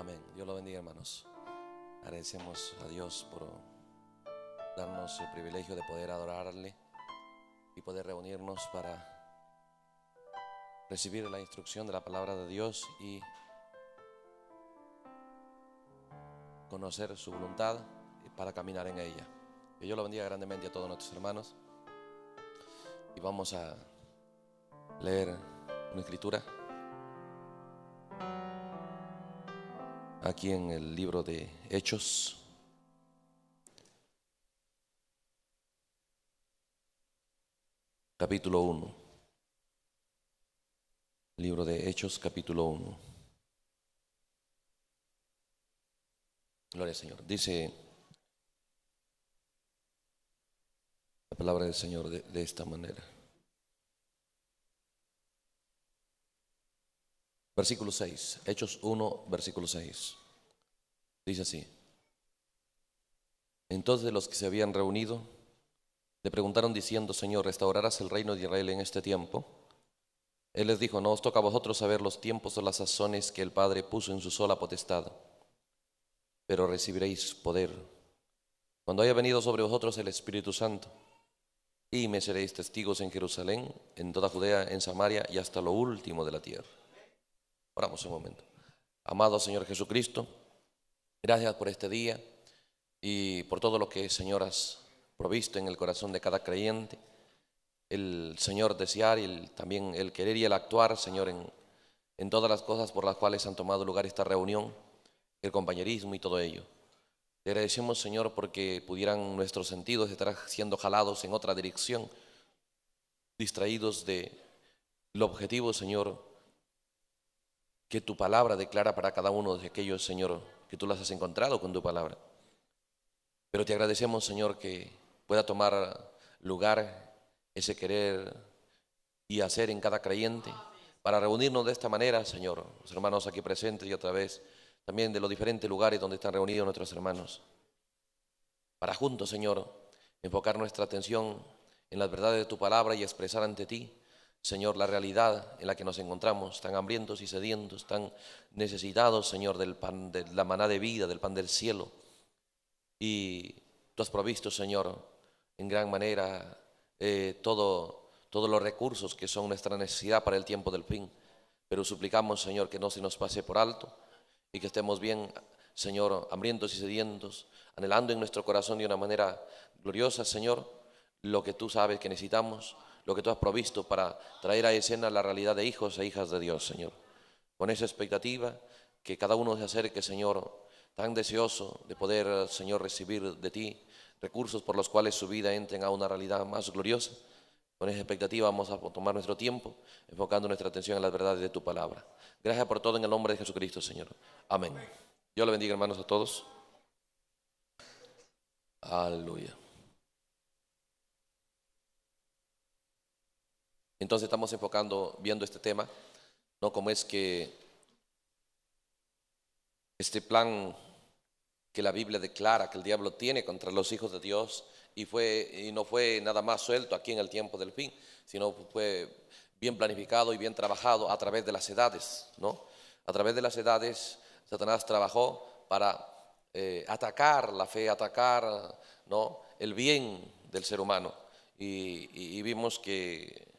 Amén. Dios lo bendiga, hermanos. Agradecemos a Dios por darnos el privilegio de poder adorarle y poder reunirnos para recibir la instrucción de la palabra de Dios y conocer su voluntad para caminar en ella. Que Dios lo bendiga grandemente a todos nuestros hermanos. Y vamos a leer una escritura. aquí en el libro de Hechos. Capítulo 1. Libro de Hechos, capítulo 1. Gloria al Señor. Dice la palabra del Señor de, de esta manera. Versículo 6, Hechos 1, versículo 6. Dice así. Entonces los que se habían reunido le preguntaron diciendo, Señor, ¿restaurarás el reino de Israel en este tiempo? Él les dijo, no os toca a vosotros saber los tiempos o las sazones que el Padre puso en su sola potestad, pero recibiréis poder cuando haya venido sobre vosotros el Espíritu Santo, y me seréis testigos en Jerusalén, en toda Judea, en Samaria y hasta lo último de la tierra un momento. Amado Señor Jesucristo, gracias por este día y por todo lo que, Señor, has provisto en el corazón de cada creyente. El Señor desear y también el querer y el actuar, Señor, en, todas las cosas por las cuales han tomado lugar esta reunión, el compañerismo y todo ello. Te agradecemos, Señor, porque pudieran nuestros sentidos estar siendo jalados en otra dirección, distraídos de el objetivo, Señor, que tu palabra declara para cada uno de aquellos, Señor, que tú las has encontrado con tu palabra. Pero te agradecemos, Señor, que pueda tomar lugar ese querer y hacer en cada creyente para reunirnos de esta manera, Señor, los hermanos aquí presentes y otra vez también de los diferentes lugares donde están reunidos nuestros hermanos, para juntos, Señor, enfocar nuestra atención en las verdades de tu palabra y expresar ante ti Señor, la realidad en la que nos encontramos, tan hambrientos y sedientos, tan necesitados, Señor, del pan, de la maná de vida, del pan del cielo. Y tú has provisto, Señor, en gran manera eh, todos los recursos que son nuestra necesidad para el tiempo del fin. Pero suplicamos, Señor, que no se nos pase por alto y que estemos bien, Señor, hambrientos y sedientos, anhelando en nuestro corazón de una manera gloriosa, Señor, lo que tú sabes que necesitamos lo que tú has provisto para traer a escena la realidad de hijos e hijas de Dios, Señor. Con esa expectativa, que cada uno se acerque, Señor, tan deseoso de poder, Señor, recibir de ti recursos por los cuales su vida entre a una realidad más gloriosa. Con esa expectativa vamos a tomar nuestro tiempo, enfocando nuestra atención en las verdades de tu palabra. Gracias por todo en el nombre de Jesucristo, Señor. Amén. Dios le bendiga, hermanos, a todos. Aleluya. Entonces estamos enfocando, viendo este tema, ¿no? Cómo es que este plan que la Biblia declara que el diablo tiene contra los hijos de Dios y, fue, y no fue nada más suelto aquí en el tiempo del fin, sino fue bien planificado y bien trabajado a través de las edades, ¿no? A través de las edades, Satanás trabajó para eh, atacar la fe, atacar ¿no? el bien del ser humano. y vimos que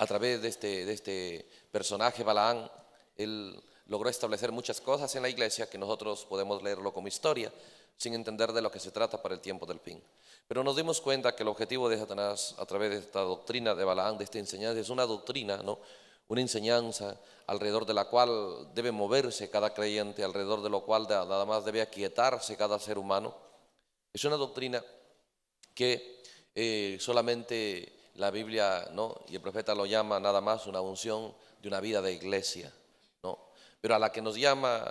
a través de este, este personaje Balaán, él logró establecer muchas cosas en la iglesia que nosotros podemos leerlo como historia, sin entender de lo que se trata para el tiempo del fin. Pero nos dimos cuenta que el objetivo de Satanás a través de esta doctrina de Balaán, de esta enseñanza, es una doctrina, ¿no? una enseñanza alrededor de la cual debe moverse cada creyente, alrededor de lo cual nada más debe aquietarse cada ser humano. Es una doctrina que eh, solamente la Biblia ¿no? y el profeta lo llama nada más una unción de una vida de iglesia. ¿no? Pero a la que nos llama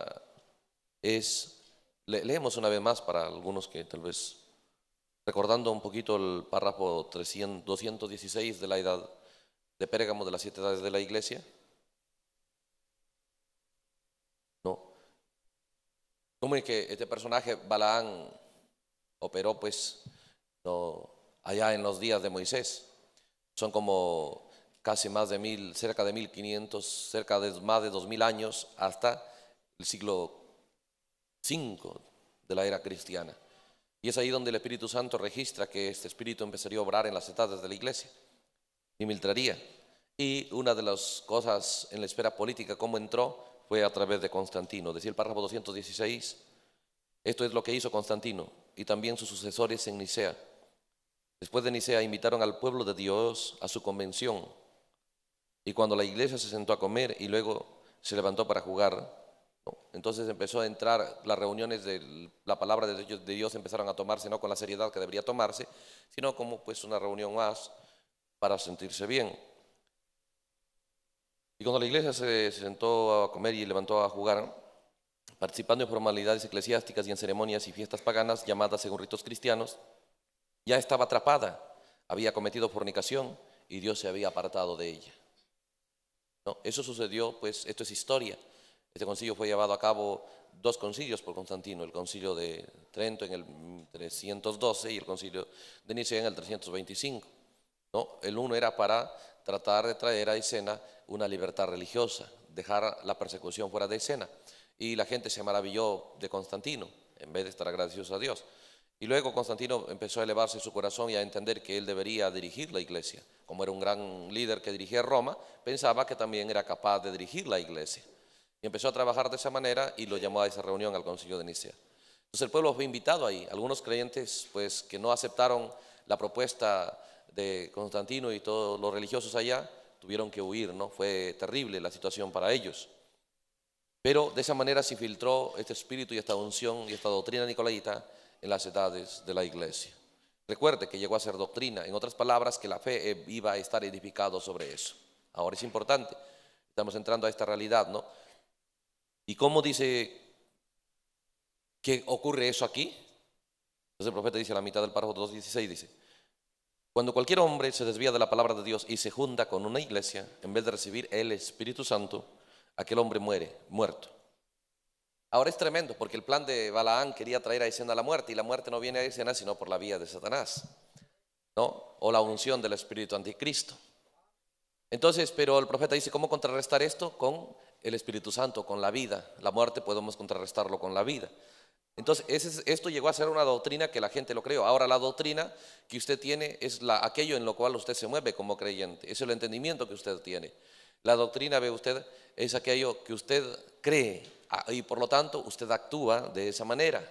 es, leemos una vez más para algunos que tal vez, recordando un poquito el párrafo 216 de la edad de Pérgamo de las siete edades de la iglesia. No. ¿Cómo es que este personaje, Balaán, operó pues allá en los días de Moisés? Son como casi más de mil, cerca de 1500, cerca de más de dos 2000 años hasta el siglo V de la era cristiana. Y es ahí donde el Espíritu Santo registra que este Espíritu empezaría a obrar en las etapas de la iglesia y militaría. Y una de las cosas en la esfera política, como entró, fue a través de Constantino. Decía el párrafo 216, esto es lo que hizo Constantino y también sus sucesores en Nicea Después de Nicea invitaron al pueblo de Dios a su convención. Y cuando la iglesia se sentó a comer y luego se levantó para jugar, entonces empezó a entrar las reuniones de la palabra de Dios, empezaron a tomarse no con la seriedad que debería tomarse, sino como pues una reunión más para sentirse bien. Y cuando la iglesia se sentó a comer y levantó a jugar, participando en formalidades eclesiásticas y en ceremonias y fiestas paganas llamadas según ritos cristianos, ya estaba atrapada, había cometido fornicación y Dios se había apartado de ella. No, eso sucedió, pues esto es historia. Este concilio fue llevado a cabo dos concilios por Constantino, el concilio de Trento en el 312 y el concilio de Nicea en el 325. ¿no? El uno era para tratar de traer a escena una libertad religiosa, dejar la persecución fuera de escena. Y la gente se maravilló de Constantino, en vez de estar agradecidos a Dios. Y luego Constantino empezó a elevarse su corazón y a entender que él debería dirigir la iglesia. Como era un gran líder que dirigía Roma, pensaba que también era capaz de dirigir la iglesia. Y empezó a trabajar de esa manera y lo llamó a esa reunión al concilio de Nicea. Entonces el pueblo fue invitado ahí. Algunos creyentes pues que no aceptaron la propuesta de Constantino y todos los religiosos allá tuvieron que huir, ¿no? Fue terrible la situación para ellos. Pero de esa manera se filtró este espíritu y esta unción y esta doctrina nicolaita en las edades de la iglesia. Recuerde que llegó a ser doctrina, en otras palabras, que la fe eh, iba a estar edificado sobre eso. Ahora es importante, estamos entrando a esta realidad, ¿no? ¿Y cómo dice que ocurre eso aquí? Entonces el profeta dice a la mitad del párrafo 2.16, dice, cuando cualquier hombre se desvía de la palabra de Dios y se junta con una iglesia, en vez de recibir el Espíritu Santo, aquel hombre muere, muerto. Ahora es tremendo porque el plan de Balaán quería traer a isenda a la muerte y la muerte no viene a isenda sino por la vía de Satanás, ¿no? O la unción del espíritu anticristo. Entonces, pero el profeta dice, ¿cómo contrarrestar esto? Con el Espíritu Santo, con la vida. La muerte podemos contrarrestarlo con la vida. Entonces, esto llegó a ser una doctrina que la gente lo creó. Ahora la doctrina que usted tiene es aquello en lo cual usted se mueve como creyente. Es el entendimiento que usted tiene. La doctrina, ve usted, es aquello que usted cree Ah, y por lo tanto usted actúa de esa manera.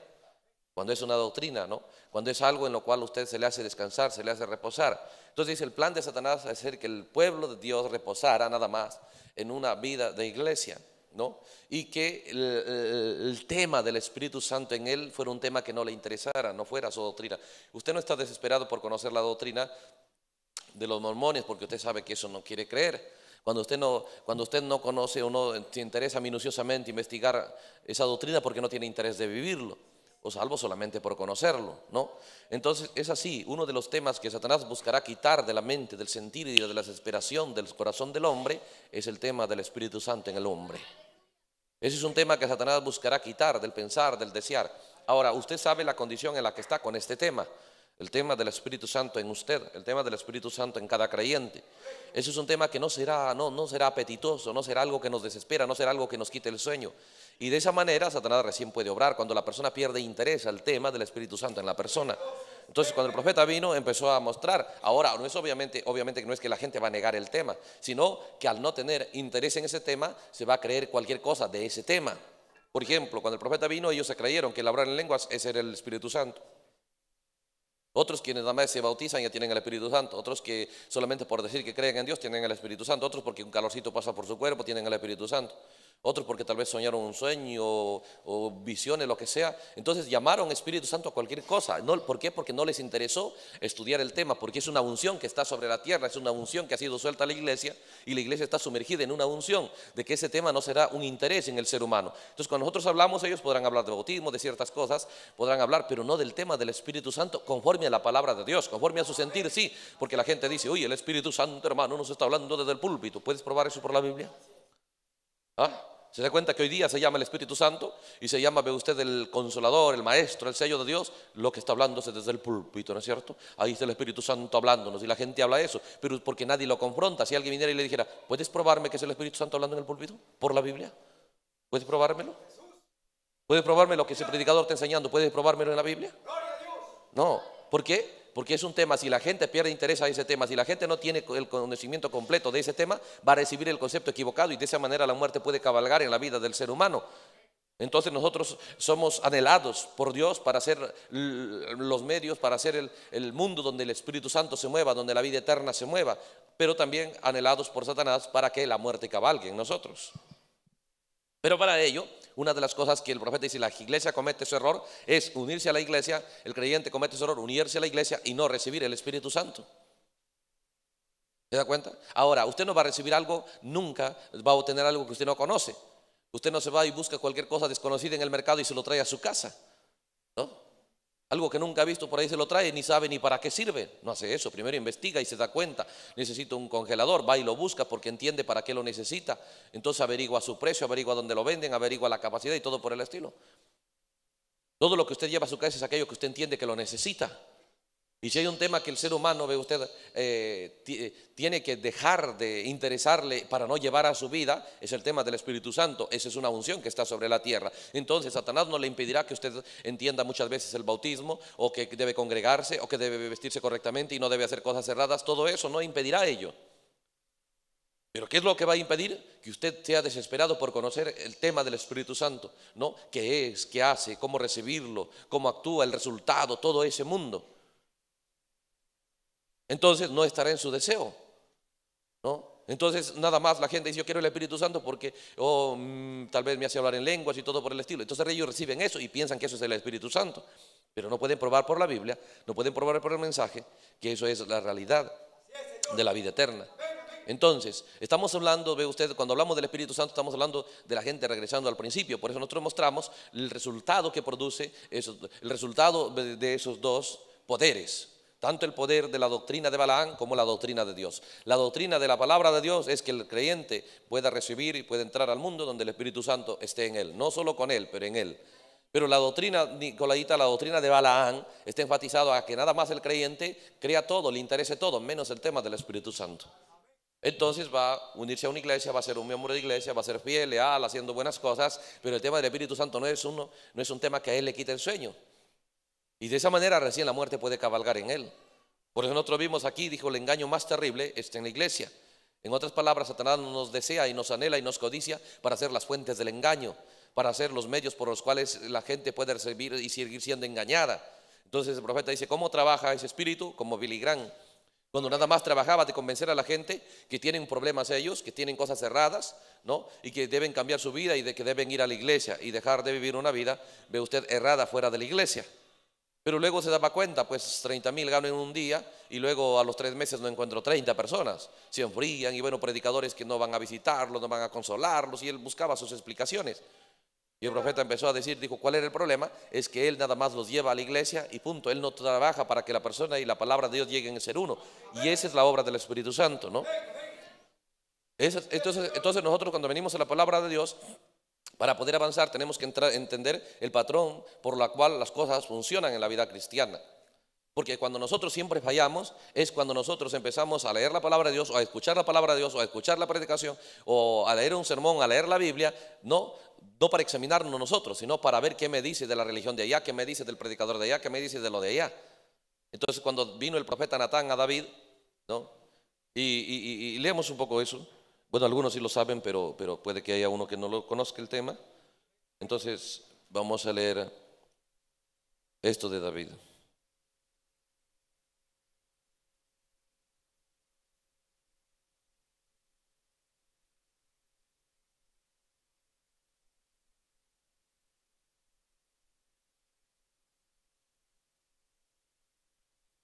Cuando es una doctrina, ¿no? Cuando es algo en lo cual usted se le hace descansar, se le hace reposar. Entonces dice, el plan de Satanás es hacer que el pueblo de Dios reposara nada más en una vida de iglesia, ¿no? Y que el tema del Espíritu Santo en él fuera un tema que no le interesara, no fuera su doctrina. Usted no está desesperado por conocer la doctrina de los mormones porque usted sabe que eso no quiere creer. Cuando usted no, cuando usted no conoce o no se interesa minuciosamente investigar esa doctrina porque no tiene interés de vivirlo, o salvo solamente por conocerlo, ¿no? Entonces es así, uno de los temas que Satanás buscará quitar de la mente, del sentir y de la desesperación del corazón del hombre es el tema del Espíritu Santo en el hombre. Ese es un tema que Satanás buscará quitar del pensar, del desear. Ahora, usted sabe la condición en la que está con este tema el tema del Espíritu Santo en usted, el tema del Espíritu Santo en cada creyente. Ese es un tema que no será, no, no será apetitoso, no será algo que nos desespera, no será algo que nos quite el sueño. Y de esa manera Satanás recién puede obrar cuando la persona pierde interés al tema del Espíritu Santo en la persona. Entonces, cuando el profeta vino, empezó a mostrar. Ahora, no es obviamente, obviamente que no es que la gente va a negar el tema, sino que al no tener interés en ese tema, se va a creer cualquier cosa de ese tema. Por ejemplo, cuando el profeta vino, ellos se creyeron que el hablar en lenguas es ser el Espíritu Santo. Otros quienes nada más se bautizan ya tienen el Espíritu Santo. Otros que solamente por decir que creen en Dios tienen el Espíritu Santo. Otros porque un calorcito pasa por su cuerpo tienen el Espíritu Santo otros porque tal vez soñaron un sueño o, visiones, lo que sea. Entonces llamaron Espíritu Santo a cualquier cosa. ¿Por qué? Porque no les interesó estudiar el tema, porque es una unción que está sobre la tierra, es una unción que ha sido suelta a la iglesia y la iglesia está sumergida en una unción de que ese tema no será un interés en el ser humano. Entonces cuando nosotros hablamos, ellos podrán hablar de bautismo, de ciertas cosas, podrán hablar, pero no del tema del Espíritu Santo conforme a la palabra de Dios, conforme a su sentir, sí, porque la gente dice, uy, el Espíritu Santo hermano nos está hablando desde el púlpito. ¿Puedes probar eso por la Biblia? ¿Ah? ¿Se da cuenta que hoy día se llama el Espíritu Santo y se llama, ve usted, el consolador, el maestro, el sello de Dios? Lo que está hablándose desde el púlpito, ¿no es cierto? Ahí está el Espíritu Santo hablándonos y la gente habla eso, pero porque nadie lo confronta. Si alguien viniera y le dijera, ¿puedes probarme que es el Espíritu Santo hablando en el púlpito? ¿Por la Biblia? ¿Puedes probármelo? ¿Puedes probarme lo que ese predicador está enseñando? ¿Puedes probármelo en la Biblia? No. ¿Por qué? porque es un tema, si la gente pierde interés a ese tema, si la gente no tiene el conocimiento completo de ese tema, va a recibir el concepto equivocado y de esa manera la muerte puede cabalgar en la vida del ser humano. Entonces nosotros somos anhelados por Dios para ser los medios, para hacer el, mundo donde el Espíritu Santo se mueva, donde la vida eterna se mueva, pero también anhelados por Satanás para que la muerte cabalgue en nosotros. Pero para ello una de las cosas que el profeta dice, la iglesia comete su error, es unirse a la iglesia, el creyente comete su error, unirse a la iglesia y no recibir el Espíritu Santo. ¿Se da cuenta? Ahora, usted no va a recibir algo, nunca va a obtener algo que usted no conoce. Usted no se va y busca cualquier cosa desconocida en el mercado y se lo trae a su casa. ¿No? Algo que nunca ha visto por ahí se lo trae, ni sabe ni para qué sirve. No hace eso, primero investiga y se da cuenta. Necesita un congelador, va y lo busca porque entiende para qué lo necesita. Entonces averigua su precio, averigua dónde lo venden, averigua la capacidad y todo por el estilo. Todo lo que usted lleva a su casa es aquello que usted entiende que lo necesita. Y si hay un tema que el ser humano, ve usted, eh, eh, tiene que dejar de interesarle para no llevar a su vida, es el tema del Espíritu Santo. Esa es una unción que está sobre la tierra. Entonces, Satanás no le impedirá que usted entienda muchas veces el bautismo, o que debe congregarse, o que debe vestirse correctamente y no debe hacer cosas cerradas. Todo eso no impedirá ello. Pero ¿qué es lo que va a impedir? Que usted sea desesperado por conocer el tema del Espíritu Santo, ¿no? ¿Qué es? ¿Qué hace? ¿Cómo recibirlo? ¿Cómo actúa el resultado? Todo ese mundo entonces no estará en su deseo. ¿no? Entonces, nada más la gente dice, yo quiero el Espíritu Santo porque oh, mm, tal vez me hace hablar en lenguas y todo por el estilo. Entonces ellos reciben eso y piensan que eso es el Espíritu Santo. Pero no pueden probar por la Biblia, no pueden probar por el mensaje que eso es la realidad de la vida eterna. Entonces, estamos hablando, ve usted, cuando hablamos del Espíritu Santo, estamos hablando de la gente regresando al principio. Por eso nosotros mostramos el resultado que produce, el resultado de esos dos poderes tanto el poder de la doctrina de Balaán como la doctrina de Dios. La doctrina de la palabra de Dios es que el creyente pueda recibir y pueda entrar al mundo donde el Espíritu Santo esté en él, no solo con él, pero en él. Pero la doctrina nicolaita, la doctrina de Balaán, está enfatizada a que nada más el creyente crea todo, le interese todo, menos el tema del Espíritu Santo. Entonces va a unirse a una iglesia, va a ser un miembro de iglesia, va a ser fiel, leal, haciendo buenas cosas, pero el tema del Espíritu Santo no es, uno, no es un tema que a él le quite el sueño. Y de esa manera recién la muerte puede cabalgar en él. Por eso nosotros vimos aquí, dijo, el engaño más terrible está en la iglesia. En otras palabras, Satanás nos desea y nos anhela y nos codicia para ser las fuentes del engaño, para ser los medios por los cuales la gente puede recibir y seguir siendo engañada. Entonces el profeta dice, ¿cómo trabaja ese espíritu? Como Billy Cuando nada más trabajaba de convencer a la gente que tienen problemas ellos, que tienen cosas cerradas, ¿no? Y que deben cambiar su vida y de que deben ir a la iglesia y dejar de vivir una vida, ve usted, errada fuera de la iglesia. Pero luego se daba cuenta, pues 30 mil gano en un día y luego a los tres meses no encuentro 30 personas. Se enfrían y bueno, predicadores que no van a visitarlos, no van a consolarlos y él buscaba sus explicaciones. Y el profeta empezó a decir, dijo, ¿cuál era el problema? Es que él nada más los lleva a la iglesia y punto. Él no trabaja para que la persona y la palabra de Dios lleguen a ser uno. Y esa es la obra del Espíritu Santo, ¿no? Entonces, entonces nosotros cuando venimos a la palabra de Dios, para poder avanzar tenemos que entrar, entender el patrón por la cual las cosas funcionan en la vida cristiana. Porque cuando nosotros siempre fallamos es cuando nosotros empezamos a leer la palabra de Dios o a escuchar la palabra de Dios o a escuchar la predicación o a leer un sermón, a leer la Biblia, no, no para examinarnos nosotros, sino para ver qué me dice de la religión de allá, qué me dice del predicador de allá, qué me dice de lo de allá. Entonces cuando vino el profeta Natán a David, ¿no? Y, y leemos un poco eso. Bueno, algunos sí lo saben, pero, pero puede que haya uno que no lo conozca el tema. Entonces, vamos a leer esto de David.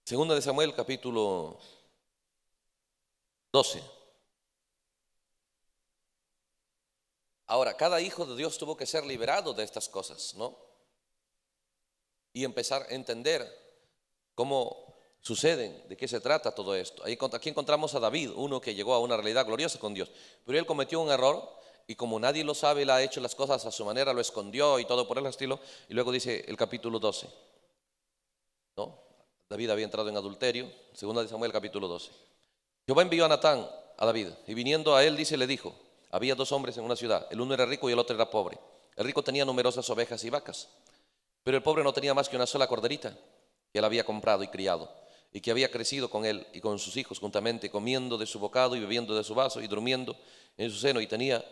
Segunda de Samuel, capítulo 12. Ahora, cada hijo de Dios tuvo que ser liberado de estas cosas, ¿no? Y empezar a entender cómo suceden, de qué se trata todo esto. aquí encontramos a David, uno que llegó a una realidad gloriosa con Dios, pero él cometió un error y como nadie lo sabe, él ha hecho las cosas a su manera, lo escondió y todo por el estilo, y luego dice el capítulo 12, ¿no? David había entrado en adulterio, segunda de Samuel capítulo 12. Jehová envió a Natán a David y viniendo a él dice, le dijo, había dos hombres en una ciudad, el uno era rico y el otro era pobre. El rico tenía numerosas ovejas y vacas, pero el pobre no tenía más que una sola corderita que él había comprado y criado, y que había crecido con él y con sus hijos juntamente, comiendo de su bocado y bebiendo de su vaso y durmiendo en su seno, y tenía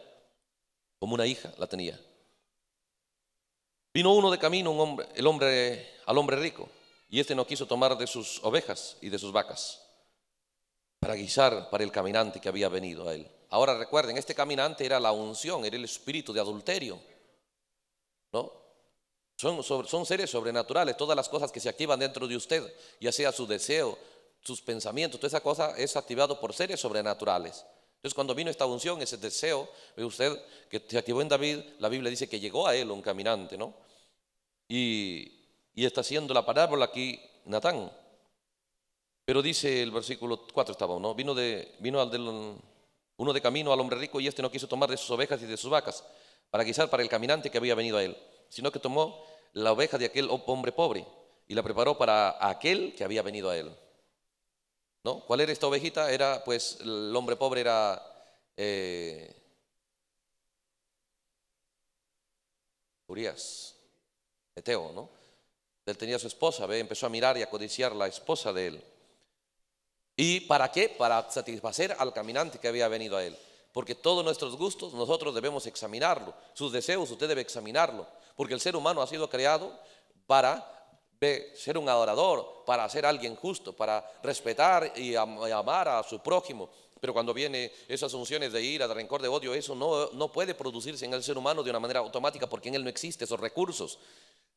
como una hija, la tenía. Vino uno de camino, un hombre, el hombre, al hombre rico, y este no quiso tomar de sus ovejas y de sus vacas para guisar para el caminante que había venido a él. Ahora recuerden, este caminante era la unción, era el espíritu de adulterio. ¿No? Son, seres sobrenaturales, todas las cosas que se activan dentro de usted, ya sea su deseo, sus pensamientos, toda esa cosa es activado por seres sobrenaturales. Entonces cuando vino esta unción, ese deseo, ve usted que se activó en David, la Biblia dice que llegó a él un caminante, ¿no? Y, está haciendo la parábola aquí Natán. Pero dice el versículo 4 estaba, ¿no? Vino, de, vino al del uno de camino al hombre rico y este no quiso tomar de sus ovejas y de sus vacas para guisar para el caminante que había venido a él, sino que tomó la oveja de aquel hombre pobre y la preparó para aquel que había venido a él. ¿No? ¿Cuál era esta ovejita? Era, pues, el hombre pobre era eh, Urias, Eteo, ¿no? Él tenía su esposa, ¿ve? empezó a mirar y a codiciar la esposa de él. ¿Y para qué? Para satisfacer al caminante que había venido a él. Porque todos nuestros gustos nosotros debemos examinarlo. Sus deseos usted debe examinarlo. Porque el ser humano ha sido creado para ser un adorador, para ser alguien justo, para respetar y amar a su prójimo. Pero cuando viene esas funciones de ira, de rencor, de odio, eso no, no puede producirse en el ser humano de una manera automática porque en él no existen esos recursos.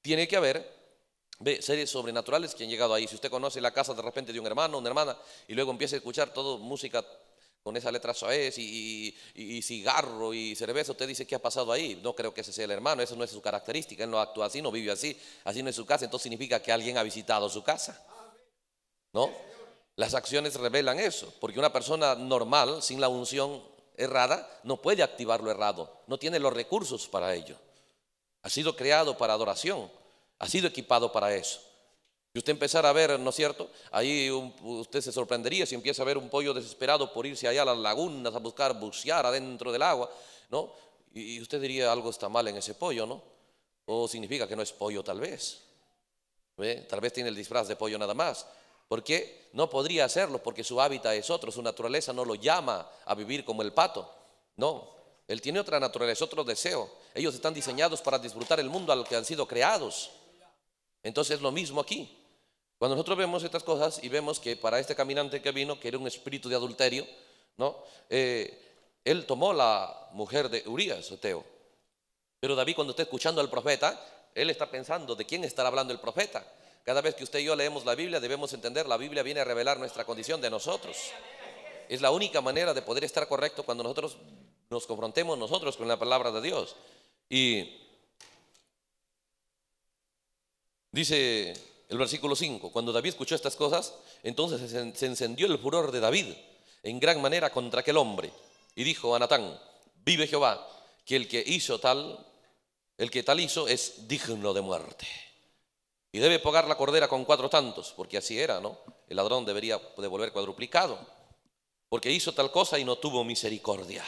Tiene que haber Ve series sobrenaturales que han llegado ahí. Si usted conoce la casa de repente de un hermano, una hermana, y luego empieza a escuchar todo música con esa letra soez y, y, cigarro y cerveza, usted dice, ¿qué ha pasado ahí? No creo que ese sea el hermano, eso no es su característica, él no actúa así, no vive así, así no es su casa, entonces significa que alguien ha visitado su casa. ¿No? Las acciones revelan eso, porque una persona normal, sin la unción errada, no puede activar lo errado, no tiene los recursos para ello. Ha sido creado para adoración, ha sido equipado para eso. Y usted empezara a ver, ¿no es cierto? Ahí usted se sorprendería si empieza a ver un pollo desesperado por irse allá a las lagunas a buscar bucear adentro del agua, ¿no? Y usted diría algo está mal en ese pollo, ¿no? O significa que no es pollo tal vez. Tal vez tiene el disfraz de pollo nada más. Porque no podría hacerlo porque su hábitat es otro, su naturaleza no lo llama a vivir como el pato. No, él tiene otra naturaleza, otro deseo. Ellos están diseñados para disfrutar el mundo al que han sido creados. Entonces es lo mismo aquí. Cuando nosotros vemos estas cosas y vemos que para este caminante que vino, que era un espíritu de adulterio, ¿no? Eh, él tomó la mujer de Urias, Teo. Pero David cuando está escuchando al profeta, él está pensando de quién está hablando el profeta. Cada vez que usted y yo leemos la Biblia debemos entender, la Biblia viene a revelar nuestra condición de nosotros. Es la única manera de poder estar correcto cuando nosotros nos confrontemos nosotros con la palabra de Dios. Y Dice el versículo 5, cuando David escuchó estas cosas, entonces se encendió el furor de David en gran manera contra aquel hombre y dijo a Natán, vive Jehová, que el que hizo tal, el que tal hizo es digno de muerte. Y debe pagar la cordera con cuatro tantos, porque así era, ¿no? El ladrón debería devolver cuadruplicado, porque hizo tal cosa y no tuvo misericordia.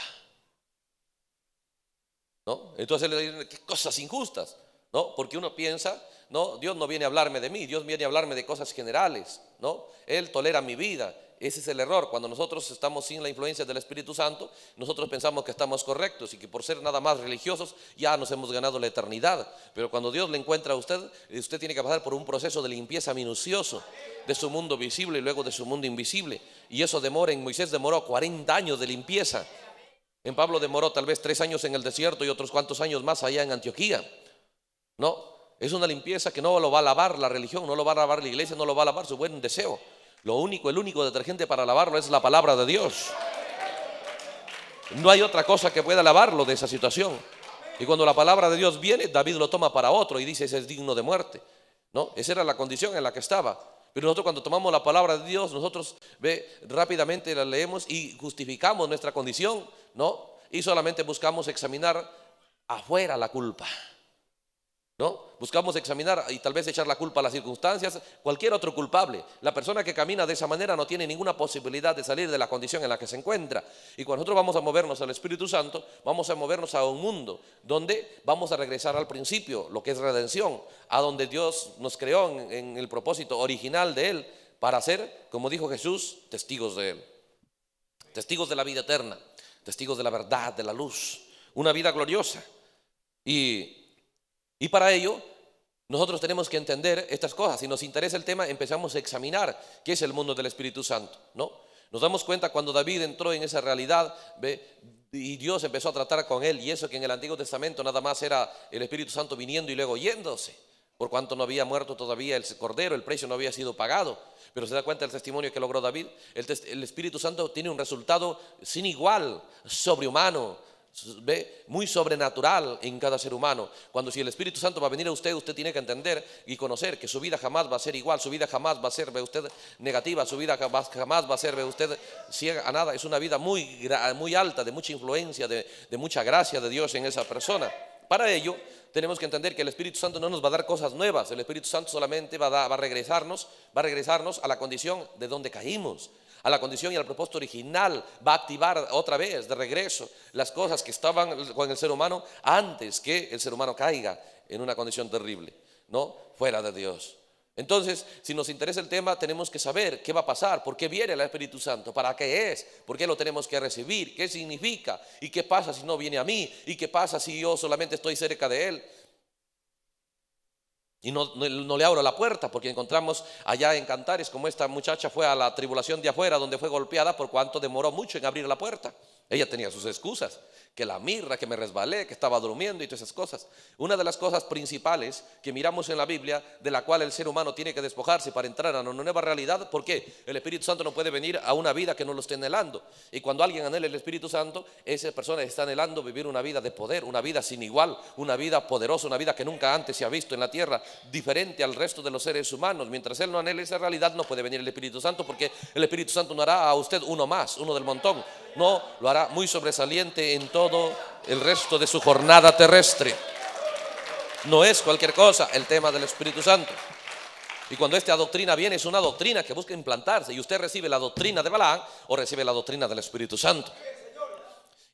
¿No? Entonces le dicen, qué cosas injustas, ¿no? Porque uno piensa no, Dios no viene a hablarme de mí, Dios viene a hablarme de cosas generales, ¿no? Él tolera mi vida. Ese es el error. Cuando nosotros estamos sin la influencia del Espíritu Santo, nosotros pensamos que estamos correctos y que por ser nada más religiosos ya nos hemos ganado la eternidad. Pero cuando Dios le encuentra a usted, usted tiene que pasar por un proceso de limpieza minucioso de su mundo visible y luego de su mundo invisible. Y eso demora, en Moisés demoró 40 años de limpieza. En Pablo demoró tal vez tres años en el desierto y otros cuantos años más allá en Antioquía. ¿No? Es una limpieza que no lo va a lavar la religión, no lo va a lavar la iglesia, no lo va a lavar su buen deseo. Lo único, el único detergente para lavarlo es la palabra de Dios. No hay otra cosa que pueda lavarlo de esa situación. Y cuando la palabra de Dios viene, David lo toma para otro y dice, ese es digno de muerte. ¿No? Esa era la condición en la que estaba. Pero nosotros cuando tomamos la palabra de Dios, nosotros ve, rápidamente la leemos y justificamos nuestra condición, ¿no? Y solamente buscamos examinar afuera la culpa. ¿No? Buscamos examinar y tal vez echar la culpa a las circunstancias, cualquier otro culpable. La persona que camina de esa manera no tiene ninguna posibilidad de salir de la condición en la que se encuentra. Y cuando nosotros vamos a movernos al Espíritu Santo, vamos a movernos a un mundo donde vamos a regresar al principio, lo que es redención, a donde Dios nos creó en, el propósito original de Él para ser, como dijo Jesús, testigos de Él. Testigos de la vida eterna, testigos de la verdad, de la luz, una vida gloriosa. Y y para ello, nosotros tenemos que entender estas cosas. Si nos interesa el tema, empezamos a examinar qué es el mundo del Espíritu Santo, ¿no? Nos damos cuenta cuando David entró en esa realidad y Dios empezó a tratar con él y eso que en el Antiguo Testamento nada más era el Espíritu Santo viniendo y luego yéndose, por cuanto no había muerto todavía el cordero, el precio no había sido pagado. Pero se da cuenta del testimonio que logró David. el Espíritu Santo tiene un resultado sin igual, sobrehumano, ve muy sobrenatural en cada ser humano. Cuando si el Espíritu Santo va a venir a usted, usted tiene que entender y conocer que su vida jamás va a ser igual, su vida jamás va a ser ve usted negativa, su vida jamás, va a ser ve usted ciega a nada. Es una vida muy, muy alta, de mucha influencia, de, mucha gracia de Dios en esa persona. Para ello, tenemos que entender que el Espíritu Santo no nos va a dar cosas nuevas, el Espíritu Santo solamente va a regresarnos, va a regresarnos a la condición de donde caímos a la condición y al propósito original, va a activar otra vez de regreso las cosas que estaban con el ser humano antes que el ser humano caiga en una condición terrible, ¿no? Fuera de Dios. Entonces, si nos interesa el tema, tenemos que saber qué va a pasar, por qué viene el Espíritu Santo, para qué es, por qué lo tenemos que recibir, qué significa y qué pasa si no viene a mí y qué pasa si yo solamente estoy cerca de Él. Y no, le abro la puerta porque encontramos allá en Cantares como esta muchacha fue a la tribulación de afuera donde fue golpeada por cuanto demoró mucho en abrir la puerta. Ella tenía sus excusas que la mirra, que me resbalé, que estaba durmiendo y todas esas cosas. Una de las cosas principales que miramos en la Biblia, de la cual el ser humano tiene que despojarse para entrar a una nueva realidad, porque el Espíritu Santo no puede venir a una vida que no lo esté anhelando. Y cuando alguien anhela el Espíritu Santo, esa persona está anhelando vivir una vida de poder, una vida sin igual, una vida poderosa, una vida que nunca antes se ha visto en la tierra, diferente al resto de los seres humanos. Mientras él no anhele esa realidad, no puede venir el Espíritu Santo, porque el Espíritu Santo no hará a usted uno más, uno del montón. No, lo hará muy sobresaliente en todo el resto de su jornada terrestre. No es cualquier cosa el tema del Espíritu Santo. Y cuando esta doctrina viene, es una doctrina que busca implantarse. Y usted recibe la doctrina de Balaam o recibe la doctrina del Espíritu Santo.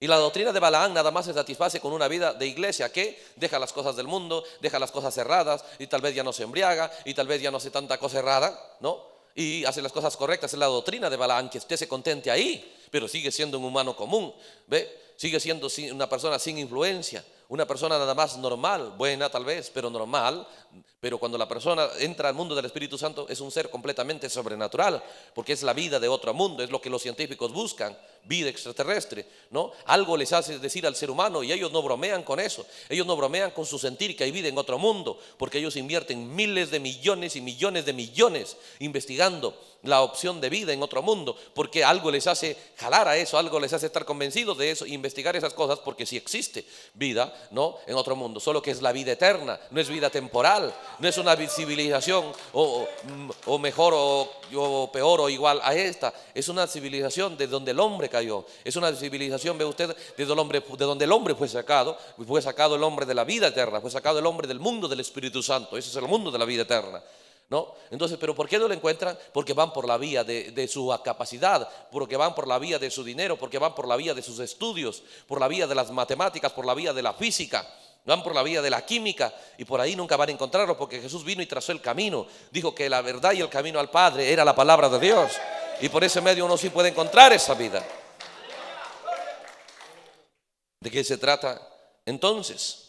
Y la doctrina de Balaam nada más se satisface con una vida de iglesia que deja las cosas del mundo, deja las cosas cerradas y tal vez ya no se embriaga y tal vez ya no hace tanta cosa errada, ¿no? Y hace las cosas correctas. Es la doctrina de Balaam que usted se contente ahí pero sigue siendo un humano común, ¿ve? Sigue siendo una persona sin influencia, una persona nada más normal, buena tal vez, pero normal. Pero cuando la persona entra al mundo del Espíritu Santo es un ser completamente sobrenatural, porque es la vida de otro mundo, es lo que los científicos buscan, vida extraterrestre, ¿no? Algo les hace decir al ser humano y ellos no bromean con eso, ellos no bromean con su sentir que hay vida en otro mundo, porque ellos invierten miles de millones y millones de millones investigando la opción de vida en otro mundo, porque algo les hace jalar a eso, algo les hace estar convencidos de eso, investigar esas cosas, porque si existe vida, ¿no? En otro mundo, solo que es la vida eterna, no es vida temporal, no es una civilización o, mm, mejor o, peor o igual a esta, es una civilización de donde el hombre cayó, es una civilización, ve usted, de donde el hombre, de donde el hombre fue sacado, fue sacado el hombre de la vida eterna, fue sacado el hombre del mundo del Espíritu Santo, ese es el mundo de la vida eterna. ¿No? Entonces, ¿pero por qué no lo encuentran? Porque van por la vía de, de, su capacidad, porque van por la vía de su dinero, porque van por la vía de sus estudios, por la vía de las matemáticas, por la vía de la física, van por la vía de la química y por ahí nunca van a encontrarlo porque Jesús vino y trazó el camino. Dijo que la verdad y el camino al Padre era la palabra de Dios y por ese medio uno sí puede encontrar esa vida. ¿De qué se trata entonces?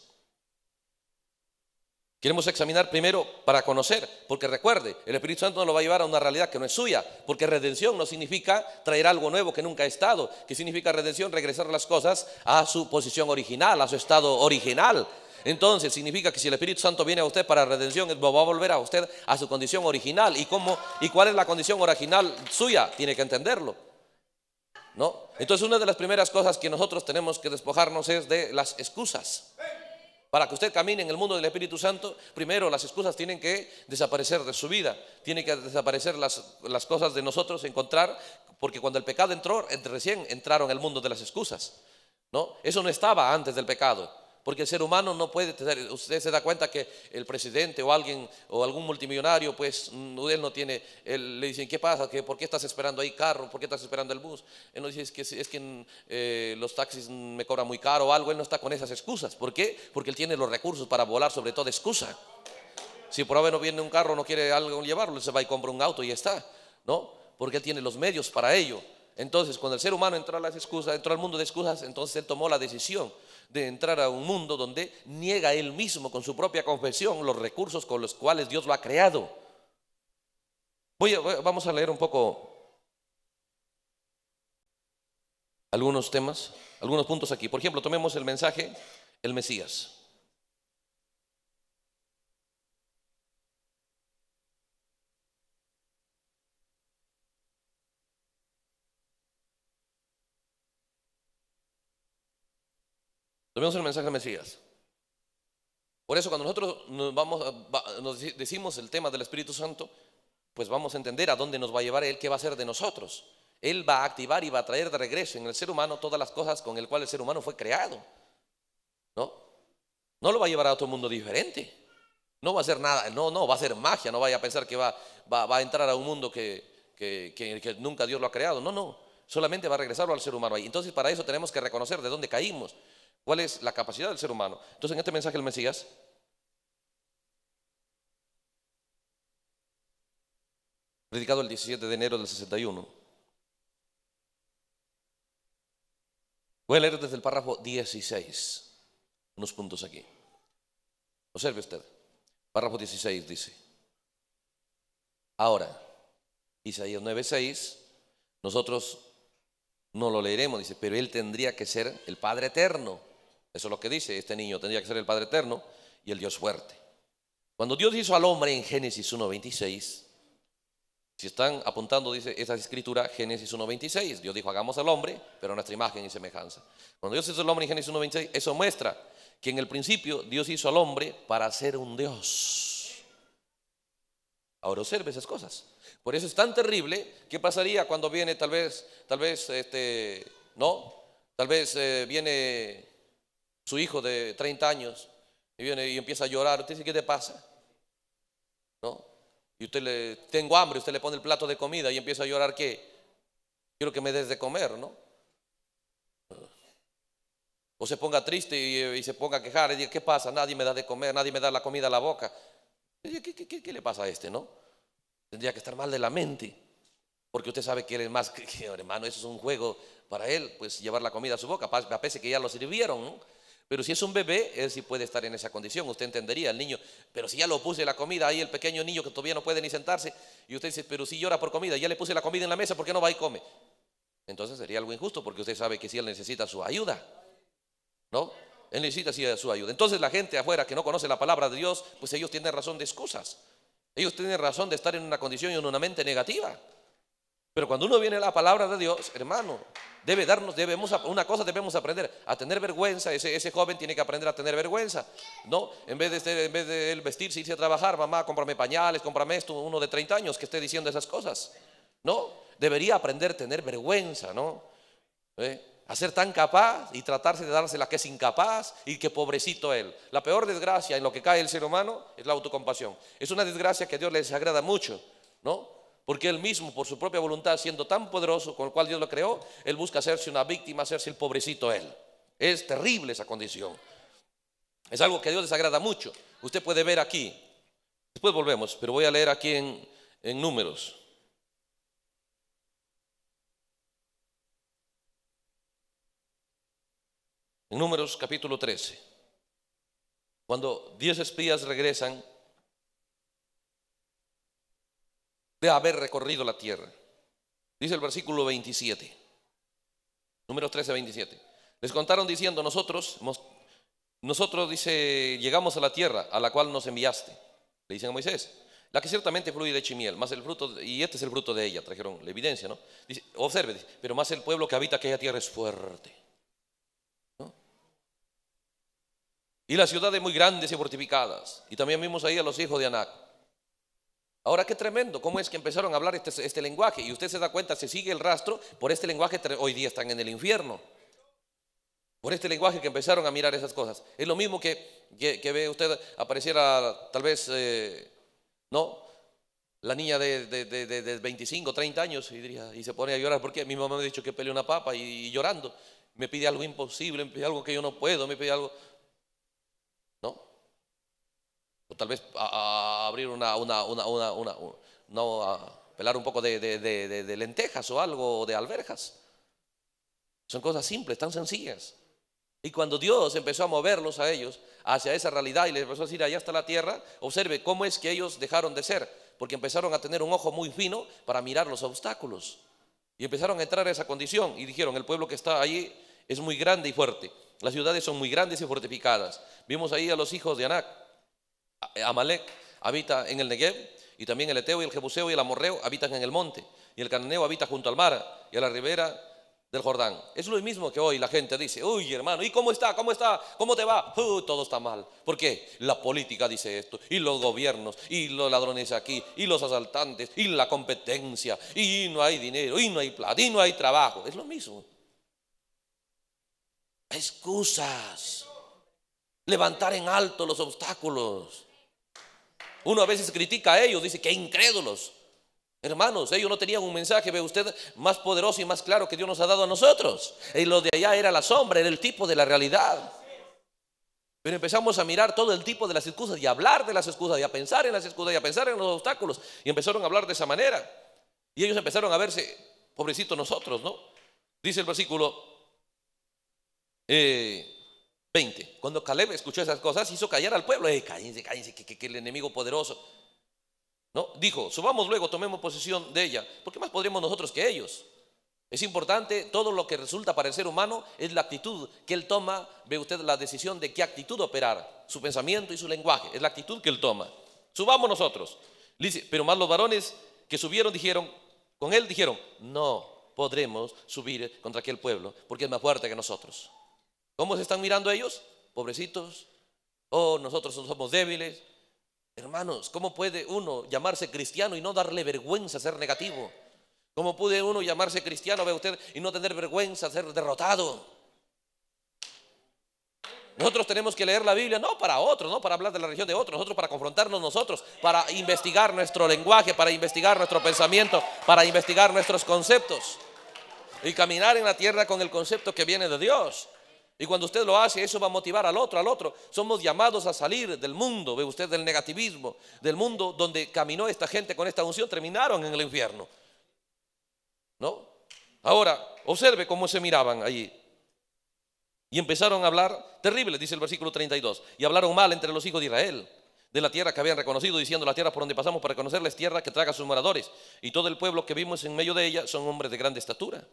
Queremos examinar primero para conocer, porque recuerde, el Espíritu Santo no lo va a llevar a una realidad que no es suya, porque redención no significa traer algo nuevo que nunca ha estado, que significa redención, regresar las cosas a su posición original, a su estado original. Entonces significa que si el Espíritu Santo viene a usted para redención, va a volver a usted a su condición original. ¿Y cómo y cuál es la condición original suya? Tiene que entenderlo. ¿No? Entonces una de las primeras cosas que nosotros tenemos que despojarnos es de las excusas. Para que usted camine en el mundo del Espíritu Santo, primero las excusas tienen que desaparecer de su vida, tienen que desaparecer las, cosas de nosotros, encontrar, porque cuando el pecado entró, recién entraron el mundo de las excusas. ¿no? Eso no estaba antes del pecado. Porque el ser humano no puede, usted se da cuenta que el presidente o alguien o algún multimillonario, pues mm, él no tiene, le dicen, ¿qué pasa? ¿Qué, ¿Por qué estás esperando ahí carro? ¿Por qué estás esperando el bus? Él no dice, es que, es que mm, eh, los taxis me cobran muy caro o algo, él no está con esas excusas. ¿Por qué? Porque él tiene los recursos para volar sobre toda excusa. Si por ahora no viene un carro, no quiere algo llevarlo, se va y compra un auto y ya está, ¿no? Porque él tiene los medios para ello. Entonces, cuando el ser humano entró a las excusas, entró al mundo de excusas, entonces él tomó la decisión de entrar a un mundo donde niega él mismo con su propia confesión los recursos con los cuales Dios lo ha creado. Voy vamos a leer un poco algunos temas, algunos puntos aquí. Por ejemplo, tomemos el mensaje, el Mesías. Tomemos el mensaje de Mesías. Por eso cuando nosotros nos, decimos el tema del Espíritu Santo, pues vamos a entender a dónde nos va a llevar Él, qué va a hacer de nosotros. Él va a activar y va a traer de regreso en el ser humano todas las cosas con el cual el ser humano fue creado. ¿No? No lo va a llevar a otro mundo diferente. No va a ser nada, no, no, va a ser magia, no vaya a pensar que va, a entrar a un mundo que, nunca Dios lo ha creado. No, no, solamente va a regresarlo al ser humano. Entonces para eso tenemos que reconocer de dónde caímos. ¿Cuál es la capacidad del ser humano? Entonces, en este mensaje el Mesías predicado el 17 de enero del 61. Voy a leer desde el párrafo 16, unos puntos aquí. Observe usted, párrafo 16 dice, ahora, Isaías 9:6, nosotros no lo leeremos, dice, pero él tendría que ser el Padre eterno eso es lo que dice este niño, tendría que ser el Padre Eterno y el Dios fuerte. Cuando Dios hizo al hombre en Génesis 1.26, si están apuntando, dice esa escritura, Génesis 1.26, Dios dijo, hagamos al hombre, pero nuestra imagen y semejanza. Cuando Dios hizo al hombre en Génesis 1.26, eso muestra que en el principio Dios hizo al hombre para ser un Dios. Ahora observe esas cosas. Por eso es tan terrible, ¿qué pasaría cuando viene tal vez, tal vez, este, no, tal vez eh, viene su hijo de 30 años y viene y empieza a llorar. Usted dice, ¿qué te pasa? ¿No? Y usted le, tengo hambre, usted le pone el plato de comida y empieza a llorar, ¿qué? Quiero que me des de comer, ¿no? O se ponga triste y, se ponga a quejar y ¿qué pasa? Nadie me da de comer, nadie me da la comida a la boca. ¿Qué, le pasa a este, no? Tendría que estar mal de la mente. Porque usted sabe que él es más, que, hermano, eso es un juego para él, pues llevar la comida a su boca, a pesar que ya lo sirvieron, ¿no? Pero si es un bebé, él sí puede estar en esa condición, usted entendería, el niño. Pero si ya lo puse la comida, ahí el pequeño niño que todavía no puede ni sentarse, y usted dice, pero si llora por comida, ya le puse la comida en la mesa, ¿por qué no va y come? Entonces sería algo injusto porque usted sabe que si él necesita su ayuda, ¿no? Él necesita su ayuda. Entonces la gente afuera que no conoce la palabra de Dios, pues ellos tienen razón de excusas. Ellos tienen razón de estar en una condición y en una mente negativa. Pero cuando uno viene a la palabra de Dios, hermano, debe darnos, debemos, una cosa debemos aprender, a tener vergüenza. Ese, joven tiene que aprender a tener vergüenza, ¿no? En vez de, en vez él vestirse, irse a trabajar, mamá, cómprame pañales, cómprame esto, uno de 30 años que esté diciendo esas cosas, ¿no? Debería aprender a tener vergüenza, ¿no? ¿Eh? A ser tan capaz y tratarse de darse la que es incapaz y que pobrecito él. La peor desgracia en lo que cae el ser humano es la autocompasión. Es una desgracia que a Dios le desagrada mucho, ¿no? Porque él mismo, por su propia voluntad, siendo tan poderoso con el cual Dios lo creó, él busca hacerse una víctima, hacerse el pobrecito él. Es terrible esa condición. Es algo que a Dios les agrada mucho. Usted puede ver aquí. Después volvemos, pero voy a leer aquí en, números. En números capítulo 13. Cuando 10 espías regresan haber recorrido la tierra. Dice el versículo 27, números 13, 27. Les contaron diciendo, nosotros, nosotros, dice, llegamos a la tierra a la cual nos enviaste. Le dicen a Moisés, la que ciertamente fluye de chimiel, más el fruto, y este es el fruto de ella, trajeron la evidencia, ¿no? Dice, observe, pero más el pueblo que habita aquella tierra es fuerte. Y las ciudades muy grandes y fortificadas. Y también vimos ahí a los hijos de Anac Ahora qué tremendo, cómo es que empezaron a hablar este, este, lenguaje. Y usted se da cuenta, se sigue el rastro, por este lenguaje hoy día están en el infierno. Por este lenguaje que empezaron a mirar esas cosas. Es lo mismo que, que, ve usted apareciera tal vez, eh, ¿no? La niña de, de, de, 25, 30 años y, diría, y se pone a llorar. porque Mi mamá me ha dicho que peleó una papa y llorando. Me pide algo imposible, me pide algo que yo no puedo, me pide algo tal vez a, abrir una, no, a pelar un poco de, lentejas o algo, de alberjas. Son cosas simples, tan sencillas. Y cuando Dios empezó a moverlos a ellos hacia esa realidad y les empezó a decir, allá está la tierra, observe cómo es que ellos dejaron de ser, porque empezaron a tener un ojo muy fino para mirar los obstáculos. Y empezaron a entrar a esa condición y dijeron, el pueblo que está allí es muy grande y fuerte, las ciudades son muy grandes y fortificadas. Vimos ahí a los hijos de Anac, Amalek habita en el Negev, y también el Eteo y el Jebuseo y el Amorreo habitan en el monte, y el Cananeo habita junto al mar y a la ribera del Jordán. Es lo mismo que hoy la gente dice, uy hermano, ¿y cómo está? ¿Cómo está? ¿Cómo te va? Uh, todo está mal. ¿Por qué? La política dice esto, y los gobiernos, y los ladrones aquí, y los asaltantes, y la competencia, y no hay dinero, y no hay plata, y no hay trabajo. Es lo mismo. Excusas. Levantar en alto los obstáculos. Uno a veces critica a ellos, dice que incrédulos. Hermanos, ellos no tenían un mensaje, ve usted, más poderoso y más claro que Dios nos ha dado a nosotros. Y lo de allá era la sombra, era el tipo de la realidad. Pero empezamos a mirar todo el tipo de las excusas y a hablar de las excusas y a pensar en las excusas y a pensar en los obstáculos. Y empezaron a hablar de esa manera. Y ellos empezaron a verse, pobrecitos nosotros, ¿no? Dice el versículo, eh, 20. Cuando Caleb escuchó esas cosas, hizo callar al pueblo. Eh, cállense, cállense, que, el enemigo poderoso. No, dijo, subamos luego, tomemos posesión de ella. ¿Por qué más podremos nosotros que ellos? Es importante, todo lo que resulta para el ser humano es la actitud que él toma. Ve usted la decisión de qué actitud operar, su pensamiento y su lenguaje. Es la actitud que él toma. Subamos nosotros. Pero más los varones que subieron dijeron, con él dijeron, no podremos subir contra aquel pueblo porque es más fuerte que nosotros. ¿Cómo se están mirando ellos? Pobrecitos. Oh, nosotros somos débiles. Hermanos, ¿cómo puede uno llamarse cristiano y no darle vergüenza a ser negativo? ¿Cómo puede uno llamarse cristiano, ve usted, y no tener vergüenza a ser derrotado? Nosotros tenemos que leer la Biblia, no para otros, no para hablar de la religión de otros, nosotros para confrontarnos nosotros, para investigar nuestro lenguaje, para investigar nuestro pensamiento, para investigar nuestros conceptos y caminar en la tierra con el concepto que viene de Dios. Y cuando usted lo hace, eso va a motivar al otro, al otro. Somos llamados a salir del mundo, ve usted, del negativismo, del mundo donde caminó esta gente con esta unción, terminaron en el infierno. ¿No? Ahora, observe cómo se miraban allí. Y empezaron a hablar terrible, dice el versículo 32. Y hablaron mal entre los hijos de Israel, de la tierra que habían reconocido, diciendo la tierra por donde pasamos para conocerla es tierra que traga a sus moradores. Y todo el pueblo que vimos en medio de ella son hombres de grande estatura.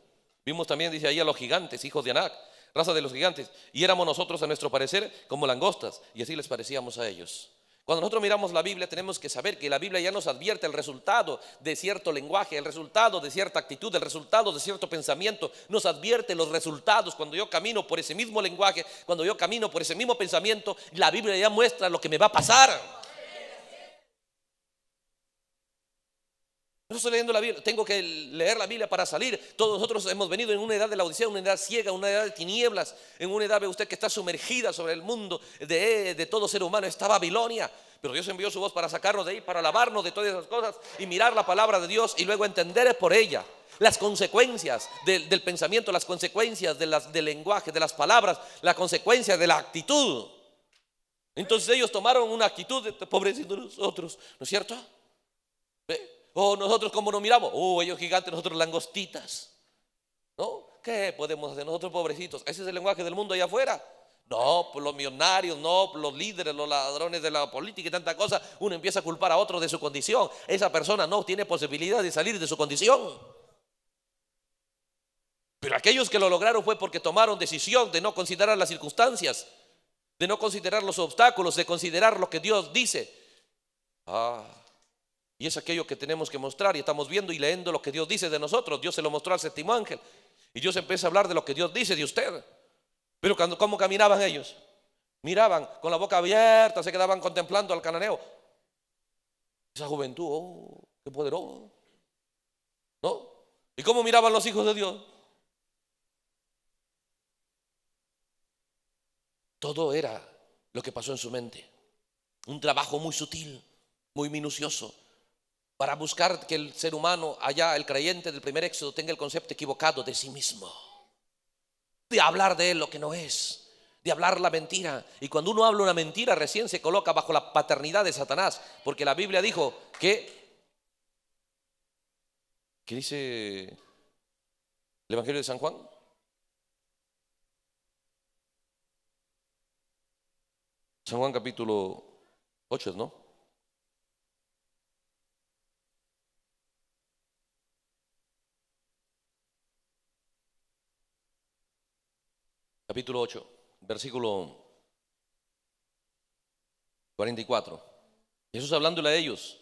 Vimos también, dice ahí, a los gigantes, hijos de Anac raza de los gigantes, y éramos nosotros, a nuestro parecer, como langostas, y así les parecíamos a ellos. Cuando nosotros miramos la Biblia tenemos que saber que la Biblia ya nos advierte el resultado de cierto lenguaje, el resultado de cierta actitud, el resultado de cierto pensamiento. Nos advierte los resultados. Cuando yo camino por ese mismo lenguaje, cuando yo camino por ese mismo pensamiento, la Biblia ya muestra lo que me va a pasar. No estoy leyendo la Biblia, tengo que leer la Biblia para salir. Todos nosotros hemos venido en una edad de la odisea, una edad ciega, una edad de tinieblas, en una edad, ve usted, que está sumergida sobre el mundo de, todo ser humano. Está Babilonia, pero Dios envió su voz para sacarnos de ahí, para lavarnos de todas esas cosas y mirar la palabra de Dios y luego entender por ella las consecuencias del, pensamiento, las consecuencias del lenguaje, de las palabras, las consecuencias de la actitud. Entonces ellos tomaron una actitud de pobrecito nosotros, ¿no es cierto? ¿Ve? ¿Eh? Oh, nosotros como nos miramos, oh, ellos gigantes, nosotros langostitas. ¿No? ¿Qué podemos hacer nosotros pobrecitos? Ese es el lenguaje del mundo allá afuera. No, pues los millonarios, no, pues los líderes, los ladrones de la política y tanta cosa. Uno empieza a culpar a otro de su condición. Esa persona no tiene posibilidad de salir de su condición. Pero aquellos que lo lograron fue porque tomaron decisión de no considerar las circunstancias, de no considerar los obstáculos, de considerar lo que Dios dice. Ah. Y es aquello que tenemos que mostrar y estamos viendo y leyendo lo que Dios dice de nosotros. Dios se lo mostró al séptimo ángel. Y Dios empieza a hablar de lo que Dios dice de usted. Pero cuando, ¿cómo caminaban ellos? Miraban con la boca abierta, se quedaban contemplando al cananeo. Esa juventud, oh, qué poderoso. ¿No? ¿Y cómo miraban los hijos de Dios? Todo era lo que pasó en su mente. Un trabajo muy sutil, muy minucioso, para buscar que el ser humano, allá el creyente del primer éxodo, tenga el concepto equivocado de sí mismo, de hablar de él lo que no es, de hablar la mentira. Y cuando uno habla una mentira, recién se coloca bajo la paternidad de Satanás, porque la Biblia dijo que, ¿qué dice el Evangelio de San Juan? San Juan capítulo 8, ¿no? capítulo 8, versículo 44. Jesús hablándole a ellos.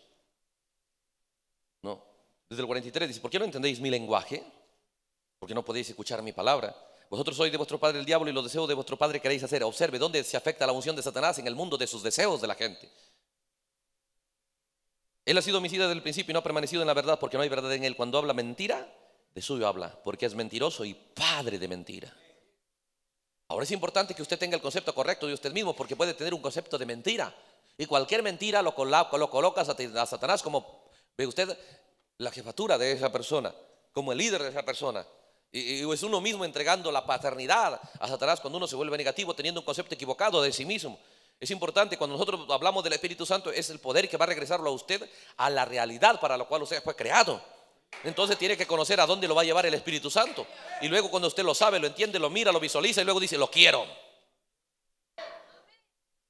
No, desde el 43 dice, ¿por qué no entendéis mi lenguaje? Porque no podéis escuchar mi palabra. Vosotros sois de vuestro padre el diablo y los deseos de vuestro padre queréis hacer. Observe dónde se afecta la unción de Satanás en el mundo de sus deseos de la gente. Él ha sido homicida desde el principio y no ha permanecido en la verdad porque no hay verdad en él. Cuando habla mentira, de suyo habla, porque es mentiroso y padre de mentira. Ahora es importante que usted tenga el concepto correcto de usted mismo porque puede tener un concepto de mentira. Y cualquier mentira lo, coloca, lo coloca a Satanás como, ve usted, la jefatura de esa persona, como el líder de esa persona. Y, y, es uno mismo entregando la paternidad a Satanás cuando uno se vuelve negativo, teniendo un concepto equivocado de sí mismo. Es importante, cuando nosotros hablamos del Espíritu Santo, es el poder que va a regresarlo a usted a la realidad para la cual usted fue creado. Entonces tiene que conocer a dónde lo va a llevar el Espíritu Santo. Y luego cuando usted lo sabe, lo entiende, lo mira, lo visualiza y luego dice, lo quiero.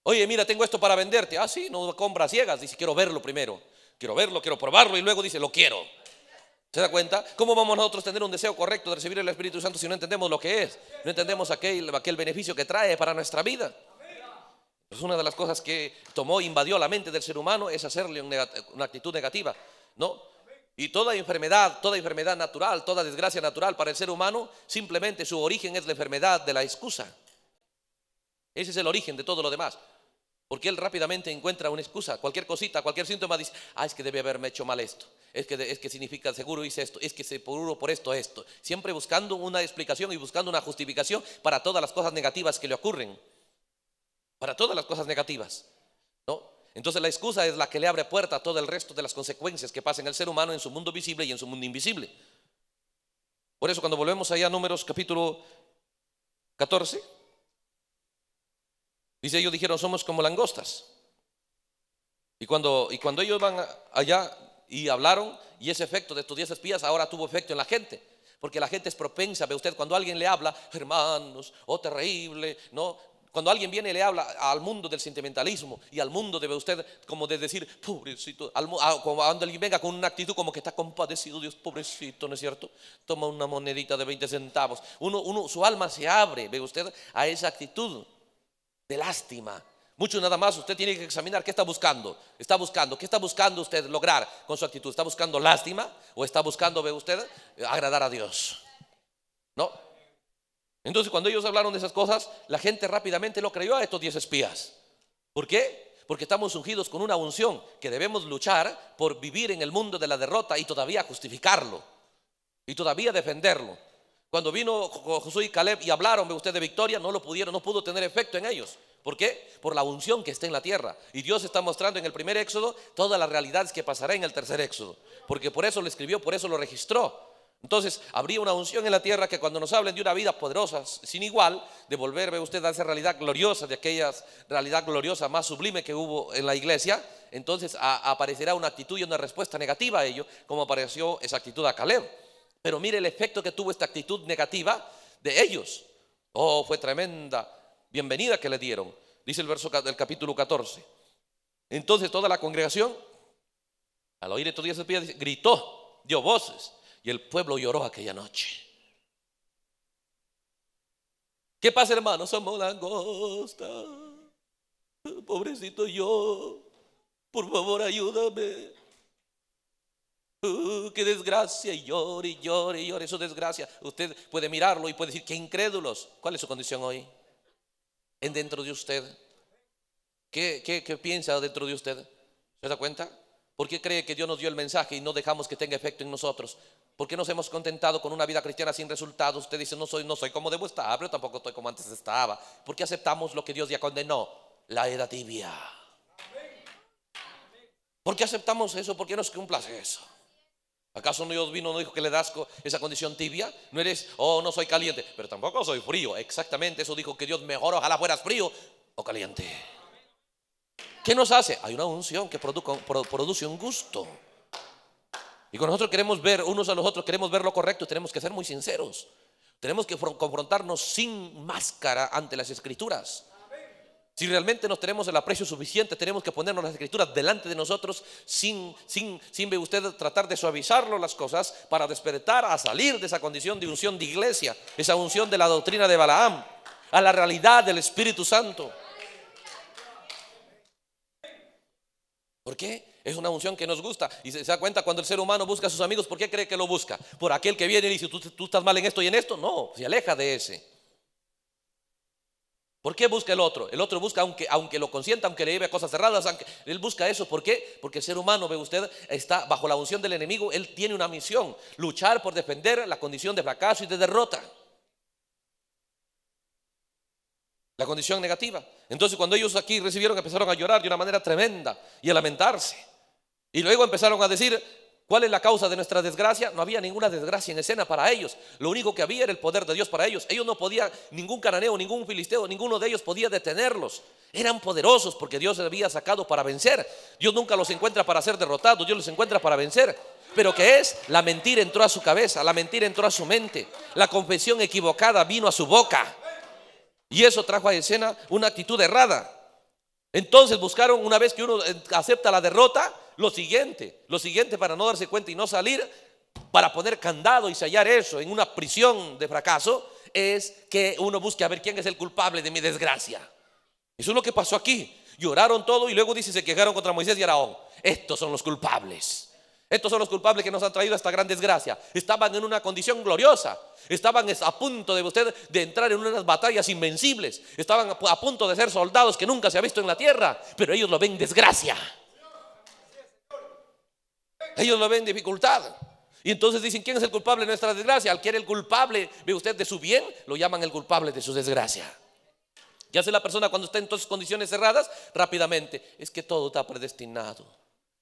Oye, mira, tengo esto para venderte. Ah, sí, no compras ciegas. Dice, quiero verlo primero. Quiero verlo, quiero probarlo y luego dice, lo quiero. ¿Se da cuenta? ¿Cómo vamos nosotros a tener un deseo correcto de recibir el Espíritu Santo si no entendemos lo que es? No entendemos aquel, aquel beneficio que trae para nuestra vida. Es una de las cosas que tomó, invadió la mente del ser humano, es hacerle una actitud negativa. ¿no? Y toda enfermedad, toda enfermedad natural, toda desgracia natural para el ser humano, simplemente su origen es la enfermedad de la excusa. Ese es el origen de todo lo demás. Porque él rápidamente encuentra una excusa, cualquier cosita, cualquier síntoma dice, ah, es que debe haberme hecho mal esto, es que, es que significa seguro hice esto, es que seguro por esto, esto. Siempre buscando una explicación y buscando una justificación para todas las cosas negativas que le ocurren. Para todas las cosas negativas. Entonces la excusa es la que le abre puerta a todo el resto de las consecuencias que pasan al ser humano en su mundo visible y en su mundo invisible. Por eso cuando volvemos allá a números capítulo 14, dice ellos dijeron, somos como langostas. Y cuando, y cuando ellos van allá y hablaron, y ese efecto de estos 10 espías ahora tuvo efecto en la gente. Porque la gente es propensa, ve usted, cuando alguien le habla, hermanos, oh terrible, no, cuando alguien viene y le habla al mundo del sentimentalismo y al mundo debe usted como de decir, pobrecito, cuando alguien venga con una actitud como que está compadecido, Dios, pobrecito, ¿no es cierto? Toma una monedita de 20 centavos. Uno, su alma se abre, ve usted, a esa actitud de lástima. Mucho nada más, usted tiene que examinar qué está buscando. Está buscando, ¿qué está buscando usted lograr con su actitud? ¿Está buscando lástima o está buscando, ve usted, agradar a Dios? ¿No? Entonces cuando ellos hablaron de esas cosas, la gente rápidamente lo creyó a estos diez espías. ¿Por qué? Porque estamos ungidos con una unción que debemos luchar por vivir en el mundo de la derrota y todavía justificarlo y todavía defenderlo. Cuando vino Josué y Caleb y hablaron de usted de victoria, no lo pudieron, no pudo tener efecto en ellos. ¿Por qué? Por la unción que está en la tierra. Y Dios está mostrando en el primer éxodo todas las realidades que pasará en el tercer éxodo. Porque por eso lo escribió, por eso lo registró. Entonces, habría una unción en la tierra que cuando nos hablen de una vida poderosa, sin igual, de volver, usted, a esa realidad gloriosa, de aquella realidad gloriosa más sublime que hubo en la iglesia, entonces aparecerá una actitud y una respuesta negativa a ello, como apareció esa actitud a Caleb. Pero mire el efecto que tuvo esta actitud negativa de ellos. Oh, fue tremenda bienvenida que le dieron, dice el verso del capítulo 14. Entonces toda la congregación, al oír estos días, gritó, dio voces y el pueblo lloró aquella noche. ¿Qué pasa, hermano? Somos langosta. Pobrecito yo. Por favor, ayúdame. Uh, qué desgracia. Y llore, y llore, y llore. Eso es desgracia. Usted puede mirarlo y puede decir, qué incrédulos. ¿Cuál es su condición hoy? En dentro de usted. ¿Qué, qué piensa dentro de usted? ¿Se da cuenta? ¿Por qué cree que Dios nos dio el mensaje y no dejamos que tenga efecto en nosotros? ¿Por qué nos hemos contentado con una vida cristiana sin resultados? Usted dice, no soy, no soy como debo estar, pero tampoco estoy como antes estaba. ¿Por qué aceptamos lo que Dios ya condenó? La era tibia. ¿Por qué aceptamos eso? ¿Por qué nos cumple eso? ¿Acaso no Dios vino no dijo que le das esa condición tibia? No eres, oh, no soy caliente, pero tampoco soy frío. Exactamente, eso dijo que Dios mejor, ojalá fueras frío o caliente. ¿Qué nos hace? Hay una unción que produce un gusto. Y con nosotros queremos ver unos a los otros, queremos ver lo correcto, tenemos que ser muy sinceros. Tenemos que confrontarnos sin máscara ante las escrituras. Si realmente nos tenemos el aprecio suficiente, tenemos que ponernos las escrituras delante de nosotros sin, sin, sin usted tratar de suavizarlo las cosas para despertar a salir de esa condición de unción de iglesia, esa unción de la doctrina de Balaam, a la realidad del Espíritu Santo. ¿Por qué? Es una unción que nos gusta. Y se, se, da cuenta cuando el ser humano busca a sus amigos, ¿por qué cree que lo busca? ¿Por aquel que viene y dice, tú, estás mal en esto y en esto? No, se aleja de ese. ¿Por qué busca el otro? El otro busca, aunque, aunque lo consienta, aunque le lleve a cosas cerradas, él busca eso. ¿Por qué? Porque el ser humano, ve usted, está bajo la unción del enemigo, él tiene una misión, luchar por defender la condición de fracaso y de derrota. la condición negativa. Entonces cuando ellos aquí recibieron empezaron a llorar de una manera tremenda y a lamentarse. Y luego empezaron a decir, ¿cuál es la causa de nuestra desgracia? No había ninguna desgracia en escena para ellos. Lo único que había era el poder de Dios para ellos. Ellos no podían, ningún cananeo, ningún filisteo, ninguno de ellos podía detenerlos. Eran poderosos porque Dios los había sacado para vencer. Dios nunca los encuentra para ser derrotados, Dios los encuentra para vencer. Pero qué es? La mentira entró a su cabeza, la mentira entró a su mente, la confesión equivocada vino a su boca. Y eso trajo a escena una actitud errada. Entonces buscaron, una vez que uno eh, acepta la derrota, lo siguiente, lo siguiente para no darse cuenta y no salir, para poner candado y sellar eso en una prisión de fracaso, es que uno busque a ver quién es el culpable de mi desgracia. Eso es lo que pasó aquí. Lloraron todo y luego dice, se quejaron contra Moisés y Araón. Estos son los culpables. Estos son los culpables que nos han traído esta gran desgracia. Estaban en una condición gloriosa. Estaban a punto de usted de entrar en unas batallas invencibles. Estaban a punto de ser soldados que nunca se ha visto en la tierra. Pero ellos lo ven desgracia. Ellos lo ven dificultad. Y entonces dicen, ¿quién es el culpable de nuestra desgracia? Al que era el culpable, de usted, de su bien, lo llaman el culpable de su desgracia. Ya sé la persona cuando está en todas condiciones cerradas? Rápidamente, es que todo está predestinado.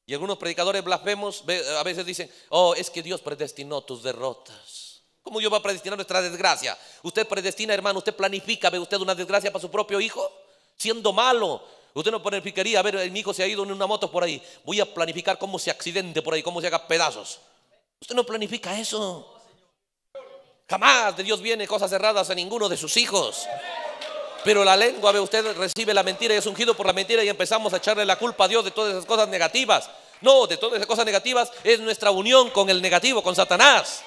Y algunos predicadores blasfemos a veces dicen, oh, es que Dios predestinó tus derrotas. ¿Cómo Dios va a predestinar nuestra desgracia? Usted predestina, hermano, usted planifica, ve usted una desgracia para su propio hijo, siendo malo. Usted no planificaría, a ver, mi hijo se ha ido en una moto por ahí, voy a planificar cómo se accidente por ahí, cómo se haga pedazos. Usted no planifica eso. Jamás de Dios viene cosas erradas a ninguno de sus hijos. Pero la lengua, ve usted, recibe la mentira y es ungido por la mentira y empezamos a echarle la culpa a Dios de todas esas cosas negativas. No, de todas esas cosas negativas es nuestra unión con el negativo, con Satanás.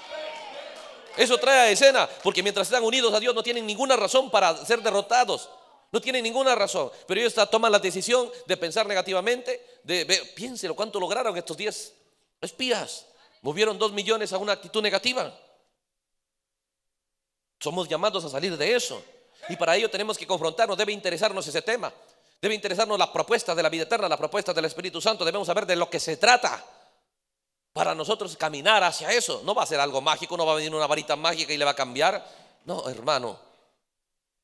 Eso trae a escena, porque mientras están unidos a Dios no tienen ninguna razón para ser derrotados. No tienen ninguna razón. Pero ellos toman la decisión de pensar negativamente. De, piénselo, ¿cuánto lograron estos 10 espías? Movieron 2 millones a una actitud negativa. Somos llamados a salir de eso. Y para ello tenemos que confrontarnos, debe interesarnos ese tema. Debe interesarnos las propuestas de la vida eterna, La propuesta del Espíritu Santo. Debemos saber de lo que se trata para nosotros caminar hacia eso. No va a ser algo mágico, no va a venir una varita mágica y le va a cambiar. No, hermano.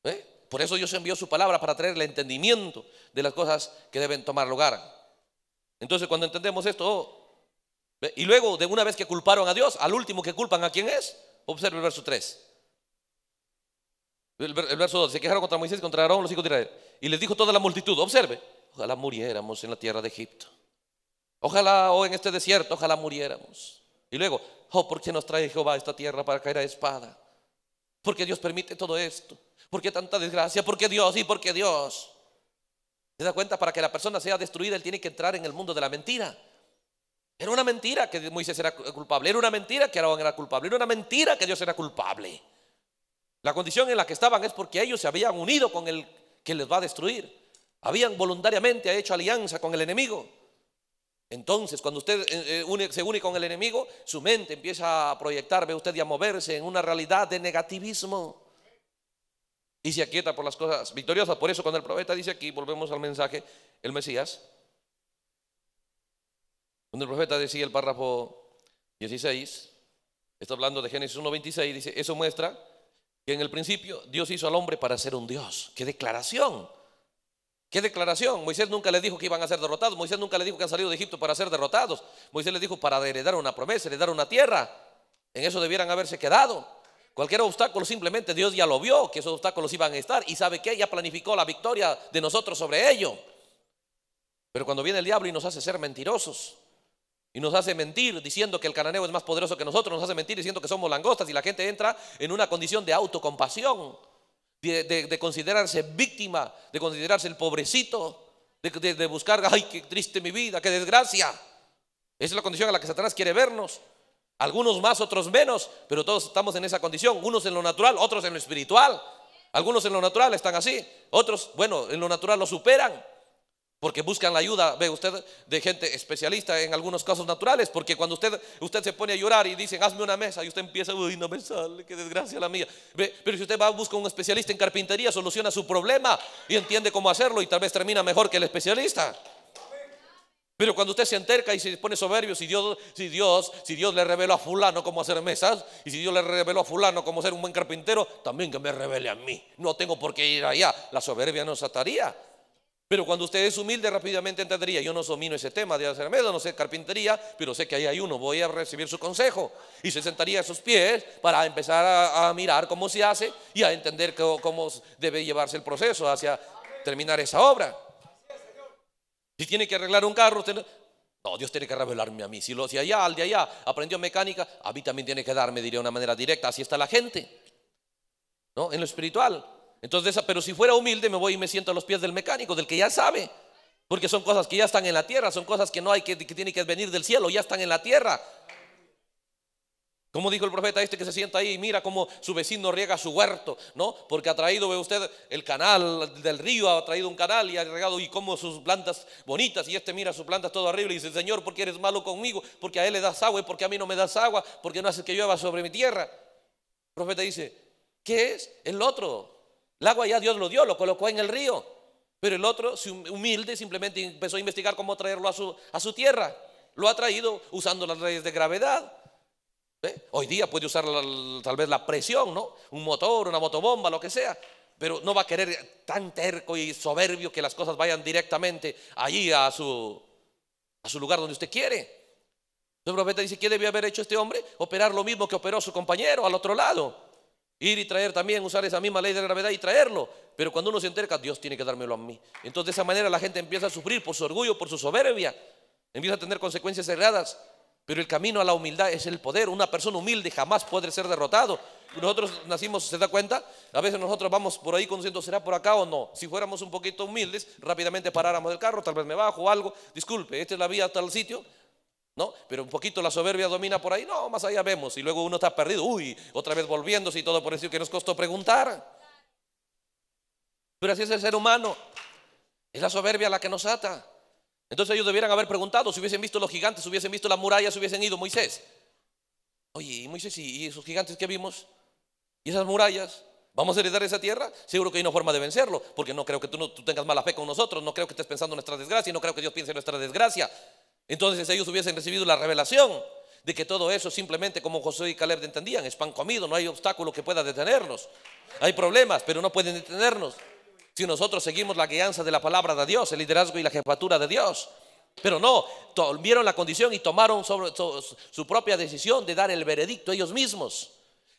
¿Eh? Por eso Dios envió su palabra para traer el entendimiento de las cosas que deben tomar lugar. Entonces cuando entendemos esto, oh, y luego de una vez que culparon a Dios, al último que culpan a quién es, observe el verso 3. El, verso 12 se quejaron contra Moisés, contra Aarón, los hijos de Israel. Y les dijo toda la multitud, observe, ojalá muriéramos en la tierra de Egipto. Ojalá o oh, en este desierto, ojalá muriéramos. Y luego, oh, ¿por qué nos trae Jehová a esta tierra para caer a espada? ¿Por qué Dios permite todo esto? ¿Por qué tanta desgracia? ¿Por qué Dios? ¿Y por qué Dios? ¿Se da cuenta? Para que la persona sea destruida, él tiene que entrar en el mundo de la mentira. Era una mentira que Moisés era culpable. Era una mentira que Aarón era culpable. Era una mentira que Dios era culpable. La condición en la que estaban es porque ellos se habían unido con el que les va a destruir. Habían voluntariamente hecho alianza con el enemigo. Entonces, cuando usted eh, eh, se une con el enemigo, su mente empieza a proyectar, ve usted, y a moverse en una realidad de negativismo. Y se aquieta por las cosas victoriosas. Por eso, cuando el profeta dice aquí, volvemos al mensaje, el Mesías. Cuando el profeta decía el párrafo 16, está hablando de Génesis 1.26, dice, eso muestra que en el principio Dios hizo al hombre para ser un Dios. ¡Qué declaración! ¿Qué declaración? Moisés nunca le dijo que iban a ser derrotados. Moisés nunca le dijo que han salido de Egipto para ser derrotados. Moisés le dijo para heredar una promesa, heredar una tierra. En eso debieran haberse quedado. Cualquier obstáculo simplemente Dios ya lo vio, que esos obstáculos iban a estar. Y sabe que ya planificó la victoria de nosotros sobre ello. Pero cuando viene el diablo y nos hace ser mentirosos, y nos hace mentir diciendo que el cananeo es más poderoso que nosotros, nos hace mentir diciendo que somos langostas y la gente entra en una condición de autocompasión, de, de, considerarse víctima, de considerarse el pobrecito, de, buscar, ay, qué triste mi vida, qué desgracia. Esa es la condición a la que Satanás quiere vernos. Algunos más, otros menos, pero todos estamos en esa condición, unos en lo natural, otros en lo espiritual. Algunos en lo natural están así, otros, bueno, en lo natural lo superan, porque buscan la ayuda, ve usted, de gente especialista en algunos casos naturales. Porque cuando usted, usted se pone a llorar y dicen, hazme una mesa, y usted empieza, uy, no me sale, qué desgracia la mía. Ve, pero si usted va a buscar un especialista en carpintería, soluciona su problema y entiende cómo hacerlo y tal vez termina mejor que el especialista. Pero cuando usted se enterca y se pone soberbio, si Dios, si Dios, si Dios le reveló a fulano cómo hacer mesas, y si Dios le reveló a fulano cómo ser un buen carpintero, también que me revele a mí. No tengo por qué ir allá. La soberbia nos ataría. Pero cuando usted es humilde, rápidamente entendería, yo no domino ese tema de hacer medo, no sé carpintería, pero sé que ahí hay uno, voy a recibir su consejo. Y se sentaría a sus pies para empezar a, mirar cómo se hace y a entender cómo, debe llevarse el proceso hacia terminar esa obra. Si tiene que arreglar un carro, no, Dios tiene que revelarme a mí. Si, lo, hacía allá, al de allá, aprendió mecánica, a mí también tiene que darme, diría de una manera directa. Así está la gente, ¿no? En lo espiritual. Entonces, pero si fuera humilde, me voy y me siento a los pies del mecánico, del que ya sabe. Porque son cosas que ya están en la tierra, son cosas que no hay que, que venir del cielo, ya están en la tierra. Como dijo el profeta este que se sienta ahí y mira cómo su vecino riega su huerto, ¿no? Porque ha traído, ve usted, el canal del río, ha traído un canal y ha regado y como sus plantas bonitas y este mira sus plantas todo horrible y dice, Señor, ¿por qué eres malo conmigo? Porque a él le das agua y porque a mí no me das agua, porque no haces que llueva sobre mi tierra. El profeta dice, ¿qué es? El otro. El agua ya Dios lo dio, lo colocó en el río. Pero el otro, humilde, simplemente empezó a investigar cómo traerlo a su, tierra. Lo ha traído usando las leyes de gravedad. ¿Eh? Hoy día puede usar tal vez la presión, ¿no? Un motor, una motobomba, lo que sea. Pero no va a querer tan terco y soberbio que las cosas vayan directamente allí a su, lugar donde usted quiere. El profeta dice, ¿qué debió haber hecho este hombre? Operar lo mismo que operó su compañero al otro lado. Ir y traer también, usar esa misma ley de la gravedad y traerlo. Pero cuando uno se enterca, Dios tiene que dármelo a mí. Entonces de esa manera la gente empieza a sufrir por su orgullo, por su soberbia. Empieza a tener consecuencias erradas. Pero el camino a la humildad es el poder. Una persona humilde jamás puede ser derrotado. Nosotros nacimos, ¿se da cuenta? A veces nosotros vamos por ahí conduciendo, ¿será por acá o no? Si fuéramos un poquito humildes, rápidamente paráramos del carro, tal vez me bajo algo. Disculpe, esta es la vía hasta el sitio. Pero un poquito la soberbia domina por ahí, no, más allá vemos, y luego uno está perdido, uy, otra vez volviéndose y todo por eso que nos costó preguntar. Pero así es el ser humano, es la soberbia la que nos ata. Entonces ellos debieran haber preguntado, si hubiesen visto los gigantes, si hubiesen visto las murallas, si hubiesen ido Moisés. Oye, ¿y Moisés y esos gigantes que vimos? ¿Y esas murallas? ¿Vamos a heredar esa tierra? Seguro que hay una forma de vencerlo, porque no creo que tú, no, tú tengas mala fe con nosotros, no creo que estés pensando en nuestra desgracia, no creo que Dios piense en nuestra desgracia. Entonces ellos hubiesen recibido la revelación de que todo eso simplemente como José y Caleb entendían, es pan comido, no hay obstáculo que pueda detenernos. Hay problemas, pero no pueden detenernos. Si nosotros seguimos la guianza de la palabra de Dios, el liderazgo y la jefatura de Dios. Pero no, vieron la condición y tomaron sobre, su propia decisión de dar el veredicto ellos mismos.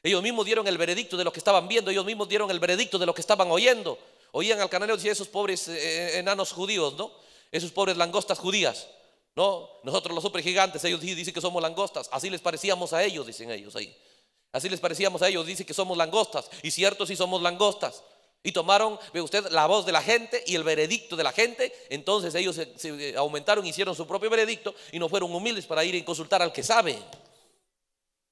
Ellos mismos dieron el veredicto de lo que estaban viendo, ellos mismos dieron el veredicto de lo que estaban oyendo. Oían al cananeo decir esos pobres eh, eh, enanos judíos, ¿no? Esos pobres langostas judías. No, nosotros los gigantes ellos dicen que somos langostas. Así les parecíamos a ellos, dicen ellos ahí. Así les parecíamos a ellos, dicen que somos langostas. Y cierto, sí somos langostas. Y tomaron, ve usted, la voz de la gente y el veredicto de la gente. Entonces ellos se, eh, aumentaron, hicieron su propio veredicto y no fueron humildes para ir y consultar al que sabe.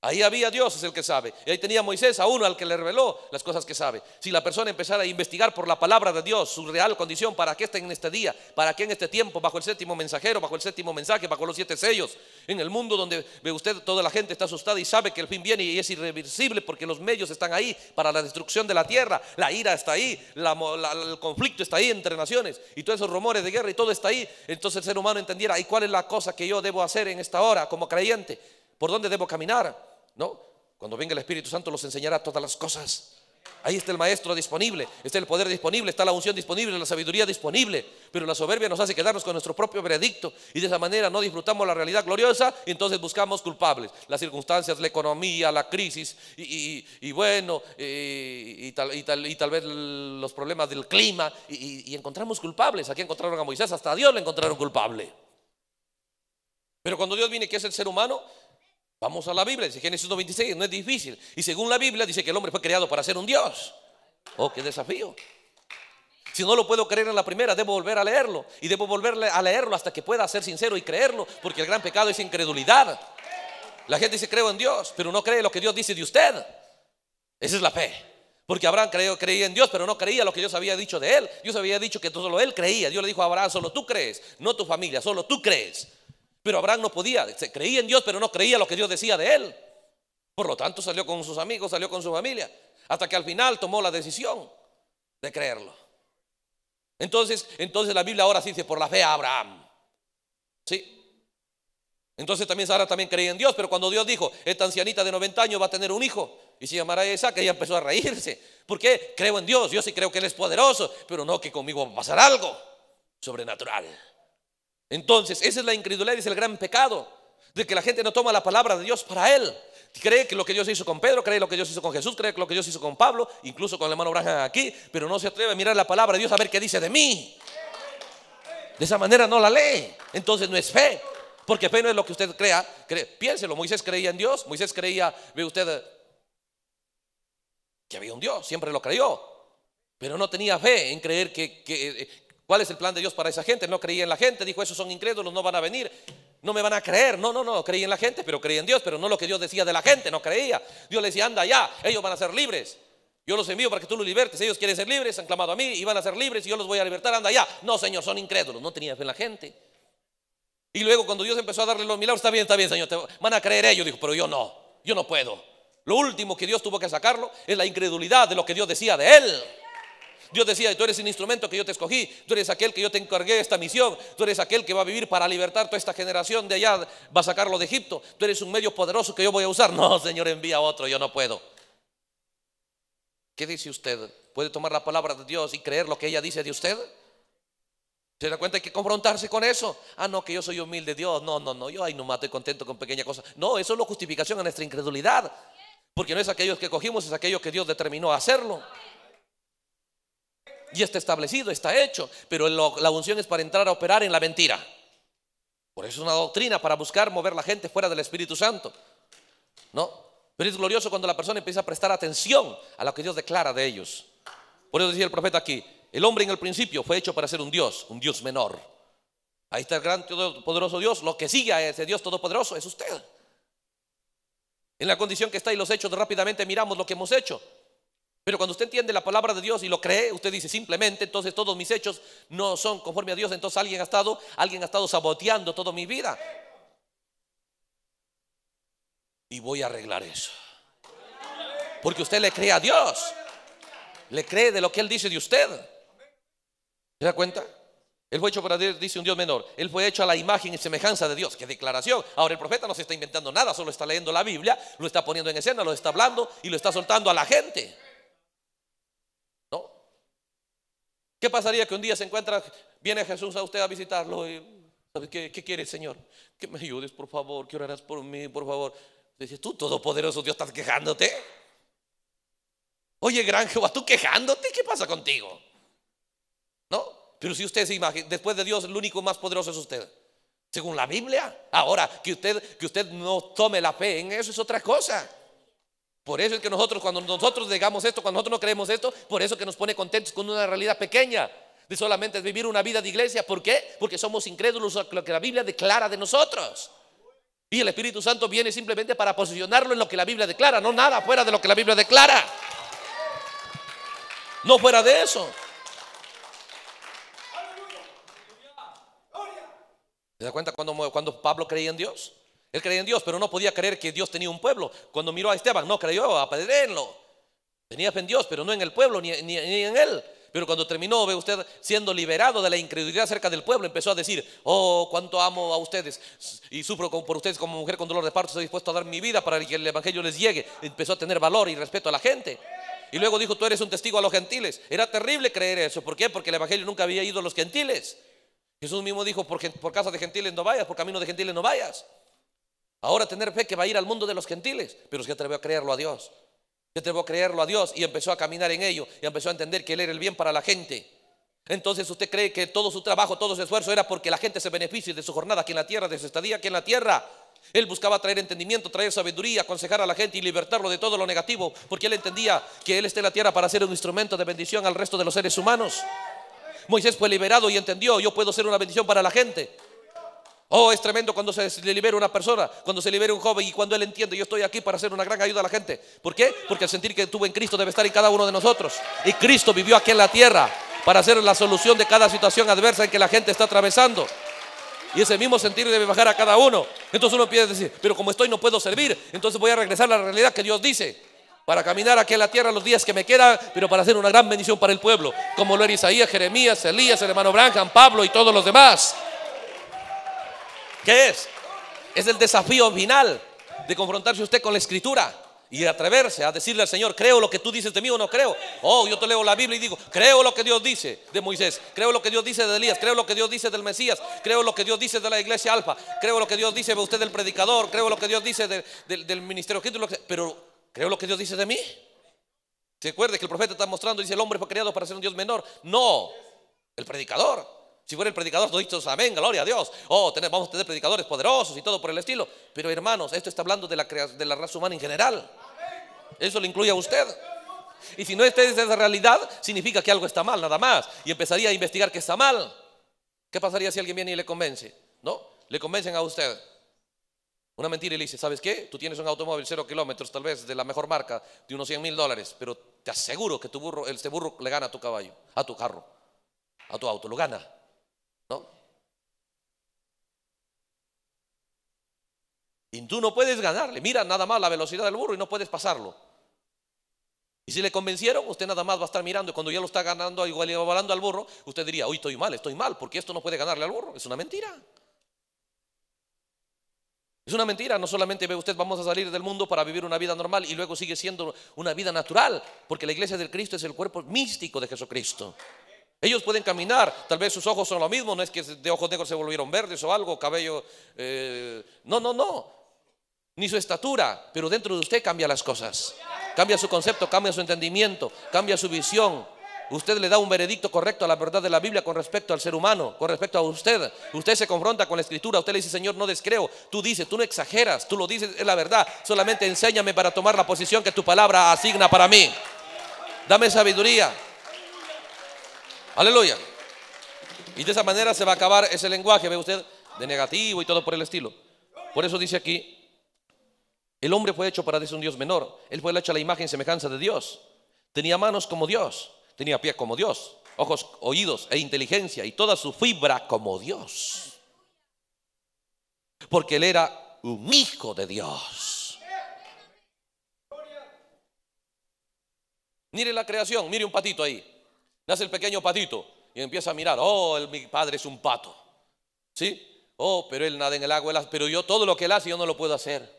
Ahí había Dios, es el que sabe. Y ahí tenía Moisés, a uno al que le reveló las cosas que sabe. Si la persona empezara a investigar por la palabra de Dios, su real condición, para qué está en este día, para qué en este tiempo, bajo el séptimo mensajero, bajo el séptimo mensaje, bajo los siete sellos, en el mundo donde ve usted toda la gente está asustada y sabe que el fin viene y es irreversible porque los medios están ahí para la destrucción de la tierra, la ira está ahí, el conflicto está ahí entre naciones y todos esos rumores de guerra y todo está ahí. Entonces el ser humano entendiera, ¿y cuál es la cosa que yo debo hacer en esta hora como creyente? ¿Por dónde debo caminar? No, cuando venga el Espíritu Santo los enseñará todas las cosas. Ahí está el maestro disponible, está el poder disponible, está la unción disponible, la sabiduría disponible. Pero la soberbia nos hace quedarnos con nuestro propio veredicto y de esa manera no disfrutamos la realidad gloriosa y entonces buscamos culpables. Las circunstancias, la economía, la crisis y, y bueno, eh, y tal, tal, y, tal, vez los problemas del clima y, encontramos culpables. Aquí encontraron a Moisés, hasta a Dios le encontraron culpable. Pero cuando Dios viene, que es el ser humano, Vamos a la Biblia, dice Génesis 26, no es difícil. Y según la Biblia dice que el hombre fue creado para ser un Dios. Oh, qué desafío. Si no lo puedo creer en la primera, debo volver a leerlo. Y debo volver a leerlo hasta que pueda ser sincero y creerlo, porque el gran pecado es incredulidad. La gente dice, creo en Dios, pero no cree lo que Dios dice de usted. Esa es la fe. Porque Abraham creía en Dios, pero no creía lo que Dios había dicho de él. Dios había dicho que solo él creía. Dios le dijo a Abraham, solo tú crees, no tu familia, solo tú crees. Pero Abraham no podía, se creía en Dios, pero no creía lo que Dios decía de él. Por lo tanto, salió con sus amigos, salió con su familia, hasta que al final tomó la decisión de creerlo. Entonces, entonces la Biblia ahora sí dice por la fe a Abraham. ¿Sí? Entonces también Sara también creía en Dios, pero cuando Dios dijo, esta ancianita de 90 años va a tener un hijo y se llamará Isaac, ella empezó a reírse. Porque Creo en Dios, yo sí creo que Él es poderoso, pero no que conmigo va a pasar algo sobrenatural. Entonces, esa es la incredulidad, es el gran pecado, de que la gente no toma la palabra de Dios para él. Cree que lo que Dios hizo con Pedro, cree lo que Dios hizo con Jesús, cree lo que Dios hizo con Pablo, incluso con el hermano Brajan aquí, pero no se atreve a mirar la palabra de Dios a ver qué dice de mí. De esa manera no la lee. Entonces no es fe. Porque fe no es lo que usted crea. Piénselo, Moisés creía en Dios, Moisés creía, ve usted, que había un Dios, siempre lo creyó. Pero no tenía fe en creer que, que, ¿Cuál es el plan de Dios para esa gente? No creía en la gente, dijo, esos son incrédulos, no van a venir, no me van a creer. No, no, no, creía en la gente, pero creía en Dios, pero no lo que Dios decía de la gente, no creía. Dios le decía, anda allá, ellos van a ser libres. Yo los envío para que tú los libertes. Ellos quieren ser libres, han clamado a mí y van a ser libres y yo los voy a libertar. Anda allá. No, Señor, son incrédulos. No tenía fe en la gente. Y luego cuando Dios empezó a darle los milagros, está bien, está bien, Señor, te van a creer ellos. Dijo, pero yo no, yo no puedo. Lo último que Dios tuvo que sacarlo es la incredulidad de lo que Dios decía de él. Dios decía, tú eres un instrumento que yo te escogí, tú eres aquel que yo te encargué esta misión, tú eres aquel que va a vivir para libertar toda esta generación de allá, va a sacarlo de Egipto, tú eres un medio poderoso que yo voy a usar. No, Señor, envía otro, yo no puedo. ¿Qué dice usted? ¿Puede tomar la palabra de Dios y creer lo que ella dice de usted? ¿Se da cuenta? Hay que confrontarse con eso. Ah, no, que yo soy humilde, Dios. No, no, no, yo ahí mato estoy contento con pequeña cosas. No, eso es la justificación a nuestra incredulidad. Porque no es aquellos que cogimos, es aquello que Dios determinó hacerlo. Y está establecido, está hecho, pero la unción es para entrar a operar en la mentira. Por eso es una doctrina para buscar mover la gente fuera del Espíritu Santo. ¿No? Pero es glorioso cuando la persona empieza a prestar atención a lo que Dios declara de ellos. Por eso decía el profeta aquí, el hombre en el principio fue hecho para ser un Dios, un Dios menor. Ahí está el gran todopoderoso Dios. Lo que sigue a ese Dios todopoderoso es usted. En la condición que está y los hechos rápidamente miramos lo que hemos hecho. Pero cuando usted entiende la palabra de Dios y lo cree, usted dice simplemente, entonces todos mis hechos no son conforme a Dios, entonces alguien ha estado, alguien ha estado saboteando toda mi vida. Y voy a arreglar eso. Porque usted le cree a Dios. Le cree de lo que Él dice de usted. ¿Se da cuenta? Él fue hecho para Dios, dice un Dios menor. Él fue hecho a la imagen y semejanza de Dios. Qué declaración. Ahora el profeta no se está inventando nada, solo está leyendo la Biblia, lo está poniendo en escena, lo está hablando y lo está soltando a la gente. ¿Qué pasaría que un día se encuentra, viene Jesús a usted a visitarlo y, qué, quiere el Señor? Que me ayudes, por favor, que orarás por mí, por favor. Dice, tú, todopoderoso Dios, estás quejándote. Oye, gran Jehová, tú quejándote, ¿qué pasa contigo? ¿No? Pero si usted se imagina, después de Dios, el único más poderoso es usted. Según la Biblia. Ahora, que usted, que usted no tome la fe en eso es otra cosa. Por eso es que nosotros, cuando nosotros negamos esto, cuando nosotros no creemos esto, por eso que nos pone contentos con una realidad pequeña de solamente vivir una vida de iglesia. ¿Por qué? Porque somos incrédulos a lo que la Biblia declara de nosotros. Y el Espíritu Santo viene simplemente para posicionarlo en lo que la Biblia declara, no nada fuera de lo que la Biblia declara. No fuera de eso. ¿Se da cuenta cuando, cuando Pablo creía en Dios? Él creía en Dios, pero no podía creer que Dios tenía un pueblo. Cuando miró a Esteban, no creyó, perderlo. Tenía fe en Dios, pero no en el pueblo, ni, en él. Pero cuando terminó, ve usted, siendo liberado de la incredulidad acerca del pueblo, empezó a decir, oh, cuánto amo a ustedes y sufro por ustedes como mujer con dolor de parto, estoy dispuesto a dar mi vida para que el Evangelio les llegue. Empezó a tener valor y respeto a la gente. Y luego dijo, tú eres un testigo a los gentiles. Era terrible creer eso. ¿Por qué? Porque el Evangelio nunca había ido a los gentiles. Jesús mismo dijo, por, por casa de gentiles no vayas, por camino de gentiles no vayas. Ahora tener fe que va a ir al mundo de los gentiles, pero se atrevió a creerlo a Dios. Se atrevió a creerlo a Dios y empezó a caminar en ello y empezó a entender que Él era el bien para la gente. Entonces usted cree que todo su trabajo, todo su esfuerzo era porque la gente se beneficie de su jornada aquí en la tierra, de su estadía aquí en la tierra. Él buscaba traer entendimiento, traer sabiduría, aconsejar a la gente y libertarlo de todo lo negativo, porque él entendía que él está en la tierra para ser un instrumento de bendición al resto de los seres humanos. Moisés fue liberado y entendió, yo puedo ser una bendición para la gente. Oh, es tremendo cuando se libera una persona, cuando se libera un joven y cuando él entiende, yo estoy aquí para hacer una gran ayuda a la gente. ¿Por qué? Porque el sentir que tuvo en Cristo debe estar en cada uno de nosotros. Y Cristo vivió aquí en la tierra para hacer la solución de cada situación adversa en que la gente está atravesando. Y ese mismo sentir debe bajar a cada uno. Entonces uno empieza a decir, pero como estoy no puedo servir, entonces voy a regresar a la realidad que Dios dice. Para caminar aquí en la tierra los días que me quedan, pero para hacer una gran bendición para el pueblo. Como lo era Isaías, Jeremías, Elías, el hermano Branham, Pablo y todos los demás. ¿Qué es? Es el desafío final de confrontarse usted con la escritura y atreverse a decirle al Señor, creo lo que tú dices de mí o no creo. Oh, yo te leo la Biblia y digo, creo lo que Dios dice de Moisés, creo lo que Dios dice de Elías, creo lo que Dios dice del Mesías, creo lo que Dios dice de la iglesia alfa, creo lo que Dios dice de usted del predicador, creo lo que Dios dice de, de, del ministerio, pero creo lo que Dios dice de mí. ¿Se acuerda que el profeta está mostrando, dice, el hombre fue creado para ser un Dios menor? No, el predicador. Si fuera el predicador, todos dichos, amén, gloria a Dios. Oh, vamos a tener predicadores poderosos y todo por el estilo. Pero hermanos, esto está hablando de la, de la raza humana en general. Eso le incluye a usted. Y si no esté desde la realidad, significa que algo está mal, nada más. Y empezaría a investigar que está mal. ¿Qué pasaría si alguien viene y le convence? ¿No? Le convencen a usted. Una mentira y le dice, ¿sabes qué? Tú tienes un automóvil cero kilómetros, tal vez de la mejor marca, de unos 100 mil dólares, pero te aseguro que tu burro, este burro le gana a tu caballo, a tu carro, a tu auto, lo gana. Y tú no puedes ganarle. Mira nada más la velocidad del burro y no puedes pasarlo. Y si le convencieron, usted nada más va a estar mirando. Y cuando ya lo está ganando, igual volando al burro, usted diría, hoy estoy mal, estoy mal, porque esto no puede ganarle al burro. Es una mentira. Es una mentira, no solamente ve usted, vamos a salir del mundo para vivir una vida normal y luego sigue siendo una vida natural, porque la iglesia del Cristo es el cuerpo místico de Jesucristo. Ellos pueden caminar, tal vez sus ojos son lo mismo, no es que de ojos negros se volvieron verdes o algo, cabello... Eh, no, no, no ni su estatura, pero dentro de usted cambia las cosas. Cambia su concepto, cambia su entendimiento, cambia su visión. Usted le da un veredicto correcto a la verdad de la Biblia con respecto al ser humano, con respecto a usted. Usted se confronta con la escritura, usted le dice, Señor, no descreo. Tú dices, tú no exageras, tú lo dices, es la verdad. Solamente enséñame para tomar la posición que tu palabra asigna para mí. Dame sabiduría. Aleluya. Y de esa manera se va a acabar ese lenguaje, ve usted, de negativo y todo por el estilo. Por eso dice aquí, el hombre fue hecho para un Dios menor. Él fue hecho a la imagen y semejanza de Dios. Tenía manos como Dios. Tenía pies como Dios. Ojos, oídos e inteligencia. Y toda su fibra como Dios. Porque él era un hijo de Dios. Mire la creación. Mire un patito ahí. Nace el pequeño patito. Y empieza a mirar. Oh, mi padre es un pato. ¿Sí? Oh, pero él nada en el agua. pero yo todo lo que él hace yo no lo puedo hacer.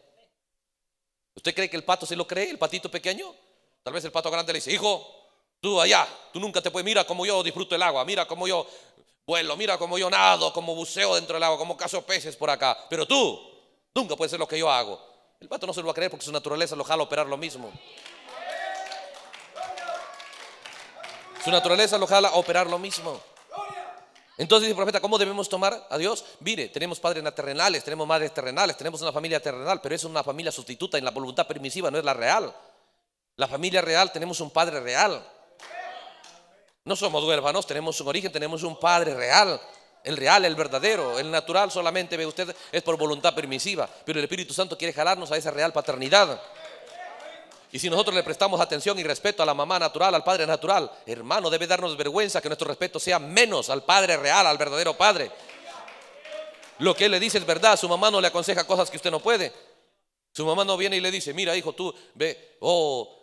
¿Usted cree que el pato se lo cree, el patito pequeño? Tal vez el pato grande le dice, hijo, tú allá, tú nunca te puedes, mira como yo disfruto el agua, mira como yo vuelo, mira como yo nado, como buceo dentro del agua, como cazo peces por acá, pero tú nunca puedes hacer lo que yo hago. El pato no se lo va a creer porque su naturaleza lo jala a operar lo mismo. Su naturaleza lo jala a operar lo mismo. Entonces dice el profeta, ¿cómo debemos tomar a Dios? Mire, tenemos padres terrenales, tenemos madres terrenales, tenemos una familia terrenal, pero es una familia sustituta en la voluntad permisiva, no es la real. La familia real, tenemos un padre real. No somos huérfanos, tenemos un origen, tenemos un padre real. El real, el verdadero, el natural solamente, ve usted, es por voluntad permisiva. Pero el Espíritu Santo quiere jalarnos a esa real paternidad. Y si nosotros le prestamos atención y respeto a la mamá natural, al padre natural, hermano, debe darnos vergüenza que nuestro respeto sea menos al padre real, al verdadero padre. Lo que él le dice es verdad, su mamá no le aconseja cosas que usted no puede. Su mamá no viene y le dice, mira hijo, tú ve, oh,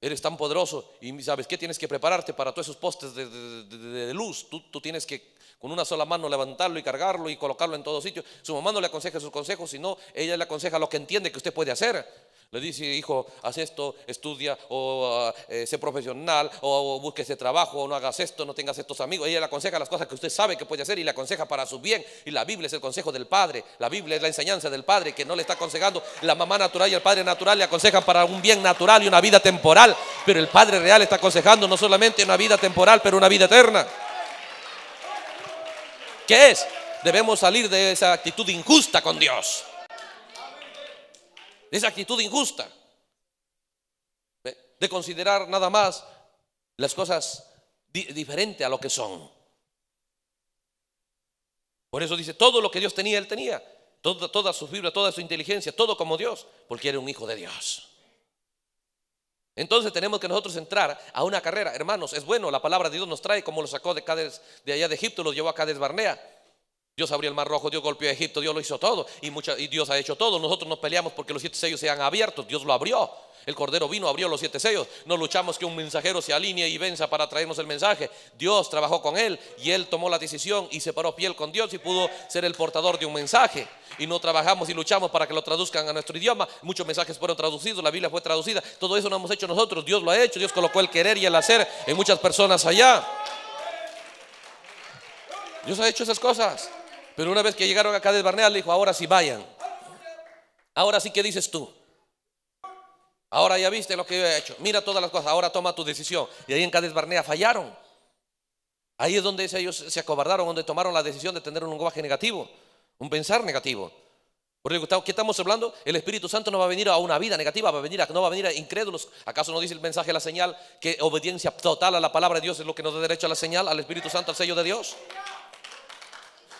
eres tan poderoso y sabes que tienes que prepararte para todos esos postes de, luz. Tú, tú, tienes que con una sola mano levantarlo y cargarlo y colocarlo en todo sitio. Su mamá no le aconseja sus consejos, sino ella le aconseja lo que entiende que usted puede hacer. Le dice, hijo, haz esto, estudia, o ah, eh, sé profesional, o, busque ese trabajo, o no hagas esto, no tengas estos amigos. Ella le aconseja las cosas que usted sabe que puede hacer y le aconseja para su bien. Y la Biblia es el consejo del padre, la Biblia es la enseñanza del padre que no le está aconsejando. La mamá natural y el padre natural le aconsejan para un bien natural y una vida temporal. Pero el padre real está aconsejando no solamente una vida temporal, pero una vida eterna. ¿Qué es? Debemos salir de esa actitud injusta con Dios. Esa actitud injusta de considerar nada más las cosas diferentes diferente a lo que son. Por eso dice, todo lo que Dios tenía, él tenía. Toda, toda su fibra, toda su inteligencia, todo como Dios, porque era un hijo de Dios. Entonces tenemos que nosotros entrar a una carrera. Hermanos, es bueno, la palabra de Dios nos trae como lo sacó de, de allá de Egipto, lo llevó a Cades Barnea. Dios abrió el mar rojo, Dios golpeó a Egipto, Dios lo hizo todo y, y Dios ha hecho todo. Nosotros nos peleamos porque los siete sellos sean abiertos, Dios lo abrió. El Cordero vino, abrió los siete sellos. No luchamos que un mensajero se alinee y venza para traernos el mensaje. Dios trabajó con él y él tomó la decisión y se paró piel con Dios y pudo ser el portador de un mensaje. Y no trabajamos y luchamos para que lo traduzcan a nuestro idioma. Muchos mensajes fueron traducidos, la Biblia fue traducida. Todo eso no hemos hecho nosotros. Dios lo ha hecho. Dios colocó el querer y el hacer en muchas personas allá. Dios ha hecho esas cosas. Pero una vez que llegaron a de Barnea, le dijo, ahora sí vayan. Ahora sí, ¿qué dices tú? Ahora ya viste lo que yo he hecho. Mira todas las cosas. Ahora toma tu decisión. Y ahí en Cádiz Barnea fallaron. Ahí es donde ellos se acobardaron, donde tomaron la decisión de tener un lenguaje negativo, un pensar negativo. Porque ¿qué estamos hablando? El Espíritu Santo no va a venir a una vida negativa, va a venir a, no va a venir a incrédulos. ¿Acaso no dice el mensaje, la señal, que obediencia total a la palabra de Dios es lo que nos da derecho a la señal, al Espíritu Santo, al sello de Dios?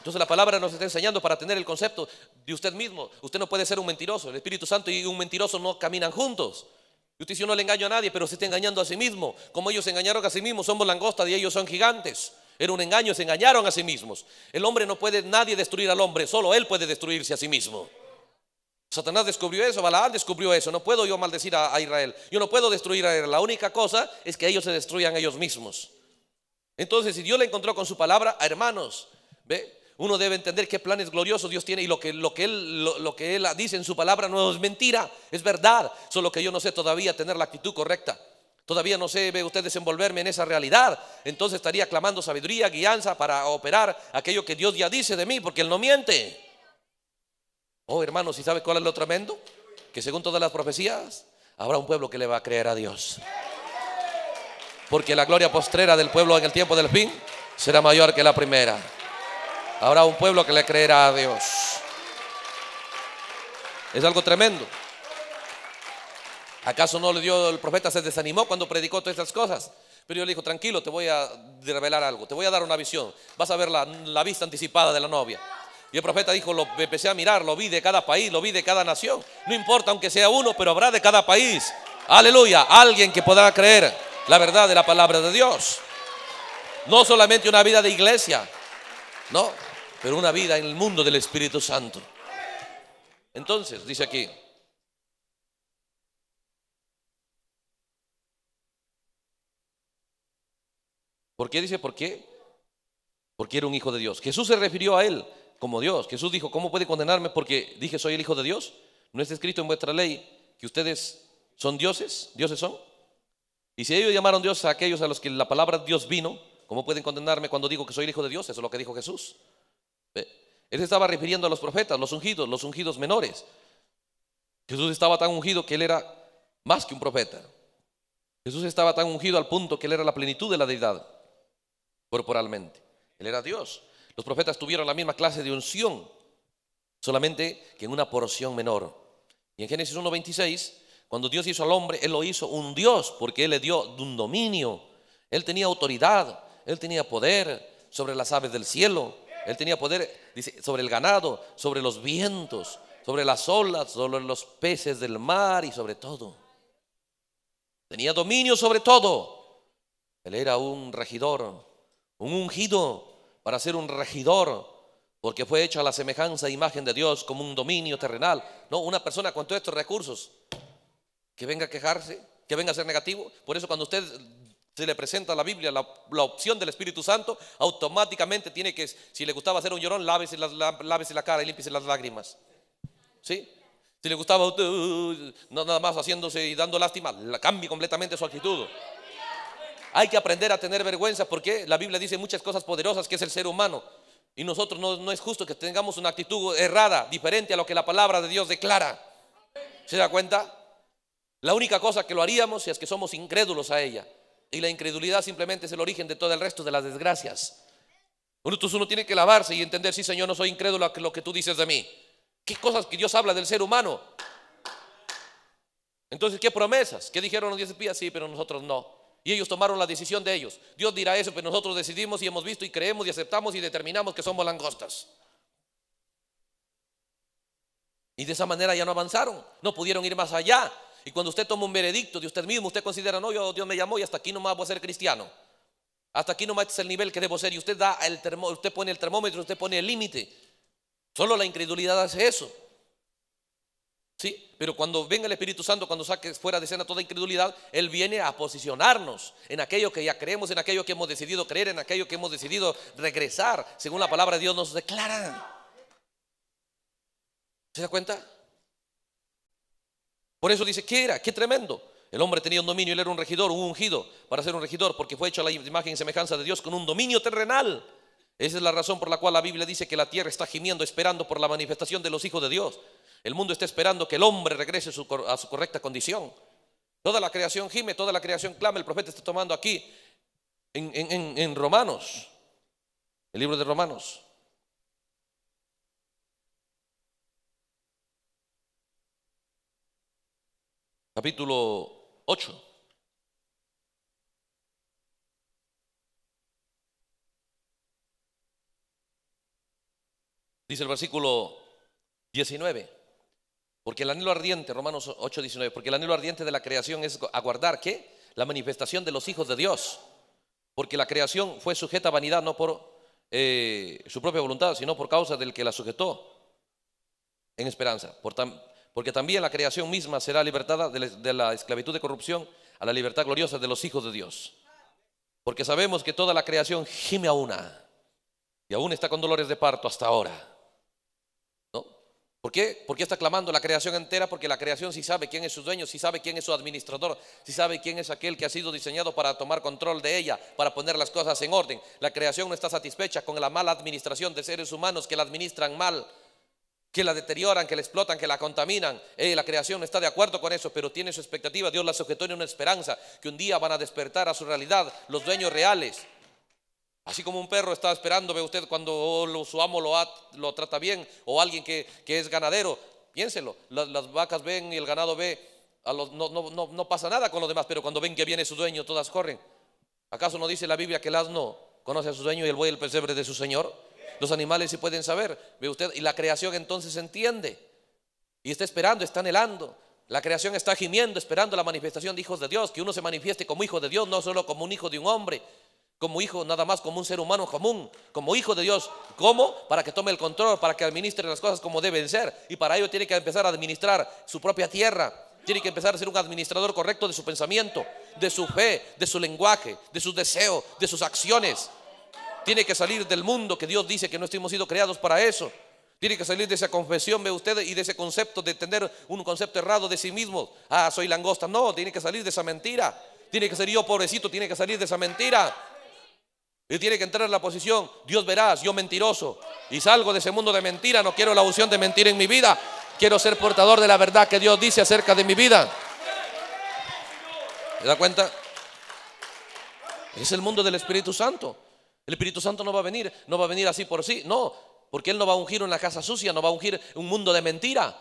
Entonces la palabra nos está enseñando para tener el concepto de usted mismo. Usted no puede ser un mentiroso. El Espíritu Santo y un mentiroso no caminan juntos. Y usted dice, yo no le engaño a nadie, pero se está engañando a sí mismo. Como ellos se engañaron a sí mismos, somos langostas y ellos son gigantes. Era un engaño, se engañaron a sí mismos. El hombre no puede nadie destruir al hombre, solo él puede destruirse a sí mismo. Satanás descubrió eso, Balaam descubrió eso. No puedo yo maldecir a, Israel. Yo no puedo destruir a él. La única cosa es que ellos se destruyan ellos mismos. Entonces, si Dios le encontró con su palabra, a hermanos, ¿ve? Uno debe entender qué planes gloriosos Dios tiene y lo que, lo que, él, lo, que Él dice en su palabra no es mentira, es verdad. Solo que yo no sé todavía tener la actitud correcta. Todavía no sé, ve usted desenvolverme en esa realidad. Entonces estaría clamando sabiduría, guianza para operar aquello que Dios ya dice de mí, porque Él no miente. Oh, hermanos, ¿y sabes cuál es lo tremendo? Que según todas las profecías, habrá un pueblo que le va a creer a Dios. Porque la gloria postrera del pueblo en el tiempo del fin será mayor que la primera. Habrá un pueblo que le creerá a Dios. Es algo tremendo. ¿Acaso no le dio el profeta? Se desanimó cuando predicó todas estas cosas. Pero yo le dijo, tranquilo, te voy a revelar algo, te voy a dar una visión. Vas a ver la, la vista anticipada de la novia. Y el profeta dijo, lo empecé a mirar, lo vi de cada país, lo vi de cada nación. No importa aunque sea uno, pero habrá de cada país. Aleluya, alguien que podrá creer la verdad de la palabra de Dios. No solamente una vida de iglesia, no, pero una vida en el mundo del Espíritu Santo. Entonces, dice aquí, ¿por qué dice por qué? Porque era un hijo de Dios. Jesús se refirió a él como Dios. Jesús dijo, ¿cómo puede condenarme porque dije soy el hijo de Dios? ¿No está escrito en vuestra ley que ustedes son dioses? ¿Dioses son? Y si ellos llamaron Dios a aquellos a los que la palabra Dios vino, ¿cómo pueden condenarme cuando digo que soy el hijo de Dios? Eso es lo que dijo Jesús. Eh, él estaba refiriendo a los profetas, los ungidos, los ungidos menores. Jesús estaba tan ungido que él era más que un profeta. Jesús estaba tan ungido al punto que él era la plenitud de la deidad corporalmente. Él era Dios. Los profetas tuvieron la misma clase de unción, solamente que en una porción menor. Y en Génesis 1.26, cuando Dios hizo al hombre, Él lo hizo un Dios, porque Él le dio un dominio. Él tenía autoridad, Él tenía poder sobre las aves del cielo, él tenía poder sobre el ganado, sobre los vientos, sobre las olas, sobre los peces del mar y sobre todo. Tenía dominio sobre todo. Él era un regidor, un ungido para ser un regidor, porque fue hecho a la semejanza e imagen de Dios como un dominio terrenal. No, una persona con todos estos recursos que venga a quejarse, que venga a ser negativo. Por eso cuando usted si le presenta la Biblia la, opción del Espíritu Santo, automáticamente tiene que, si le gustaba hacer un llorón, lávese la, la cara y límpiese las lágrimas. ¿Sí? Si le gustaba uh, nada más haciéndose y dando lástima, cambie completamente su actitud. Hay que aprender a tener vergüenza porque la Biblia dice muchas cosas poderosas que es el ser humano. Y nosotros no, no es justo que tengamos una actitud errada, diferente a lo que la palabra de Dios declara. ¿Se da cuenta? La única cosa que lo haríamos es que somos incrédulos a ella y la incredulidad simplemente es el origen de todo el resto de las desgracias. Uno, uno tiene que lavarse y entender, sí Señor, no soy incrédulo a lo que tú dices de mí. ¿Qué cosas que Dios habla del ser humano? Entonces, ¿qué promesas? ¿Qué dijeron los diez espías? Sí, pero nosotros no. Y ellos tomaron la decisión de ellos. Dios dirá eso, pero nosotros decidimos y hemos visto y creemos y aceptamos y determinamos que somos langostas. Y de esa manera ya no avanzaron, no pudieron ir más allá, y cuando usted toma un veredicto de usted mismo, usted considera, no, yo, Dios me llamó y hasta aquí nomás voy a ser cristiano. Hasta aquí nomás este es el nivel que debo ser. Y usted, da el usted pone el termómetro, usted pone el límite. Solo la incredulidad hace eso. Sí, pero cuando venga el Espíritu Santo, cuando saque fuera de escena toda incredulidad, Él viene a posicionarnos en aquello que ya creemos, en aquello que hemos decidido creer, en aquello que hemos decidido regresar, según la palabra de Dios nos declara. ¿Se da cuenta? Por eso dice, ¿qué era? ¡Qué tremendo! El hombre tenía un dominio, él era un regidor, un ungido para ser un regidor, porque fue hecho a la imagen y semejanza de Dios con un dominio terrenal. Esa es la razón por la cual la Biblia dice que la tierra está gimiendo, esperando por la manifestación de los hijos de Dios. El mundo está esperando que el hombre regrese a su correcta condición. Toda la creación gime, toda la creación clama. El profeta está tomando aquí en, en Romanos, el libro de Romanos. capítulo 8. Dice el versículo 19, porque el anhelo ardiente, Romanos 8, 19, porque el anhelo ardiente de la creación es aguardar que la manifestación de los hijos de Dios, porque la creación fue sujeta a vanidad no por eh, su propia voluntad, sino por causa del que la sujetó en esperanza. Por, tan, porque también la creación misma será libertada de la esclavitud de corrupción a la libertad gloriosa de los hijos de Dios. Porque sabemos que toda la creación gime a una y aún está con dolores de parto hasta ahora. ¿No? ¿Por qué? Porque está clamando la creación entera, porque la creación sí sabe quién es su dueño, sí sabe quién es su administrador, sí sabe quién es aquel que ha sido diseñado para tomar control de ella, para poner las cosas en orden. La creación no está satisfecha con la mala administración de seres humanos que la administran mal que la deterioran, que la explotan, que la contaminan. Eh, la creación está de acuerdo con eso, pero tiene su expectativa. Dios la sujetó en una esperanza que un día van a despertar a su realidad los dueños reales. Así como un perro está esperando, ve usted cuando su amo lo, lo trata bien o alguien que, es ganadero. Piénselo, las, vacas ven y el ganado ve, no, no pasa nada con los demás, pero cuando ven que viene su dueño, todas corren. ¿Acaso no dice la Biblia que el asno conoce a su dueño y el buey el pesebre de su señor? Los animales sí pueden saber, ve usted, y la creación entonces entiende y está esperando, está anhelando. La creación está gimiendo, esperando la manifestación de hijos de Dios, que uno se manifieste como hijo de Dios, no solo como un hijo de un hombre, como hijo nada más, como un ser humano común, como hijo de Dios. ¿Cómo? Para que tome el control, para que administre las cosas como deben ser. Y para ello tiene que empezar a administrar su propia tierra. Tiene que empezar a ser un administrador correcto de su pensamiento, de su fe, de su lenguaje, de sus deseos, de sus acciones. Tiene que salir del mundo que Dios dice que no hemos sido creados para eso. Tiene que salir de esa confesión, ve usted, y de ese concepto de tener un concepto errado de sí mismo. Ah, soy langosta. No, tiene que salir de esa mentira. Tiene que ser yo pobrecito, tiene que salir de esa mentira. Y tiene que entrar en la posición, Dios verás, yo mentiroso. Y salgo de ese mundo de mentira, no quiero la opción de mentir en mi vida. Quiero ser portador de la verdad que Dios dice acerca de mi vida. ¿Se da cuenta? Es el mundo del Espíritu Santo. El Espíritu Santo no va a venir, no va a venir así por sí, no, porque Él no va a ungir una casa sucia, no va a ungir un mundo de mentira.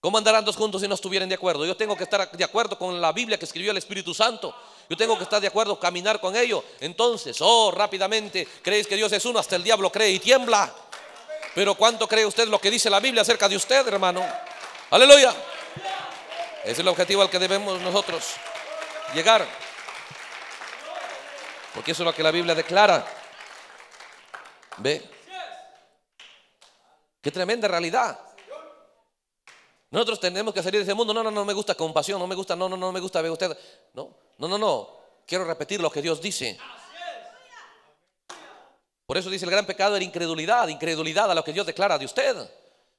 ¿Cómo andarán dos juntos si no estuvieran de acuerdo? Yo tengo que estar de acuerdo con la Biblia que escribió el Espíritu Santo. Yo tengo que estar de acuerdo, caminar con ello. Entonces, oh, rápidamente, creéis que Dios es uno, hasta el diablo cree y tiembla. Pero ¿cuánto cree usted lo que dice la Biblia acerca de usted, hermano? Aleluya. Ese es el objetivo al que debemos nosotros llegar. Porque eso es lo que la Biblia declara. ¿Ve? Qué tremenda realidad. Nosotros tenemos que salir de ese mundo. No, no, no me gusta compasión, no me gusta, no, no, no me gusta ver usted. No, no, no, no. Quiero repetir lo que Dios dice. Por eso dice el gran pecado era incredulidad, incredulidad a lo que Dios declara de usted.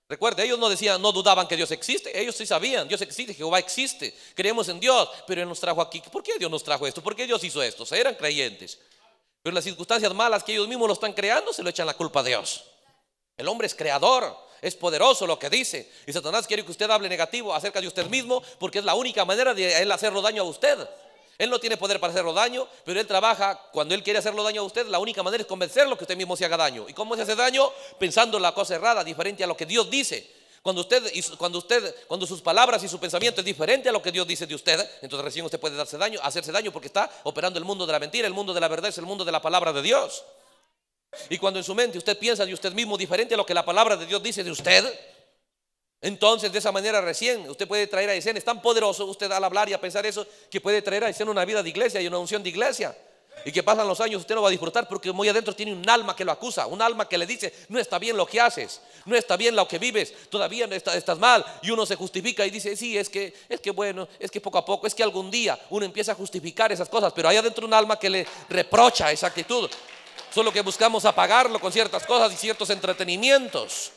Recuerde, ellos no decían, no dudaban que Dios existe, ellos sí sabían, Dios existe, Jehová existe, creemos en Dios, pero Él nos trajo aquí. ¿Por qué Dios nos trajo esto? ¿Por qué Dios hizo esto? O eran creyentes. Pero las circunstancias malas que ellos mismos lo están creando se lo echan la culpa a Dios. El hombre es creador, es poderoso lo que dice. Y Satanás quiere que usted hable negativo acerca de usted mismo porque es la única manera de él hacerlo daño a usted. Él no tiene poder para hacerlo daño, pero él trabaja cuando él quiere hacerlo daño a usted. La única manera es convencerlo que usted mismo se haga daño. ¿Y cómo se hace daño? Pensando la cosa errada, diferente a lo que Dios dice. Cuando usted, cuando usted, cuando sus palabras y su pensamiento es diferente a lo que Dios dice de usted, entonces recién usted puede darse daño, hacerse daño porque está operando el mundo de la mentira, el mundo de la verdad es el mundo de la palabra de Dios. Y cuando en su mente usted piensa de usted mismo diferente a lo que la palabra de Dios dice de usted, entonces de esa manera recién usted puede traer a escena, es tan poderoso usted al hablar y a pensar eso que puede traer a escena una vida de iglesia y una unción de iglesia. Y que pasan los años, usted no va a disfrutar porque muy adentro tiene un alma que lo acusa, un alma que le dice, no está bien lo que haces, no está bien lo que vives, todavía está, estás mal. Y uno se justifica y dice, sí, es que, es que bueno, es que poco a poco, es que algún día uno empieza a justificar esas cosas, pero hay adentro un alma que le reprocha esa actitud. Solo que buscamos apagarlo con ciertas cosas y ciertos entretenimientos.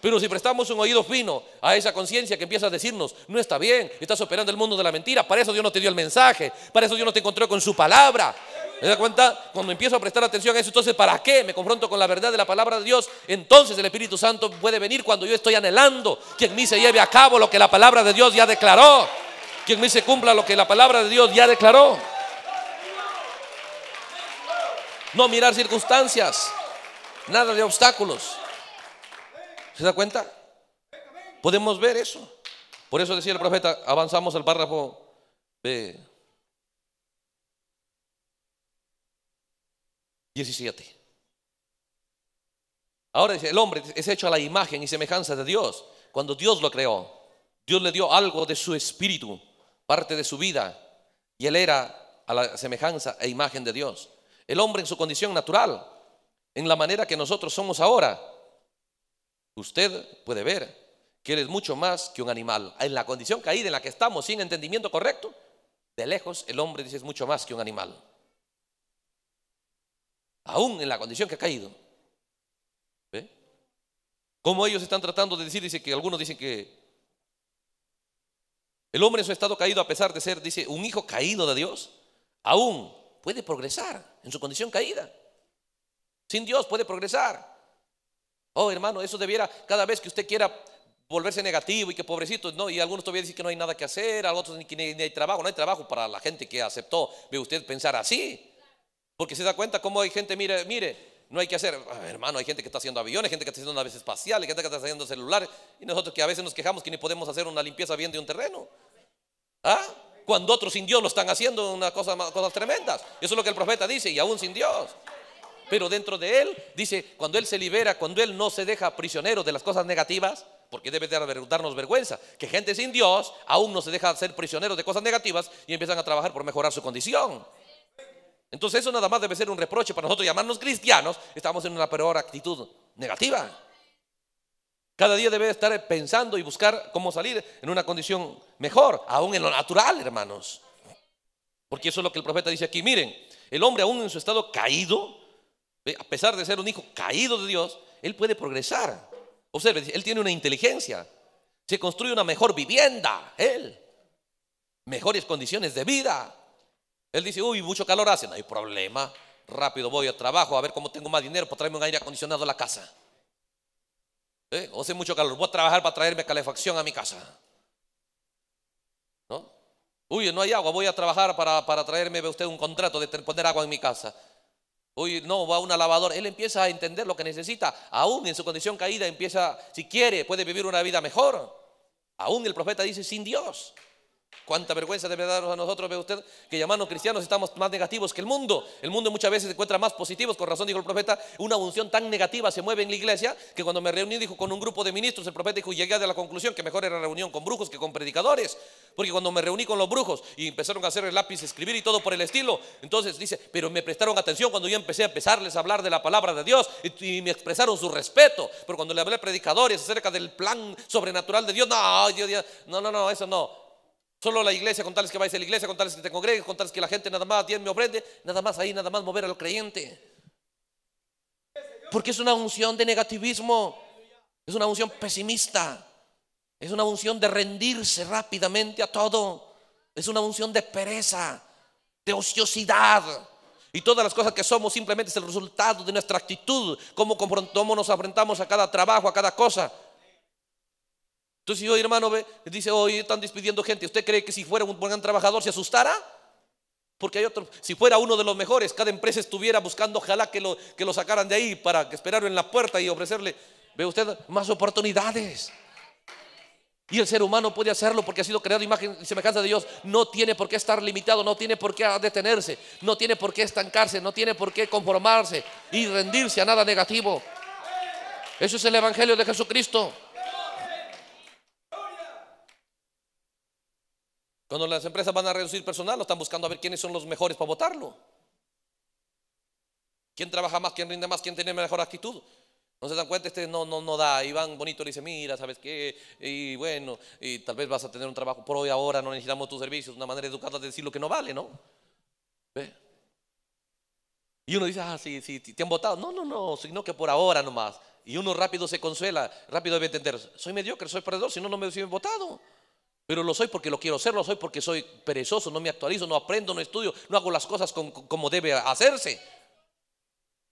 Pero si prestamos un oído fino a esa conciencia que empieza a decirnos, no está bien, estás operando el mundo de la mentira, para eso Dios no te dio el mensaje, para eso Dios no te encontró con su palabra. ¿Te da cuenta? Cuando empiezo a prestar atención a eso, entonces, ¿para qué? Me confronto con la verdad de la palabra de Dios. Entonces el Espíritu Santo puede venir cuando yo estoy anhelando que en mí se lleve a cabo lo que la palabra de Dios ya declaró. Que en mí se cumpla lo que la palabra de Dios ya declaró. No mirar circunstancias, nada de obstáculos. ¿Se da cuenta? Podemos ver eso. Por eso decía el profeta, avanzamos al párrafo 17. Ahora dice, el hombre es hecho a la imagen y semejanza de Dios. Cuando Dios lo creó, Dios le dio algo de su espíritu, parte de su vida, y él era a la semejanza e imagen de Dios. El hombre en su condición natural, en la manera que nosotros somos ahora, usted puede ver que eres mucho más que un animal. En la condición caída en la que estamos, sin entendimiento correcto, de lejos el hombre dice es mucho más que un animal. Aún en la condición que ha caído. ¿Ve? Como ellos están tratando de decir, dice que algunos dicen que el hombre en su estado caído, a pesar de ser, dice, un hijo caído de Dios, aún puede progresar en su condición caída. Sin Dios puede progresar. Oh, hermano, eso debiera, cada vez que usted quiera volverse negativo y que pobrecito no, y algunos todavía dicen que no hay nada que hacer, otros que ni, hay trabajo, no hay trabajo para la gente que aceptó, ve usted pensar así, porque se da cuenta cómo hay gente, mire, mire, no hay que hacer, ah, hermano, hay gente que está haciendo aviones, gente que está haciendo naves espaciales, gente que está haciendo celulares, y nosotros que a veces nos quejamos que ni podemos hacer una limpieza bien de un terreno, ¿ah? Cuando otros sin Dios lo están haciendo, una cosa, cosas tremendas, eso es lo que el profeta dice, y aún sin Dios pero dentro de él, dice, cuando él se libera, cuando él no se deja prisionero de las cosas negativas, porque debe de darnos vergüenza, que gente sin Dios aún no se deja ser prisionero de cosas negativas y empiezan a trabajar por mejorar su condición. Entonces eso nada más debe ser un reproche para nosotros llamarnos cristianos, estamos en una peor actitud negativa. Cada día debe estar pensando y buscar cómo salir en una condición mejor, aún en lo natural, hermanos. Porque eso es lo que el profeta dice aquí. Miren, el hombre aún en su estado caído eh, a pesar de ser un hijo caído de Dios, él puede progresar. Observe, él tiene una inteligencia. Se construye una mejor vivienda, él. Mejores condiciones de vida. Él dice, uy, mucho calor hace, no hay problema. Rápido voy a trabajo a ver cómo tengo más dinero para traerme un aire acondicionado a la casa. Eh, o sea, mucho calor, voy a trabajar para traerme calefacción a mi casa. Uy, no hay agua, voy a trabajar para, para traerme usted un contrato de poner agua en mi casa. Uy no va a una lavadora. Él empieza a entender lo que necesita. Aún en su condición caída empieza, si quiere, puede vivir una vida mejor. Aún el profeta dice sin Dios. ¿Cuánta vergüenza debe darnos a nosotros, ve usted, que llamarnos cristianos estamos más negativos que el mundo? El mundo muchas veces se encuentra más positivos, con razón dijo el profeta, una unción tan negativa se mueve en la iglesia que cuando me reuní dijo con un grupo de ministros, el profeta dijo, llegué a la conclusión que mejor era reunión con brujos que con predicadores, porque cuando me reuní con los brujos y empezaron a hacer el lápiz, escribir y todo por el estilo, entonces dice, pero me prestaron atención cuando yo empecé a empezarles a hablar de la palabra de Dios y, me expresaron su respeto, pero cuando le hablé a predicadores acerca del plan sobrenatural de Dios, no, Dios, no, no, no, eso no. Solo la iglesia, con tales que vais a la iglesia, con tales que te congregues, con tales que la gente nada más me ofrende, nada más ahí, nada más mover a creyente Porque es una unción de negativismo, es una unción pesimista, es una unción de rendirse rápidamente a todo, es una unción de pereza, de ociosidad. Y todas las cosas que somos simplemente es el resultado de nuestra actitud, cómo, nos enfrentamos a cada trabajo, a cada cosa. Entonces, hoy, hermano, ve, dice, hoy están despidiendo gente. ¿Usted cree que si fuera un buen trabajador se asustara? Porque hay otro, si fuera uno de los mejores, cada empresa estuviera buscando, ojalá que lo, que lo sacaran de ahí para que esperaran en la puerta y ofrecerle, ve usted, más oportunidades. Y el ser humano puede hacerlo porque ha sido creado imagen y semejanza de Dios. No tiene por qué estar limitado, no tiene por qué detenerse, no tiene por qué estancarse, no tiene por qué conformarse y rendirse a nada negativo. Eso es el Evangelio de Jesucristo. Cuando las empresas van a reducir personal, lo están buscando a ver quiénes son los mejores para votarlo. ¿Quién trabaja más? ¿Quién rinde más? ¿Quién tiene mejor actitud? No se dan cuenta, este no, no, no da. Iván bonito, le dice, mira, ¿sabes qué? Y bueno, y tal vez vas a tener un trabajo por hoy, ahora no necesitamos tus servicios. Una manera educada de decir lo que no vale, ¿no? ¿Ve? Y uno dice, ah, sí, sí, te han votado. No, no, no, sino que por ahora nomás. Y uno rápido se consuela, rápido debe entender, soy mediocre, soy perdedor, si no, no me hubiesen votado. Pero lo soy porque lo quiero ser, lo soy porque soy perezoso, no me actualizo, no aprendo, no estudio, no hago las cosas como debe hacerse.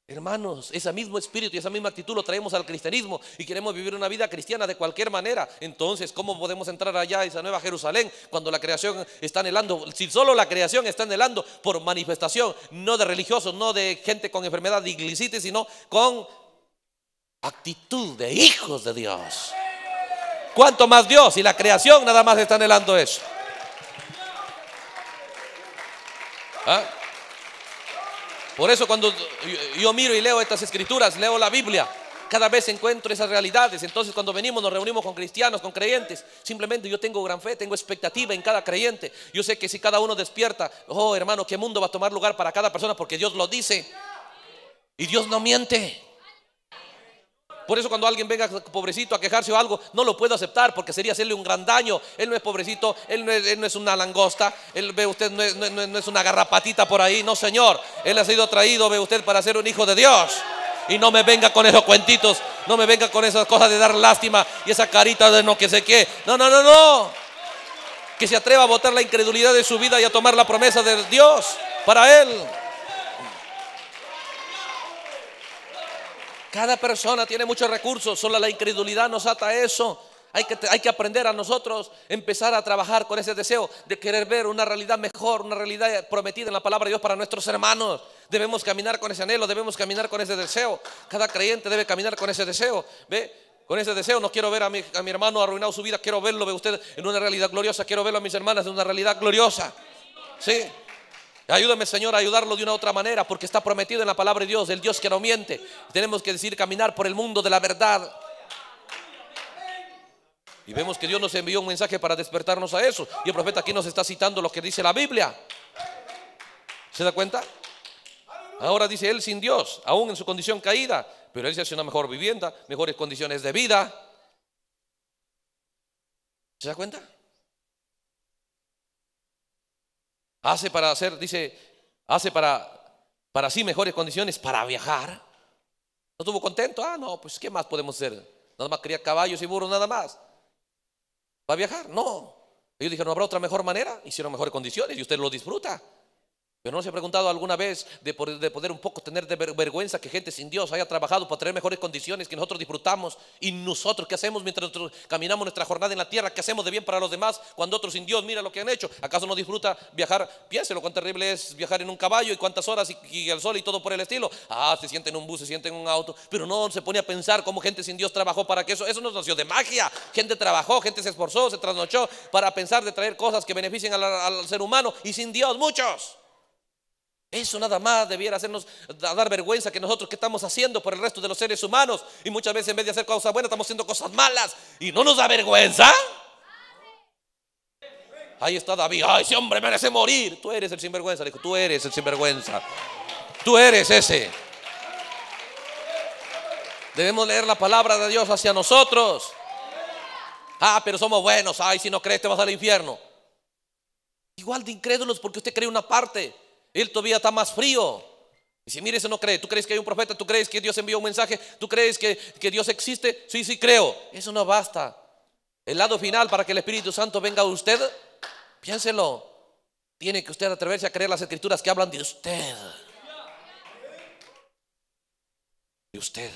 Hermanos, ese mismo espíritu y esa misma actitud lo traemos al cristianismo y queremos vivir una vida cristiana de cualquier manera. Entonces, ¿cómo podemos entrar allá a esa nueva Jerusalén cuando la creación está anhelando? Si solo la creación está anhelando por manifestación, no de religiosos, no de gente con enfermedad de sino con actitud de hijos de Dios. ¿Cuánto más Dios? Y la creación nada más está anhelando eso. ¿Ah? Por eso cuando yo, yo miro y leo estas escrituras, leo la Biblia, cada vez encuentro esas realidades. Entonces cuando venimos nos reunimos con cristianos, con creyentes. Simplemente yo tengo gran fe, tengo expectativa en cada creyente. Yo sé que si cada uno despierta, oh hermano, qué mundo va a tomar lugar para cada persona porque Dios lo dice. Y Dios no miente. Por eso cuando alguien venga pobrecito a quejarse o algo, no lo puedo aceptar porque sería hacerle un gran daño. Él no es pobrecito, él no es, una langosta, él ve usted no es, una garrapatita por ahí, no señor. Él ha sido traído, ve usted, para ser un hijo de Dios. Y no me venga con esos cuentitos, no me venga con esas cosas de dar lástima y esa carita de no que sé qué. No, no, no, no. Que se atreva a botar la incredulidad de su vida y a tomar la promesa de Dios para él. Cada persona tiene muchos recursos, solo la incredulidad nos ata a eso. Hay que, hay que aprender a nosotros, empezar a trabajar con ese deseo de querer ver una realidad mejor, una realidad prometida en la palabra de Dios para nuestros hermanos. Debemos caminar con ese anhelo, debemos caminar con ese deseo. Cada creyente debe caminar con ese deseo. ¿Ve? Con ese deseo no quiero ver a mi, a mi hermano arruinado su vida, quiero verlo, ve usted, en una realidad gloriosa, quiero verlo a mis hermanas en una realidad gloriosa. Sí. Ayúdame, Señor, a ayudarlo de una otra manera, porque está prometido en la palabra de Dios, el Dios que no miente. Tenemos que decir caminar por el mundo de la verdad. Y vemos que Dios nos envió un mensaje para despertarnos a eso. Y el profeta aquí nos está citando lo que dice la Biblia. ¿Se da cuenta? Ahora dice él sin Dios, aún en su condición caída, pero él se hace una mejor vivienda, mejores condiciones de vida. ¿Se da cuenta? hace para hacer, dice, hace para, para sí mejores condiciones para viajar. No estuvo contento, ah, no, pues ¿qué más podemos hacer? Nada más quería caballos y burros, nada más. ¿Va a viajar? No. Ellos dijeron, ¿no habrá otra mejor manera? Hicieron mejores condiciones y usted lo disfruta. Pero no se ha preguntado alguna vez de poder, un poco tener vergüenza que gente sin Dios haya trabajado para tener mejores condiciones que nosotros disfrutamos y nosotros qué hacemos mientras caminamos nuestra jornada en la tierra, qué hacemos de bien para los demás cuando otros sin Dios mira lo que han hecho. ¿Acaso no disfruta viajar? Piénselo cuán terrible es viajar en un caballo y cuántas horas y, el sol y todo por el estilo. Ah, se siente en un bus, se siente en un auto, pero no se pone a pensar cómo gente sin Dios trabajó para que eso, eso no nació de magia. Gente trabajó, gente se esforzó, se trasnochó para pensar de traer cosas que beneficien al, al ser humano y sin Dios muchos. Eso nada más debiera hacernos dar vergüenza que nosotros que estamos haciendo por el resto de los seres humanos. Y muchas veces en vez de hacer cosas buenas estamos haciendo cosas malas. Y no nos da vergüenza. Ahí está David. Ay, ese hombre merece morir. Tú eres el sinvergüenza. Le dijo, tú eres el sinvergüenza. Tú eres ese. Debemos leer la palabra de Dios hacia nosotros. Ah, pero somos buenos. Ay, si no crees te vas al infierno. Igual de incrédulos porque usted cree una parte él todavía está más frío. Y si mire, eso no cree. ¿Tú crees que hay un profeta? ¿Tú crees que Dios envió un mensaje? ¿Tú crees que, que Dios existe? Sí, sí, creo. Eso no basta. El lado final para que el Espíritu Santo venga a usted, piénselo. Tiene que usted atreverse a creer las escrituras que hablan de usted. De usted.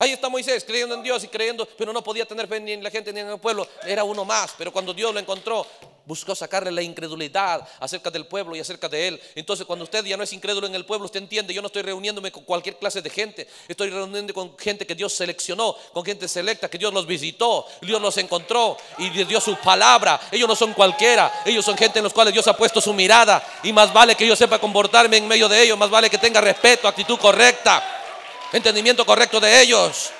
Ahí está Moisés creyendo en Dios y creyendo, pero no podía tener fe ni en la gente ni en el pueblo. Era uno más, pero cuando Dios lo encontró, buscó sacarle la incredulidad acerca del pueblo y acerca de él. Entonces cuando usted ya no es incrédulo en el pueblo, usted entiende, yo no estoy reuniéndome con cualquier clase de gente, estoy reuniéndome con gente que Dios seleccionó, con gente selecta, que Dios los visitó, Dios los encontró y Dios dio su palabra. Ellos no son cualquiera, ellos son gente en los cuales Dios ha puesto su mirada y más vale que yo sepa comportarme en medio de ellos, más vale que tenga respeto, actitud correcta, entendimiento correcto de ellos.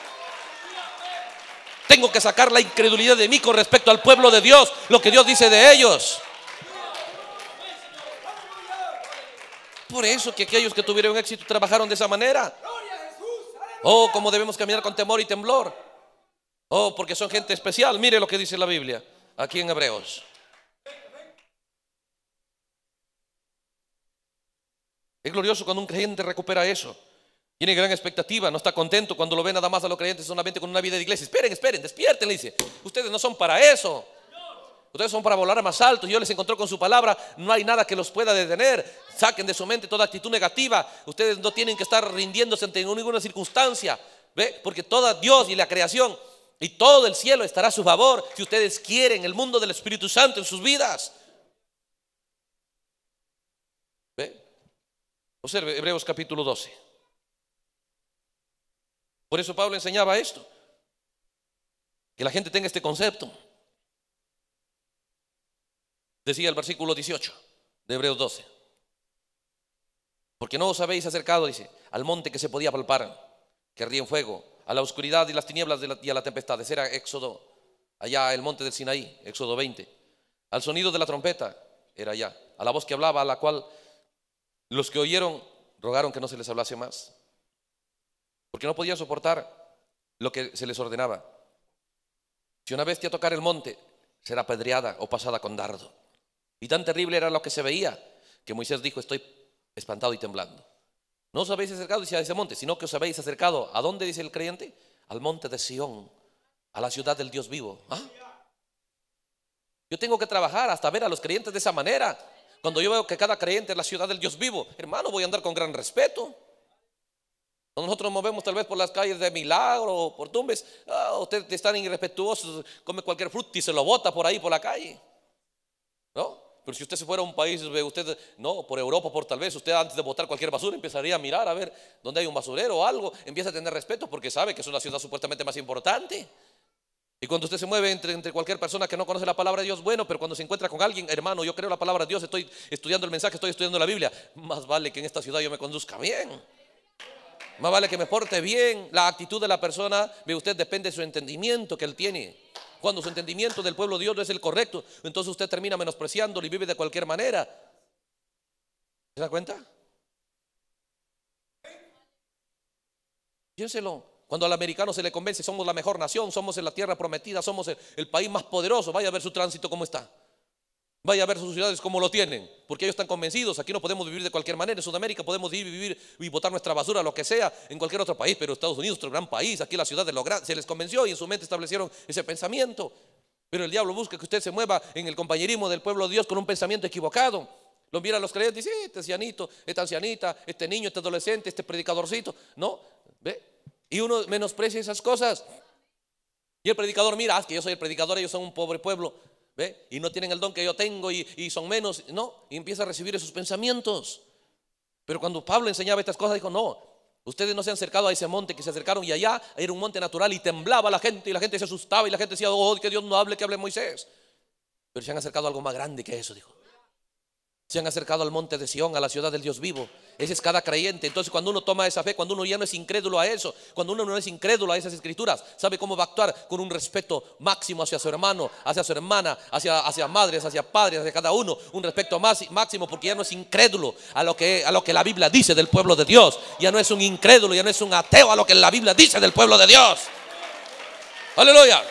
Tengo que sacar la incredulidad de mí con respecto al pueblo de Dios, lo que Dios dice de ellos. Por eso que aquellos que tuvieron éxito trabajaron de esa manera. Oh, cómo debemos caminar con temor y temblor. Oh, porque son gente especial. Mire lo que dice la Biblia aquí en Hebreos. Es glorioso cuando un creyente recupera eso. Tiene gran expectativa, no está contento cuando lo ven nada más a los creyentes solamente con una vida de iglesia. Esperen, esperen, despierten, le dice. Ustedes no son para eso. Ustedes son para volar más alto. Yo les encontré con su palabra. No hay nada que los pueda detener. Saquen de su mente toda actitud negativa. Ustedes no tienen que estar rindiéndose ante ninguna circunstancia. ¿Ve? Porque toda Dios y la creación y todo el cielo estará a su favor si ustedes quieren el mundo del Espíritu Santo en sus vidas. ¿Ve? Observe Hebreos capítulo 12. Por eso Pablo enseñaba esto, que la gente tenga este concepto. Decía el versículo 18 de Hebreos 12. Porque no os habéis acercado, dice, al monte que se podía palpar, que ardía en fuego, a la oscuridad y las tinieblas y a la tempestad. era Éxodo, allá el monte del Sinaí, Éxodo 20. Al sonido de la trompeta, era allá. A la voz que hablaba, a la cual los que oyeron rogaron que no se les hablase más porque no podía soportar lo que se les ordenaba. Si una bestia tocar el monte, será apedreada o pasada con dardo. Y tan terrible era lo que se veía, que Moisés dijo, estoy espantado y temblando. No os habéis acercado a ese monte, sino que os habéis acercado. ¿A dónde dice el creyente? Al monte de Sión, a la ciudad del Dios vivo. ¿Ah? Yo tengo que trabajar hasta ver a los creyentes de esa manera. Cuando yo veo que cada creyente es la ciudad del Dios vivo, hermano, voy a andar con gran respeto. Nosotros movemos tal vez por las calles de Milagro o por Tumbes. Ah, usted ustedes están irrespetuosos, come cualquier fruta y se lo bota por ahí, por la calle. Pero si usted se fuera a un país, usted, no, por Europa, por tal vez, usted antes de botar cualquier basura empezaría a mirar a ver dónde hay un basurero o algo. Empieza a tener respeto porque sabe que es una ciudad supuestamente más importante. Y cuando usted se mueve entre, entre, cualquier persona que no conoce la palabra de Dios, bueno, pero cuando se encuentra con alguien, hermano, yo creo la palabra de Dios, estoy estudiando el mensaje, estoy estudiando la Biblia, más vale que en esta ciudad yo me conduzca bien. Más vale que me porte bien. La actitud de la persona, ve usted, depende de su entendimiento que él tiene. Cuando su entendimiento del pueblo de Dios no es el correcto, entonces usted termina menospreciándolo y vive de cualquier manera. ¿Se da cuenta? Piénselo. Cuando al americano se le convence, somos la mejor nación, somos en la tierra prometida, somos el, país más poderoso. Vaya a ver su tránsito cómo está. Vaya a ver sus ciudades como lo tienen, porque ellos están convencidos, aquí no podemos vivir de cualquier manera, en Sudamérica podemos ir vivir y botar nuestra basura, lo que sea, en cualquier otro país, pero Estados Unidos, otro gran país, aquí la ciudad de lo se les convenció y en su mente establecieron ese pensamiento. Pero el diablo busca que usted se mueva en el compañerismo del pueblo de Dios con un pensamiento equivocado. Lo mira a los creyentes y dice, eh, este ancianito, esta ancianita, este niño, este adolescente, este predicadorcito, ¿no? ¿Ve? Y uno menosprecia esas cosas. Y el predicador mira, ah, que yo soy el predicador, ellos son un pobre pueblo. Y no tienen el don que yo tengo y, y son menos, no, y empieza a recibir esos pensamientos. Pero cuando Pablo enseñaba estas cosas, dijo, no, Ustedes no se han acercado a ese monte que se acercaron y allá era un monte natural y temblaba la gente y la gente se asustaba y la gente decía, oh, que Dios no hable, que hable Moisés. Pero se han acercado a algo más grande que eso, dijo. Se han acercado al monte de Sión, a la ciudad del Dios vivo. Ese es cada creyente. Entonces, cuando uno toma esa fe, cuando uno ya no es incrédulo a eso, cuando uno no es incrédulo a esas escrituras, sabe cómo va a actuar con un respeto máximo hacia su hermano, hacia su hermana, hacia, hacia madres, hacia padres, hacia cada uno. Un respeto máximo porque ya no es incrédulo a lo, que, a lo que la Biblia dice del pueblo de Dios. Ya no es un incrédulo, ya no es un ateo a lo que la Biblia dice del pueblo de Dios. Aleluya.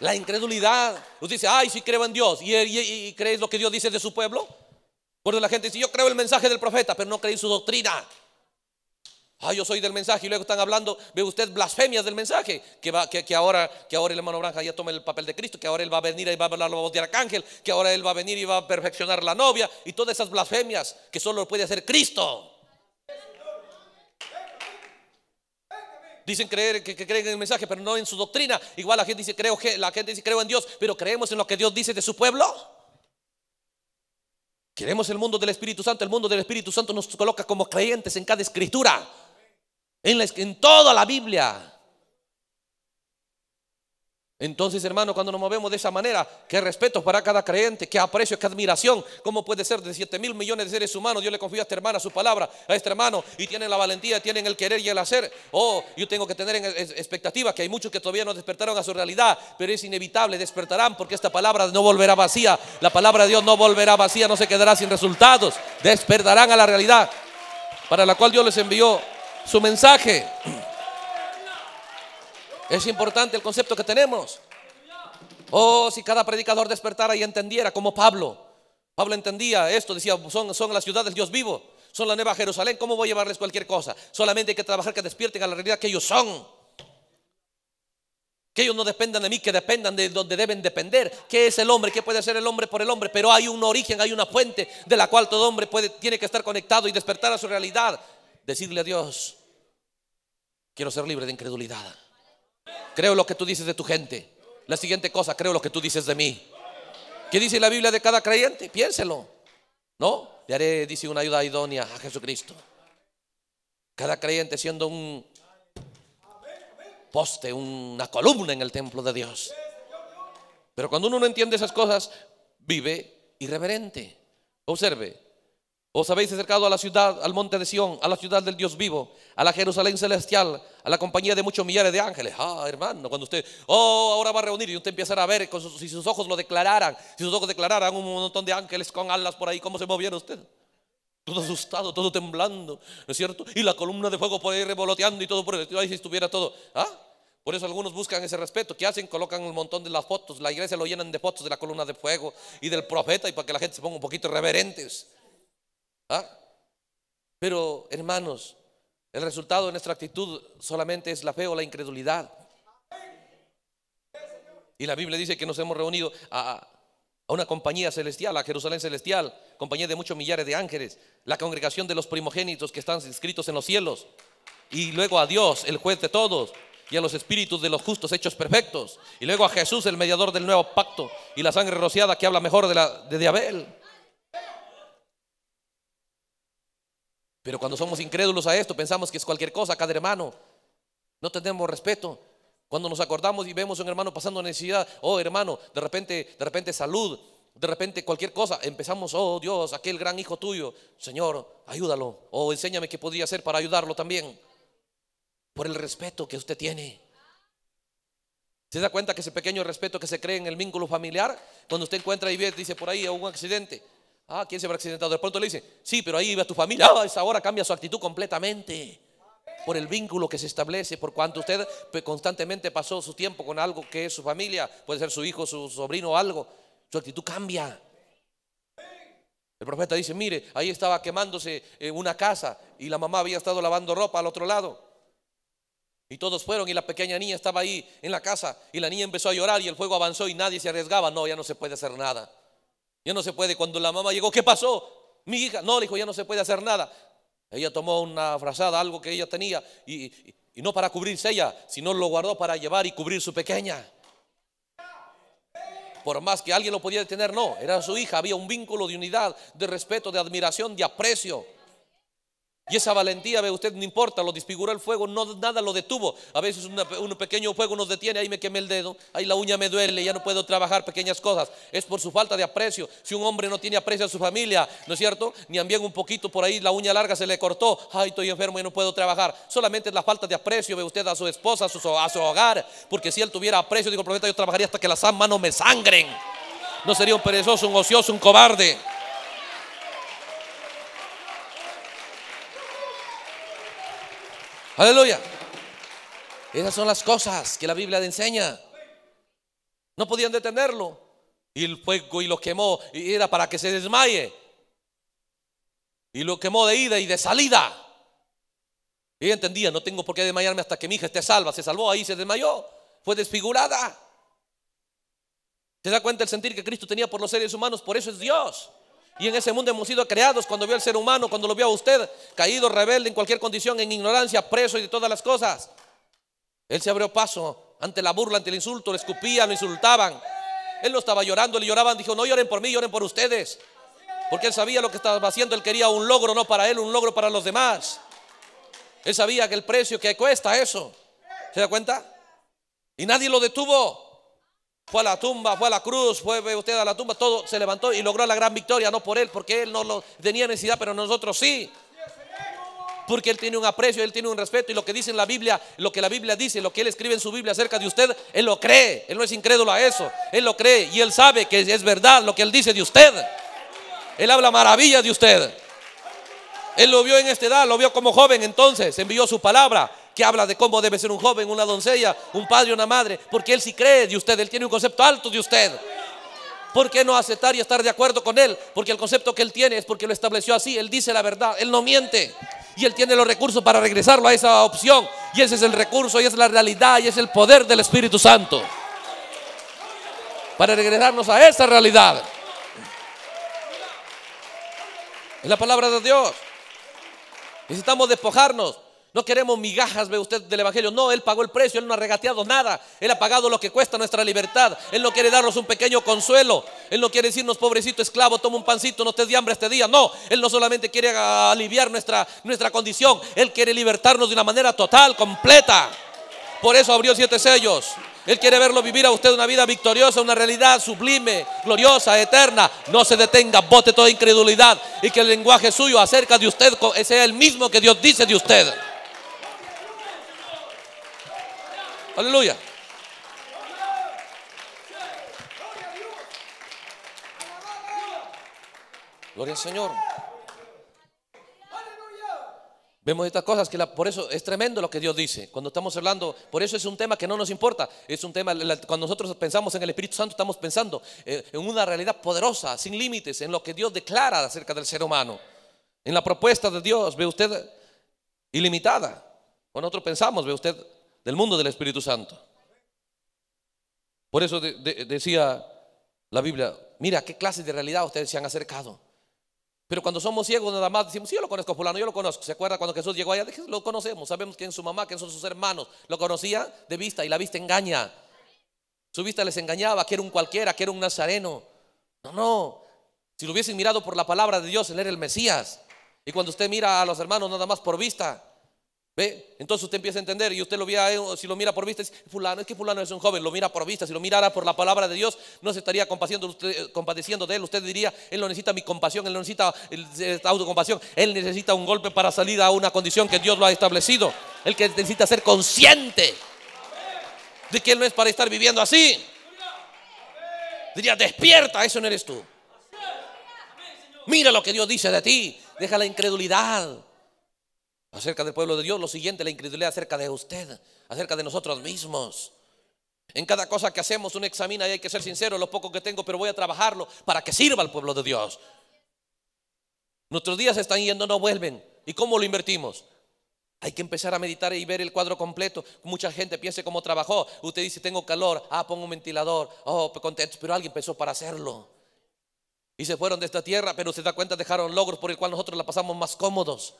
La incredulidad. Usted dice, ay, sí creo en Dios. ¿Y, y, crees lo que Dios dice de su pueblo? Porque la gente dice, yo creo el mensaje del profeta, pero no creí su doctrina. Ay yo soy del mensaje y luego están hablando, ve usted blasfemias del mensaje, que, va, que, ahora, que ahora el hermano Branja ya toma el papel de Cristo, que ahora él va a venir y va a hablar la voz de arcángel, que ahora él va a venir y va a perfeccionar la novia y todas esas blasfemias que solo puede hacer Cristo. Dicen creer que, creen en el mensaje, pero no en su doctrina. Igual la gente dice creo, la gente dice creo en Dios, pero creemos en lo que Dios dice de su pueblo. Queremos el mundo del Espíritu Santo. El mundo del Espíritu Santo nos coloca como creyentes en cada escritura, en, en toda la Biblia. Entonces, hermano, cuando nos movemos de esa manera, qué respeto para cada creyente, qué aprecio, qué admiración. ¿Cómo puede ser de 7 mil millones de seres humanos? Yo le confío a esta hermana su palabra, a este hermano, y tienen la valentía, tienen el querer y el hacer. Oh, yo tengo que tener e-, expectativa, que hay muchos que todavía no despertaron a su realidad, pero es inevitable, despertarán porque esta palabra no volverá vacía. La palabra de Dios no volverá vacía, no se quedará sin resultados. Despertarán a la realidad para la cual Dios les envió su mensaje. Es importante el concepto que tenemos. Oh, si cada predicador despertara y entendiera, como Pablo. Pablo entendía esto, decía, son, las ciudades Dios vivo, son la nueva Jerusalén, ¿cómo voy a llevarles cualquier cosa? Solamente hay que trabajar que despierten a la realidad que ellos son. Que ellos no dependan de mí, que dependan de donde deben depender. ¿Qué es el hombre? ¿Qué puede ser el hombre por el hombre? Pero hay un origen, hay una fuente de la cual todo hombre puede, tiene que estar conectado y despertar a su realidad. Decirle a Dios, quiero ser libre de incredulidad. Creo lo que tú dices de tu gente. La siguiente cosa, creo lo que tú dices de mí. ¿Qué dice la Biblia de cada creyente? Piénselo. ¿No? Le haré, dice, una ayuda idónea a Jesucristo. Cada creyente siendo un poste, una columna en el templo de Dios. Pero cuando uno no entiende esas cosas, vive irreverente. Observe, os habéis acercado a la ciudad, al monte de Sión, a la ciudad del Dios vivo, a la Jerusalén celestial, a la compañía de muchos millares de ángeles. Ah, hermano, cuando usted, oh, ahora va a reunir y usted empezará a ver, si sus ojos lo declararan, si sus ojos declararan un montón de ángeles con alas por ahí, ¿cómo se moviera usted? Todo asustado, todo temblando, ¿no es cierto? Y la columna de fuego por ahí revoloteando y todo por ahí, si estuviera todo. ¿Ah? Por eso algunos buscan ese respeto. ¿Qué hacen? Colocan un montón de las fotos. La iglesia lo llenan de fotos de la columna de fuego y del profeta y para que la gente se ponga un poquito reverentes. ¿Ah? Pero, hermanos, el resultado de nuestra actitud solamente es la fe o la incredulidad. Y la Biblia dice que nos hemos reunido a, a una compañía celestial, a Jerusalén celestial, compañía de muchos millares de ángeles, la congregación de los primogénitos que están inscritos en los cielos, y luego a Dios, el juez de todos, y a los espíritus de los justos hechos perfectos, y luego a Jesús, el mediador del nuevo pacto, y la sangre rociada que habla mejor de, la, de Abel. Pero cuando somos incrédulos a esto, pensamos que es cualquier cosa, cada hermano. No tenemos respeto. Cuando nos acordamos y vemos a un hermano pasando necesidad, oh hermano, de repente, de repente salud, de repente cualquier cosa, empezamos, oh Dios, aquel gran hijo tuyo, Señor, ayúdalo, o enséñame qué podría hacer para ayudarlo también, por el respeto que usted tiene. ¿Se da cuenta que ese pequeño respeto que se cree en el vínculo familiar, cuando usted encuentra y ve, dice por ahí, un accidente, Ah, ¿quién se habrá accidentado? De pronto le dice sí, pero ahí iba tu familia. No, ah, ahora cambia su actitud completamente por el vínculo que se establece, por cuanto usted pues, constantemente pasó su tiempo con algo que es su familia, puede ser su hijo, su sobrino o algo, su actitud cambia. El profeta dice, mire, ahí estaba quemándose eh, una casa y la mamá había estado lavando ropa al otro lado. Y todos fueron y la pequeña niña estaba ahí en la casa y la niña empezó a llorar y el fuego avanzó y nadie se arriesgaba. No, ya no se puede hacer nada. Ya no se puede. Cuando la mamá llegó, ¿qué pasó? Mi hija, no, le dijo, ya no se puede hacer nada. Ella tomó una frazada, algo que ella tenía, y, no para cubrirse ella, sino lo guardó para llevar y cubrir su pequeña. Por más que alguien lo podía tener no, era su hija, había un vínculo de unidad, de respeto, de admiración, de aprecio. Y esa valentía, ve usted, no importa, lo disfiguró el fuego, no, nada lo detuvo. A veces un pequeño fuego nos detiene, ahí me quemé el dedo, ahí la uña me duele, ya no puedo trabajar pequeñas cosas. Es por su falta de aprecio. Si un hombre no tiene aprecio a su familia, ¿no es cierto? Ni bien un poquito por ahí, la uña larga se le cortó, ay, estoy enfermo y no puedo trabajar. Solamente es la falta de aprecio, ve usted, a su esposa, a su, a su hogar. Porque si él tuviera aprecio, digo, el profeta, yo trabajaría hasta que las manos me sangren. No sería un perezoso, un ocioso, un cobarde. Aleluya. Esas son las cosas que la Biblia enseña. No podían detenerlo. Y el fuego y lo quemó. Y era para que se desmaye. Y lo quemó de ida y de salida. Y ella entendía, no tengo por qué desmayarme hasta que mi hija esté salva. Se salvó ahí, se desmayó. Fue desfigurada. ¿Se da cuenta el sentir que Cristo tenía por los seres humanos? Por eso es Dios. Y en ese mundo hemos sido creados cuando vio al ser humano, cuando lo vio a usted, caído, rebelde, en cualquier condición, en ignorancia, preso y de todas las cosas. Él se abrió paso ante la burla, ante el insulto, le escupían, lo insultaban. Él no estaba llorando, le lloraban, dijo, no lloren por mí, lloren por ustedes. Porque él sabía lo que estaba haciendo, él quería un logro, no para él, un logro para los demás. Él sabía que el precio que cuesta eso. ¿Se da cuenta? Y nadie lo detuvo. Fue a la tumba, fue a la cruz, fue usted a la tumba, todo se levantó y logró la gran victoria, no por él, porque él no lo tenía necesidad, pero nosotros sí. Porque él tiene un aprecio, él tiene un respeto y lo que dice en la Biblia, lo que la Biblia dice, lo que él escribe en su Biblia acerca de usted, él lo cree, él no es incrédulo a eso, él lo cree y él sabe que es verdad lo que él dice de usted. Él habla maravilla de usted. Él lo vio en esta edad, lo vio como joven entonces, envió su palabra que habla de cómo debe ser un joven, una doncella, un padre, una madre, porque él sí cree de usted, él tiene un concepto alto de usted. ¿Por qué no aceptar y estar de acuerdo con él? Porque el concepto que él tiene es porque lo estableció así, él dice la verdad, él no miente y él tiene los recursos para regresarlo a esa opción y ese es el recurso y es la realidad y es el poder del Espíritu Santo para regresarnos a esa realidad. Es la palabra de Dios. Necesitamos despojarnos no queremos migajas, ve usted, del Evangelio. No, Él pagó el precio, Él no ha regateado nada. Él ha pagado lo que cuesta nuestra libertad. Él no quiere darnos un pequeño consuelo. Él no quiere decirnos, pobrecito esclavo, toma un pancito, no te de hambre este día. No, Él no solamente quiere aliviar nuestra, nuestra condición, Él quiere libertarnos de una manera total, completa. Por eso abrió siete sellos. Él quiere verlo vivir a usted una vida victoriosa, una realidad sublime, gloriosa, eterna. No se detenga, bote toda incredulidad y que el lenguaje suyo acerca de usted sea el mismo que Dios dice de usted. Aleluya. Gloria al Señor. Vemos estas cosas que por eso es tremendo lo que Dios dice. Cuando estamos hablando, por eso es un tema que no nos importa. Es un tema, cuando nosotros pensamos en el Espíritu Santo, estamos pensando eh, en una realidad poderosa, sin límites, en lo que Dios declara acerca del ser humano. En la propuesta de Dios, ve usted, ilimitada. Cuando nosotros pensamos, ve usted, del mundo del Espíritu Santo. Por eso decía la Biblia, mira qué clase de realidad ustedes se han acercado. Pero cuando somos ciegos nada más decimos, sí, yo lo conozco, fulano, yo lo conozco. ¿Se acuerda cuando Jesús llegó allá? Lo conocemos, sabemos quién es su mamá, que son sus hermanos. Lo conocía de vista y la vista engaña. Su vista les engañaba, que era un cualquiera, que era un nazareno. No, no. Si lo hubiesen mirado por la palabra de Dios, él era el Mesías. Y cuando usted mira a los hermanos nada más por vista, entonces usted empieza a entender y usted lo mira, eh, si lo mira por vista, fulano, es que fulano es un joven, lo mira por vista, si lo mirara por la palabra de Dios, no se estaría usted, eh, compadeciendo de él, usted diría, él no necesita mi compasión, él no necesita eh, autocompasión, él necesita un golpe para salir a una condición que Dios lo ha establecido, él que necesita ser consciente de que él no es para estar viviendo así. Diría, despierta, eso no eres tú. Mira lo que Dios dice de ti, deja la incredulidad acerca del pueblo de Dios, lo siguiente, la incredulidad acerca de usted, acerca de nosotros mismos. En cada cosa que hacemos, un examina y hay que ser sincero, lo poco que tengo, pero voy a trabajarlo para que sirva al pueblo de Dios. Nuestros días están yendo, no vuelven. ¿Y cómo lo invertimos? Hay que empezar a meditar y ver el cuadro completo. Mucha gente piensa cómo trabajó. Usted dice, tengo calor, ah, pongo un ventilador, oh, contento, pero alguien pensó para hacerlo. Y se fueron de esta tierra, pero se da cuenta, dejaron logros por el cual nosotros la pasamos más cómodos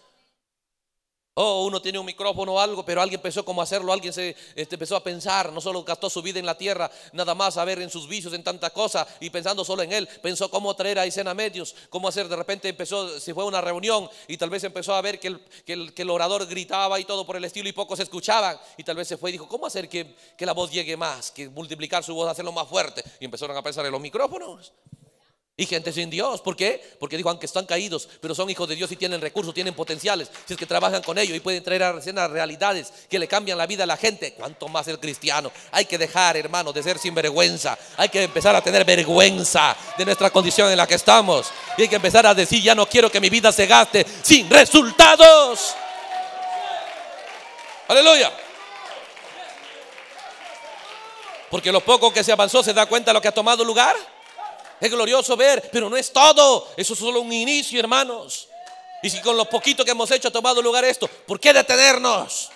oh, uno tiene un micrófono o algo, pero alguien empezó como hacerlo, alguien se este, empezó a pensar, no solo gastó su vida en la tierra, nada más a ver en sus vicios, en tanta cosa, y pensando solo en él, pensó cómo traer a escena medios, cómo hacer, de repente empezó, se fue a una reunión y tal vez empezó a ver que el, que el, orador gritaba y todo por el estilo y pocos escuchaban, y tal vez se fue y dijo, ¿cómo hacer que, que la voz llegue más, que multiplicar su voz, hacerlo más fuerte? Y empezaron a pensar en los micrófonos. Y gente sin Dios. ¿Por qué? Porque dijo, aunque están caídos, pero son hijos de Dios y tienen recursos, tienen potenciales. Si es que trabajan con ellos y pueden traer a escena realidades que le cambian la vida a la gente. Cuanto más el cristiano. Hay que dejar, hermano, de ser sinvergüenza. Hay que empezar a tener vergüenza de nuestra condición en la que estamos. Y hay que empezar a decir, ya no quiero que mi vida se gaste sin resultados. Aleluya. Porque lo poco que se avanzó se da cuenta de lo que ha tomado lugar. Es glorioso ver, pero no es todo. Eso es solo un inicio, hermanos. Y si con lo poquito que hemos hecho ha tomado lugar esto, ¿por qué detenernos?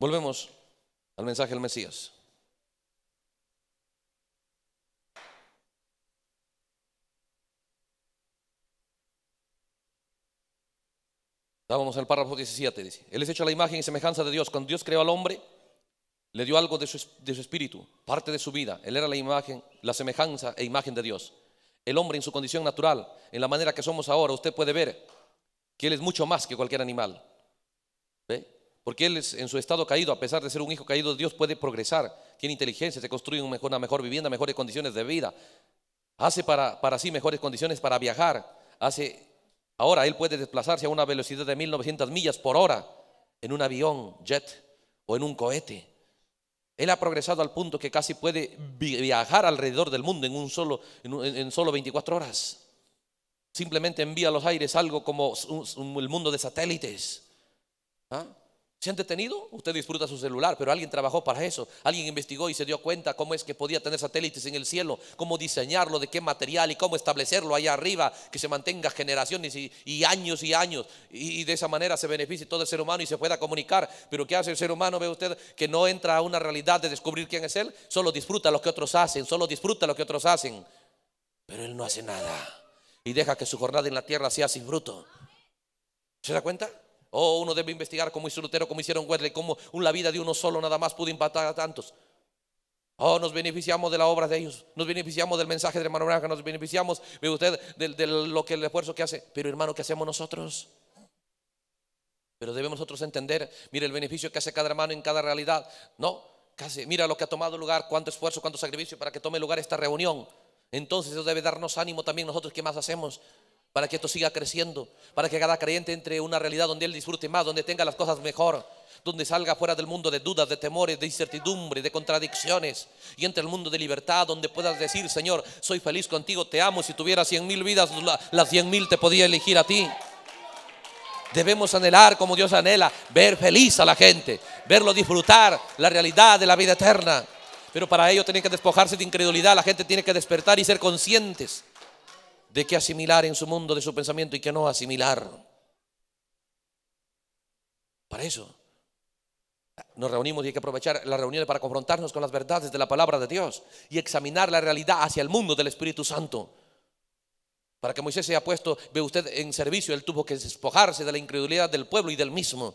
Volvemos al mensaje del Mesías. Vamos al párrafo 17, dice. Él es hecho a la imagen y semejanza de Dios. Cuando Dios creó al hombre, le dio algo de su, espíritu, parte de su vida. Él era la imagen, la semejanza e imagen de Dios. El hombre en su condición natural, en la manera que somos ahora, usted puede ver que él es mucho más que cualquier animal. ¿Ve? Porque él es, en su estado caído, a pesar de ser un hijo caído Dios, puede progresar, tiene inteligencia, se construye una mejor vivienda, mejores condiciones de vida, hace para, para sí mejores condiciones para viajar, hace Ahora él puede desplazarse a una velocidad de 1900 millas por hora en un avión jet o en un cohete. Él ha progresado al punto que casi puede viajar alrededor del mundo en, un solo, en, 24 horas. Simplemente envía a los aires algo como el mundo de satélites. ¿Ah? ¿Se han detenido? Usted disfruta su celular, pero alguien trabajó para eso. Alguien investigó y se dio cuenta cómo es que podía tener satélites en el cielo, cómo diseñarlo, de qué material y cómo establecerlo allá arriba, que se mantenga generaciones y, años y años. Y, de esa manera se beneficie todo el ser humano y se pueda comunicar. Pero ¿qué hace el ser humano? Ve usted que no entra a una realidad de descubrir quién es él, solo disfruta lo que otros hacen, solo disfruta lo que otros hacen. Pero él no hace nada y deja que su jornada en la tierra sea sin fruto. ¿Se da cuenta? Oh, uno debe investigar cómo hizo Lutero, cómo hicieron Wesley, cómo la vida de uno solo nada más pudo impactar a tantos. Oh, nos beneficiamos de la obra de ellos, nos beneficiamos del mensaje de hermano Branca, nos beneficiamos, de usted, del lo que el esfuerzo que hace. Pero hermano, ¿qué hacemos nosotros? Pero debemos nosotros entender, mire el beneficio que hace cada hermano en cada realidad. No, casi, mira lo que ha tomado lugar, cuánto esfuerzo, cuánto sacrificio para que tome lugar esta reunión. Entonces eso debe darnos ánimo también nosotros, ¿qué más hacemos? para que esto siga creciendo, para que cada creyente entre en una realidad donde él disfrute más, donde tenga las cosas mejor, donde salga fuera del mundo de dudas, de temores, de incertidumbre, de contradicciones, y entre el mundo de libertad, donde puedas decir, Señor, soy feliz contigo, te amo, si tuviera cien mil vidas, las cien mil te podía elegir a ti. Debemos anhelar como Dios anhela, ver feliz a la gente, verlo disfrutar la realidad de la vida eterna. Pero para ello tiene que despojarse de incredulidad, la gente tiene que despertar y ser conscientes de qué asimilar en su mundo de su pensamiento y qué no asimilar. Para eso nos reunimos y hay que aprovechar las reuniones para confrontarnos con las verdades de la palabra de Dios y examinar la realidad hacia el mundo del Espíritu Santo. Para que Moisés sea puesto, ve usted en servicio, él tuvo que despojarse de la incredulidad del pueblo y del mismo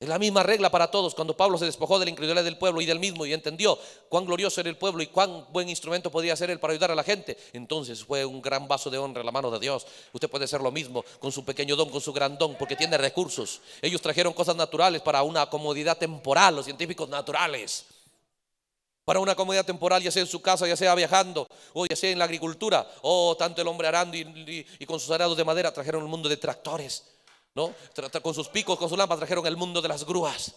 es la misma regla para todos. Cuando Pablo se despojó de la incredulidad del pueblo y del mismo y entendió cuán glorioso era el pueblo y cuán buen instrumento podía ser él para ayudar a la gente, entonces fue un gran vaso de honra en la mano de Dios. Usted puede hacer lo mismo con su pequeño don, con su gran don, porque tiene recursos. Ellos trajeron cosas naturales para una comodidad temporal, los científicos naturales. Para una comodidad temporal, ya sea en su casa, ya sea viajando, o ya sea en la agricultura, o tanto el hombre arando y, con sus arados de madera trajeron el mundo de tractores ¿no? Con sus picos, con sus lámparas trajeron el mundo de las grúas.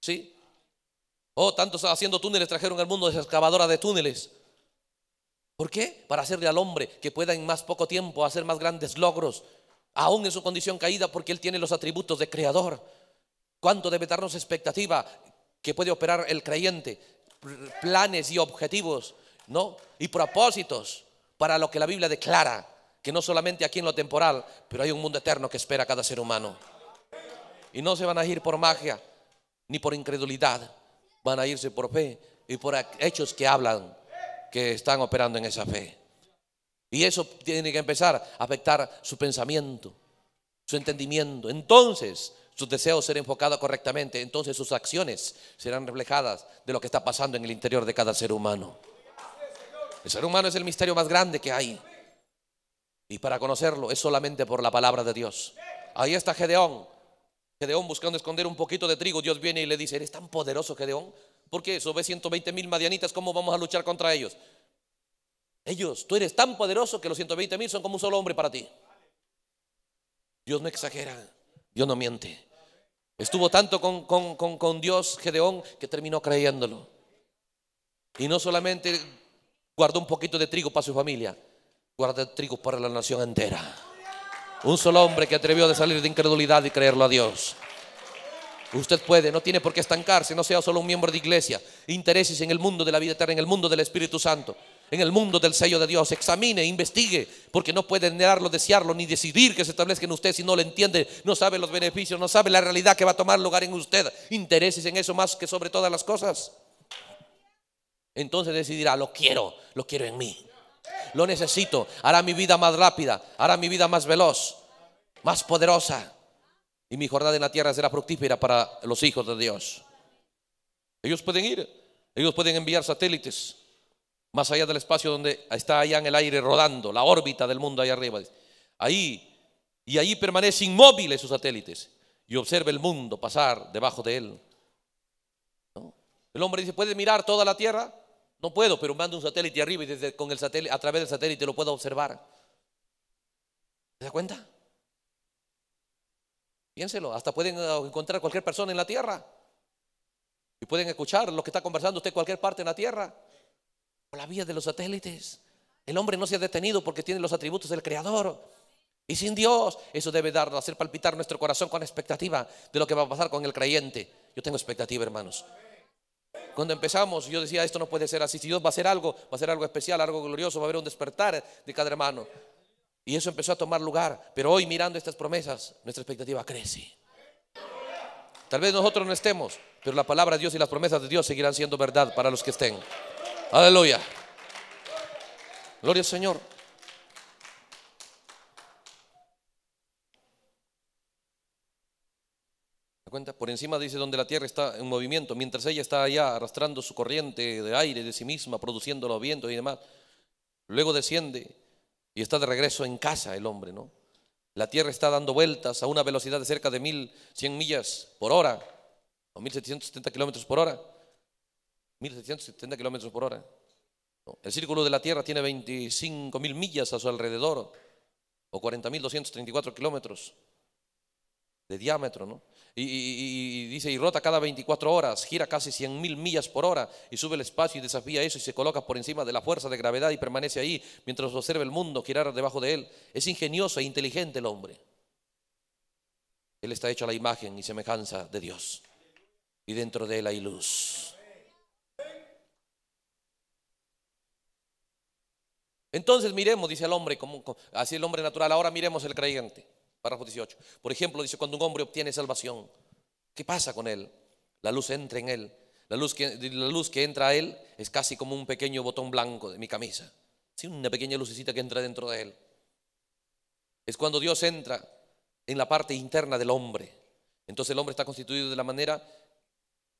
¿Sí? Oh, tantos haciendo túneles trajeron el mundo de esa excavadora de túneles. ¿Por qué? Para hacerle al hombre que pueda en más poco tiempo hacer más grandes logros, aún en su condición caída, porque él tiene los atributos de creador. ¿Cuánto debe darnos expectativa que puede operar el creyente? Planes y objetivos, ¿no? Y propósitos para lo que la Biblia declara que no solamente aquí en lo temporal, pero hay un mundo eterno que espera a cada ser humano. Y no se van a ir por magia ni por incredulidad, van a irse por fe y por hechos que hablan, que están operando en esa fe. Y eso tiene que empezar a afectar su pensamiento, su entendimiento. Entonces, sus deseos serán enfocados correctamente, entonces sus acciones serán reflejadas de lo que está pasando en el interior de cada ser humano. El ser humano es el misterio más grande que hay. Y para conocerlo es solamente por la palabra de Dios. Ahí está Gedeón. Gedeón buscando esconder un poquito de trigo. Dios viene y le dice, eres tan poderoso Gedeón. Porque eso ve 120 mil madianitas, ¿cómo vamos a luchar contra ellos? Ellos, tú eres tan poderoso que los 120 mil son como un solo hombre para ti. Dios no exagera, Dios no miente. Estuvo tanto con, con, Dios Gedeón que terminó creyéndolo. Y no solamente guardó un poquito de trigo para su familia, guarda trigo para la nación entera. Un solo hombre que atrevió a salir de incredulidad y creerlo a Dios. Usted puede, no tiene por qué estancarse, no sea solo un miembro de iglesia. Intereses en el mundo de la vida eterna, en el mundo del Espíritu Santo, en el mundo del sello de Dios. Examine, investigue, porque no puede negarlo, desearlo, ni decidir que se establezca en usted si no lo entiende, no sabe los beneficios, no sabe la realidad que va a tomar lugar en usted. Intereses en eso más que sobre todas las cosas. Entonces decidirá, lo quiero, lo quiero en mí. Lo necesito. Hará mi vida más rápida. Hará mi vida más veloz. Más poderosa. Y mi jornada en la tierra será fructífera para los hijos de Dios. Ellos pueden ir. Ellos pueden enviar satélites más allá del espacio donde está allá en el aire rodando, la órbita del mundo allá arriba. Ahí, y ahí permanece inmóviles esos satélites y observa el mundo pasar debajo de él. El hombre dice, ¿puede mirar toda la Tierra? No puedo, pero mando un satélite arriba y desde, con el satélite, a través del satélite lo puedo observar. ¿Se da cuenta? Piénselo, hasta pueden eh, encontrar cualquier persona en la tierra. Y pueden escuchar lo que está conversando usted en cualquier parte en la tierra. Por la vía de los satélites. El hombre no se ha detenido porque tiene los atributos del Creador. Y sin Dios, eso debe dar, hacer palpitar nuestro corazón con expectativa de lo que va a pasar con el creyente. Yo tengo expectativa, hermanos. Cuando empezamos, yo decía, esto no puede ser así. Si Dios va a hacer algo, va a hacer algo especial, algo glorioso, va a haber un despertar de cada hermano. Y eso empezó a tomar lugar. Pero hoy mirando estas promesas, nuestra expectativa crece. Tal vez nosotros no estemos, pero la palabra de Dios y las promesas de Dios seguirán siendo verdad para los que estén. Aleluya. Gloria al Señor. Por encima dice donde la tierra está en movimiento, mientras ella está allá arrastrando su corriente de aire de sí misma, produciendo los vientos y demás. Luego desciende y está de regreso en casa el hombre, ¿no? La tierra está dando vueltas a una velocidad de cerca de 1100 millas por hora, o 1770 kilómetros por hora. 1770 kilómetros por hora. el círculo de la tierra tiene 25.000 millas a su alrededor, o 40.234 kilómetros de diámetro, ¿no? Y, dice, y rota cada 24 horas, gira casi 100 mil millas por hora y sube el espacio y desafía eso y se coloca por encima de la fuerza de gravedad y permanece ahí mientras observa el mundo girar debajo de él. Es ingenioso e inteligente el hombre. Él está hecho a la imagen y semejanza de Dios. Y dentro de él hay luz. Entonces miremos, dice el hombre, como, así el hombre natural, ahora miremos el creyente. Párrafo 18. Por ejemplo, dice, cuando un hombre obtiene salvación, ¿qué pasa con él? La luz entra en él. La luz que, entra a él es casi como un pequeño botón blanco de mi camisa. Sí, una pequeña lucecita que entra dentro de él. Es cuando Dios entra en la parte interna del hombre. Entonces el hombre está constituido de la manera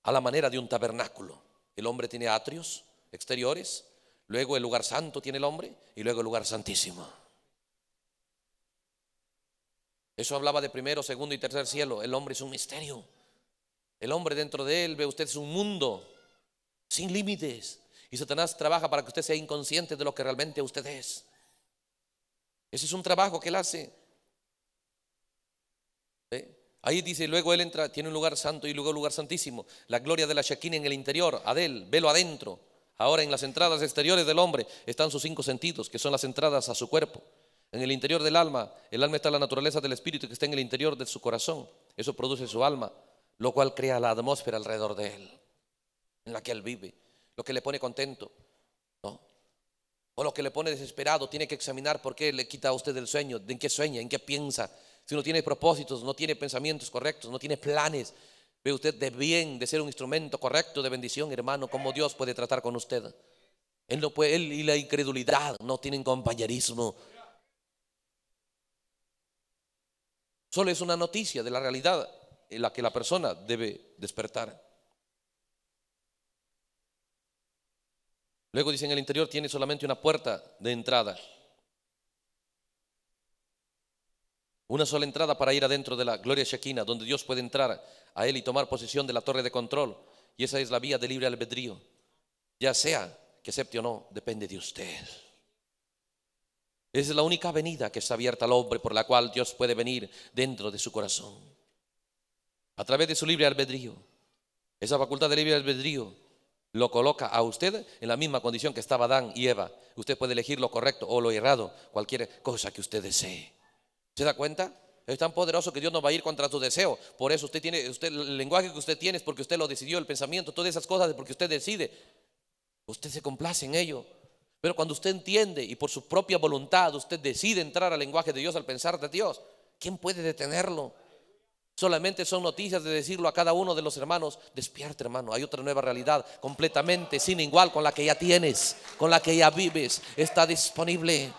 a la manera de un tabernáculo. El hombre tiene atrios exteriores, luego el lugar santo tiene el hombre y luego el lugar santísimo. Eso hablaba de primero, segundo y tercer cielo. El hombre es un misterio. El hombre dentro de él, ve usted, es un mundo sin límites. Y Satanás trabaja para que usted sea inconsciente de lo que realmente usted es. Ese es un trabajo que él hace. ¿Eh? Ahí dice, luego él entra, tiene un lugar santo y luego un lugar santísimo. La gloria de la Shekinah en el interior, Adel, velo adentro. Ahora en las entradas exteriores del hombre están sus cinco sentidos, que son las entradas a su cuerpo. En el interior del alma, el alma está la naturaleza del espíritu que está en el interior de su corazón. Eso produce su alma, lo cual crea la atmósfera alrededor de él, en la que él vive, lo que le pone contento, ¿no? O lo que le pone desesperado, tiene que examinar por qué le quita a usted el sueño, de en qué sueña, en qué piensa. Si no tiene propósitos, no tiene pensamientos correctos, no tiene planes, ve usted de bien, de ser un instrumento correcto de bendición, hermano, cómo Dios puede tratar con usted. Él, no puede, él y la incredulidad no tienen compañerismo. Solo es una noticia de la realidad en la que la persona debe despertar. Luego dice en el interior tiene solamente una puerta de entrada. Una sola entrada para ir adentro de la gloria Shekinah, donde Dios puede entrar a él y tomar posesión de la torre de control. Y esa es la vía de libre albedrío. Ya sea que acepte o no, depende de usted. Es la única venida que está abierta al hombre por la cual Dios puede venir dentro de su corazón. A través de su libre albedrío. Esa facultad de libre albedrío lo coloca a usted en la misma condición que estaba Adán y Eva. Usted puede elegir lo correcto o lo errado, cualquier cosa que usted desee. ¿Se da cuenta? Es tan poderoso que Dios no va a ir contra su deseo. Por eso usted tiene, el lenguaje que usted tiene es porque usted lo decidió, el pensamiento, todas esas cosas porque usted decide. Usted se complace en ello. Pero cuando usted entiende y por su propia voluntad usted decide entrar al lenguaje de Dios, al pensar de Dios, ¿quién puede detenerlo? Solamente son noticias de decirlo a cada uno de los hermanos, despierta hermano, hay otra nueva realidad completamente sin igual con la que ya tienes, con la que ya vives, está disponible.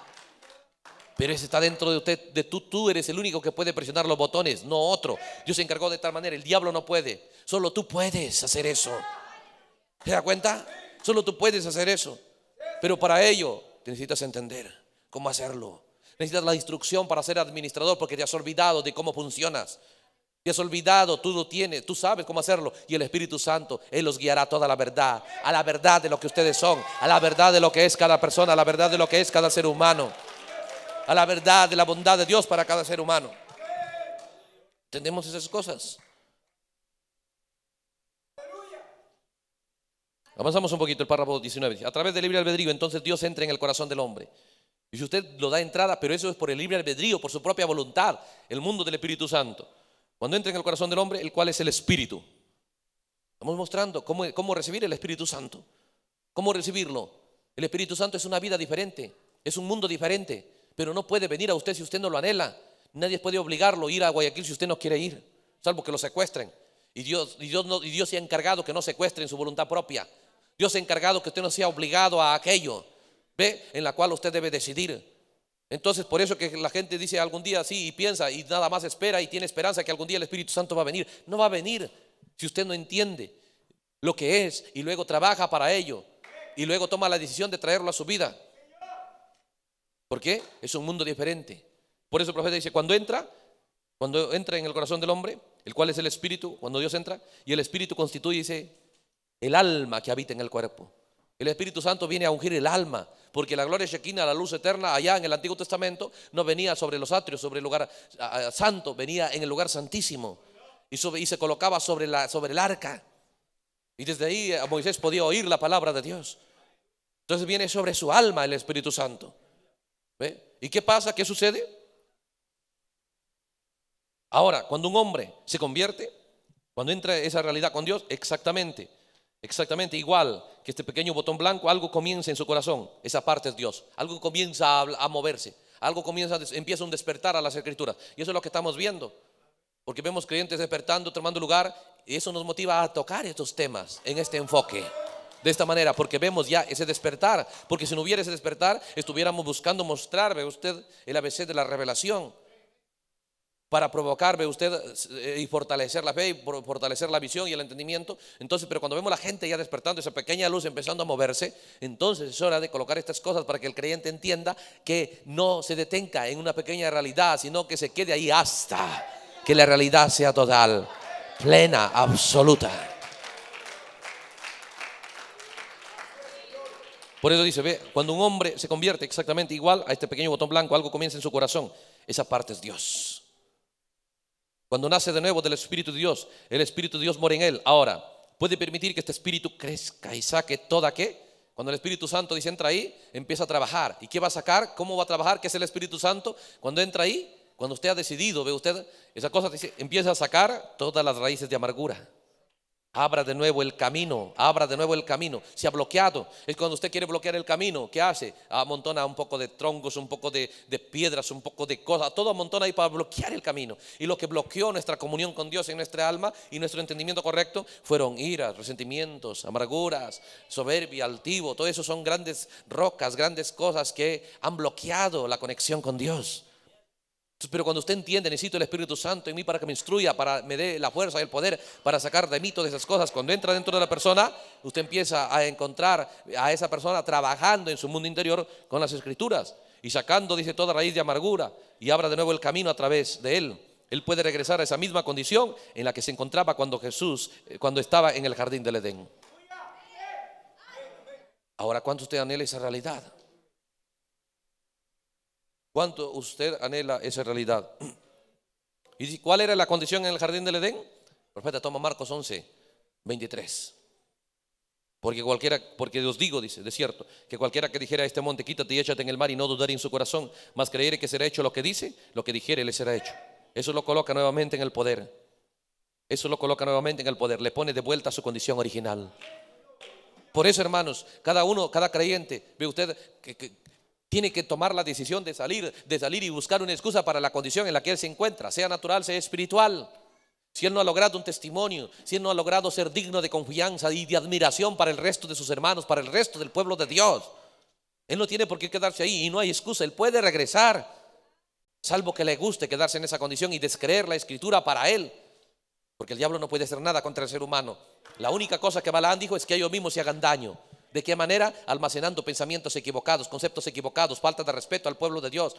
Pero ese está dentro de usted, de tú, tú eres el único que puede presionar los botones, no otro. Dios se encargó de tal manera, el diablo no puede, solo tú puedes hacer eso. ¿Se da cuenta? Solo tú puedes hacer eso. Pero para ello necesitas entender cómo hacerlo. Necesitas la instrucción para ser administrador porque te has olvidado de cómo funcionas. Te has olvidado, tú lo tienes, tú sabes cómo hacerlo. Y el Espíritu Santo, Él los guiará a toda la verdad, a la verdad de lo que ustedes son, a la verdad de lo que es cada persona, a la verdad de lo que es cada ser humano, a la verdad de la bondad de Dios para cada ser humano. ¿Entendemos esas cosas? Avanzamos un poquito el párrafo 19. A través del libre albedrío, entonces Dios entra en el corazón del hombre. Y si usted lo da entrada, pero eso es por el libre albedrío, por su propia voluntad, el mundo del Espíritu Santo. Cuando entra en el corazón del hombre, el cual es el Espíritu. Estamos mostrando cómo, cómo recibir el Espíritu Santo. ¿Cómo recibirlo? El Espíritu Santo es una vida diferente, es un mundo diferente, pero no puede venir a usted si usted no lo anhela. Nadie puede obligarlo a ir a Guayaquil si usted no quiere ir, salvo que lo secuestren. Y Dios, y Dios, y Dios se ha encargado que no secuestren su voluntad propia. Dios ha encargado que usted no sea obligado a aquello, ¿ve? En la cual usted debe decidir. Entonces, por eso que la gente dice algún día sí y piensa y nada más espera y tiene esperanza que algún día el Espíritu Santo va a venir. No va a venir si usted no entiende lo que es y luego trabaja para ello y luego toma la decisión de traerlo a su vida. ¿Por qué? Es un mundo diferente. Por eso el profeta dice, cuando entra, cuando entra en el corazón del hombre, el cual es el Espíritu, cuando Dios entra, y el Espíritu constituye, dice, el alma que habita en el cuerpo. El Espíritu Santo viene a ungir el alma, porque la gloria shekinah, la luz eterna, allá en el Antiguo Testamento, no venía sobre los atrios, sobre el lugar santo, venía en el lugar santísimo y, y se colocaba sobre, la, sobre el arca. Y desde ahí eh, Moisés podía oír la palabra de Dios. Entonces viene sobre su alma el Espíritu Santo. ¿Ve? ¿Y qué pasa? ¿Qué sucede? Ahora, cuando un hombre se convierte, cuando entra esa realidad con Dios, exactamente Exactamente igual que este pequeño botón blanco, algo comienza en su corazón, esa parte es Dios, algo comienza a, moverse, algo comienza, empieza un despertar a las escrituras. Y eso es lo que estamos viendo, porque vemos creyentes despertando, tomando lugar, y eso nos motiva a tocar estos temas en este enfoque. De esta manera, porque vemos ya ese despertar, porque si no hubiera ese despertar, estuviéramos buscando a usted el ABC de la revelación para ve usted eh, y fortalecer la fe y fortalecer la visión y el entendimiento. Entonces, pero cuando vemos la gente ya despertando, esa pequeña luz empezando a moverse, entonces es hora de colocar estas cosas para que el creyente entienda que no se detenga en una pequeña realidad, sino que se quede ahí hasta que la realidad sea total, plena, absoluta. Por eso dice, ve, cuando un hombre se convierte exactamente igual a este pequeño botón blanco, algo comienza en su corazón. Esa parte es Dios. Cuando nace de nuevo del Espíritu de Dios, el Espíritu de Dios mora en él. Ahora, puede permitir que este Espíritu crezca y saque toda qué. Cuando el Espíritu Santo dice entra ahí, empieza a trabajar. ¿Y qué va a sacar? ¿Cómo va a trabajar? ¿Qué es el Espíritu Santo? Cuando entra ahí, cuando usted ha decidido, ve usted, esa cosa empieza a sacar todas las raíces de amargura Abra de nuevo el camino, abra de nuevo el camino. Se ha bloqueado. Es cuando usted quiere bloquear el camino, ¿qué hace? Amontona un poco de troncos, un poco de, piedras, un poco de cosas. Todo amontona ahí para bloquear el camino. Y lo que bloqueó nuestra comunión con Dios en nuestra alma y nuestro entendimiento correcto fueron iras, resentimientos, amarguras, soberbia, altivo. Todo eso son grandes rocas, grandes cosas que han bloqueado la conexión con Dios. Pero cuando usted entiende, necesito el Espíritu Santo en mí para que me instruya, para me dé la fuerza y el poder para sacar de mí todas esas cosas. Cuando entra dentro de la persona, usted empieza a encontrar a esa persona trabajando en su mundo interior con las escrituras y sacando, dice, toda raíz de amargura y abra de nuevo el camino a través de él. Él puede regresar a esa misma condición en la que se encontraba cuando Jesús, eh, cuando estaba en el jardín del Edén. Ahora, ¿cuánto usted anhela esa realidad? ¿Cuánto usted anhela esa realidad? ¿Y cuál era la condición en el jardín del Edén? profeta toma Marcos 11, 23. Porque cualquiera, porque os digo, dice, de cierto, que cualquiera que dijera a este monte, quítate y échate en el mar y no dudaré en su corazón, mas creer que será hecho lo que dice, lo que dijere le será hecho. Eso lo coloca nuevamente en el poder. Eso lo coloca nuevamente en el poder, le pone de vuelta a su condición original. Por eso, hermanos, cada uno, cada creyente, ve usted que tiene que tomar la decisión de salir, de salir y buscar una excusa para la condición en la que él se encuentra, sea natural, sea espiritual. Si él no ha logrado un testimonio, si él no ha logrado ser digno de confianza y de admiración para el resto de sus hermanos, para el resto del pueblo de Dios, él no tiene por qué quedarse ahí y no hay excusa, él puede regresar, salvo que le guste quedarse en esa condición y descreer la escritura para él, porque el diablo no puede hacer nada contra el ser humano. La única cosa que Balaam dijo es que ellos mismos se hagan daño. ¿De qué manera? Almacenando pensamientos equivocados, conceptos equivocados, falta de respeto al pueblo de Dios.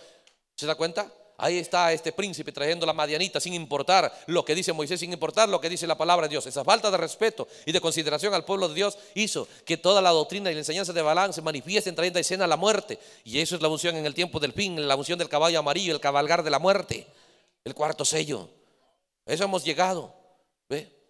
¿Se da cuenta? Ahí está este príncipe trayendo la madianita sin importar lo que dice Moisés, sin importar lo que dice la palabra de Dios. Esa falta de respeto y de consideración al pueblo de Dios hizo que toda la doctrina y la enseñanza de Balán se manifiesten trayendo a escena la muerte. Y eso es la unción en el tiempo del fin, la unción del caballo amarillo, el cabalgar de la muerte, el cuarto sello. Eso hemos llegado. ¿Ve?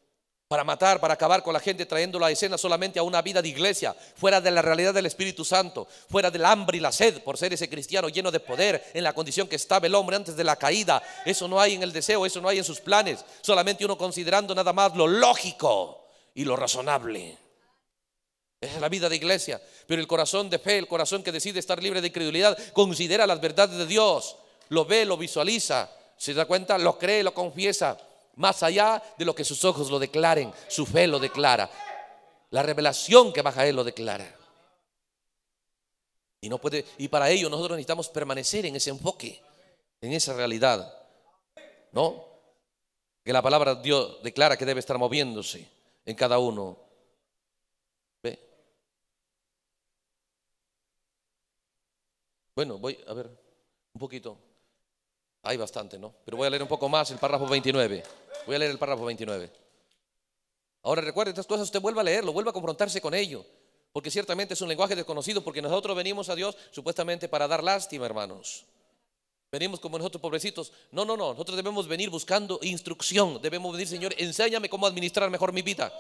para matar, para acabar con la gente, trayendo la escena solamente a una vida de iglesia, fuera de la realidad del Espíritu Santo, fuera del hambre y la sed por ser ese cristiano lleno de poder en la condición que estaba el hombre antes de la caída. Eso no hay en el deseo, eso no hay en sus planes, solamente uno considerando nada más lo lógico y lo razonable. Esa es la vida de iglesia, pero el corazón de fe, el corazón que decide estar libre de incredulidad, considera las verdades de Dios, lo ve, lo visualiza, se da cuenta, lo cree, lo confiesa más allá de lo que sus ojos lo declaren, su fe lo declara, la revelación que baja él lo declara. Y no puede y para ello nosotros necesitamos permanecer en ese enfoque, en esa realidad. ¿No? Que la palabra de Dios declara que debe estar moviéndose en cada uno. ¿Ve? Bueno, voy a ver un poquito. Hay bastante, ¿no? Pero voy a leer un poco más el párrafo 29. Voy a leer el párrafo 29. Ahora recuerde estas cosas, usted vuelva a leerlo, vuelva a confrontarse con ello. Porque ciertamente es un lenguaje desconocido, porque nosotros venimos a Dios supuestamente para dar lástima, hermanos. Venimos como nosotros pobrecitos. No, no, no. Nosotros debemos venir buscando instrucción. Debemos venir, Señor, enséñame cómo administrar mejor mi vida.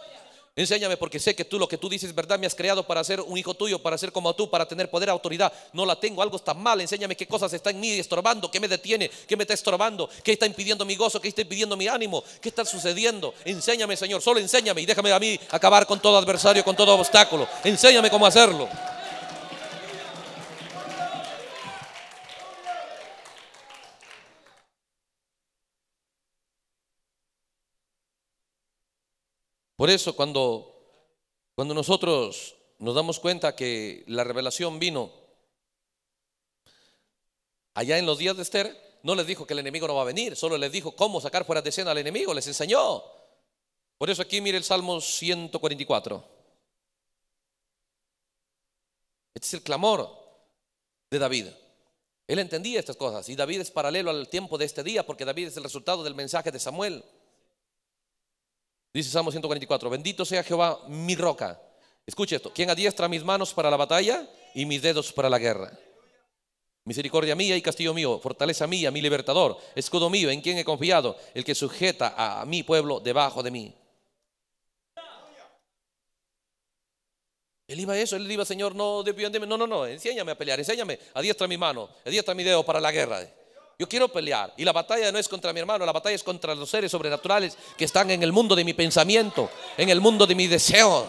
Enséñame porque sé que tú lo que tú dices es verdad, me has creado para ser un hijo tuyo, para ser como tú, para tener poder, autoridad. No la tengo, algo está mal. Enséñame qué cosas están en mí estorbando, qué me detiene, qué me está estorbando, qué está impidiendo mi gozo, qué está impidiendo mi ánimo, qué está sucediendo. Enséñame, Señor, solo enséñame y déjame a mí acabar con todo adversario, con todo obstáculo. Enséñame cómo hacerlo. Por eso cuando, cuando nosotros nos damos cuenta que la revelación vino allá en los días de Esther, no les dijo que el enemigo no va a venir, solo les dijo cómo sacar fuera de escena al enemigo, les enseñó. Por eso aquí mire el Salmo 144. Este es el clamor de David. Él entendía estas cosas y David es paralelo al tiempo de este día porque David es el resultado del mensaje de Samuel. Dice Salmo 144, bendito sea Jehová mi roca. Escuche esto, quien adiestra mis manos para la batalla y mis dedos para la guerra. Misericordia mía y castillo mío, fortaleza mía, mi libertador, escudo mío, en quien he confiado, el que sujeta a mi pueblo debajo de mí. Él iba a eso, él iba, Señor, no, no, no, no, enséñame a pelear, enséñame, adiestra mi mano, adiestra mi dedo para la guerra. Yo quiero pelear. Y la batalla no es contra mi hermano, la batalla es contra los seres sobrenaturales que están en el mundo de mi pensamiento, en el mundo de mi deseo.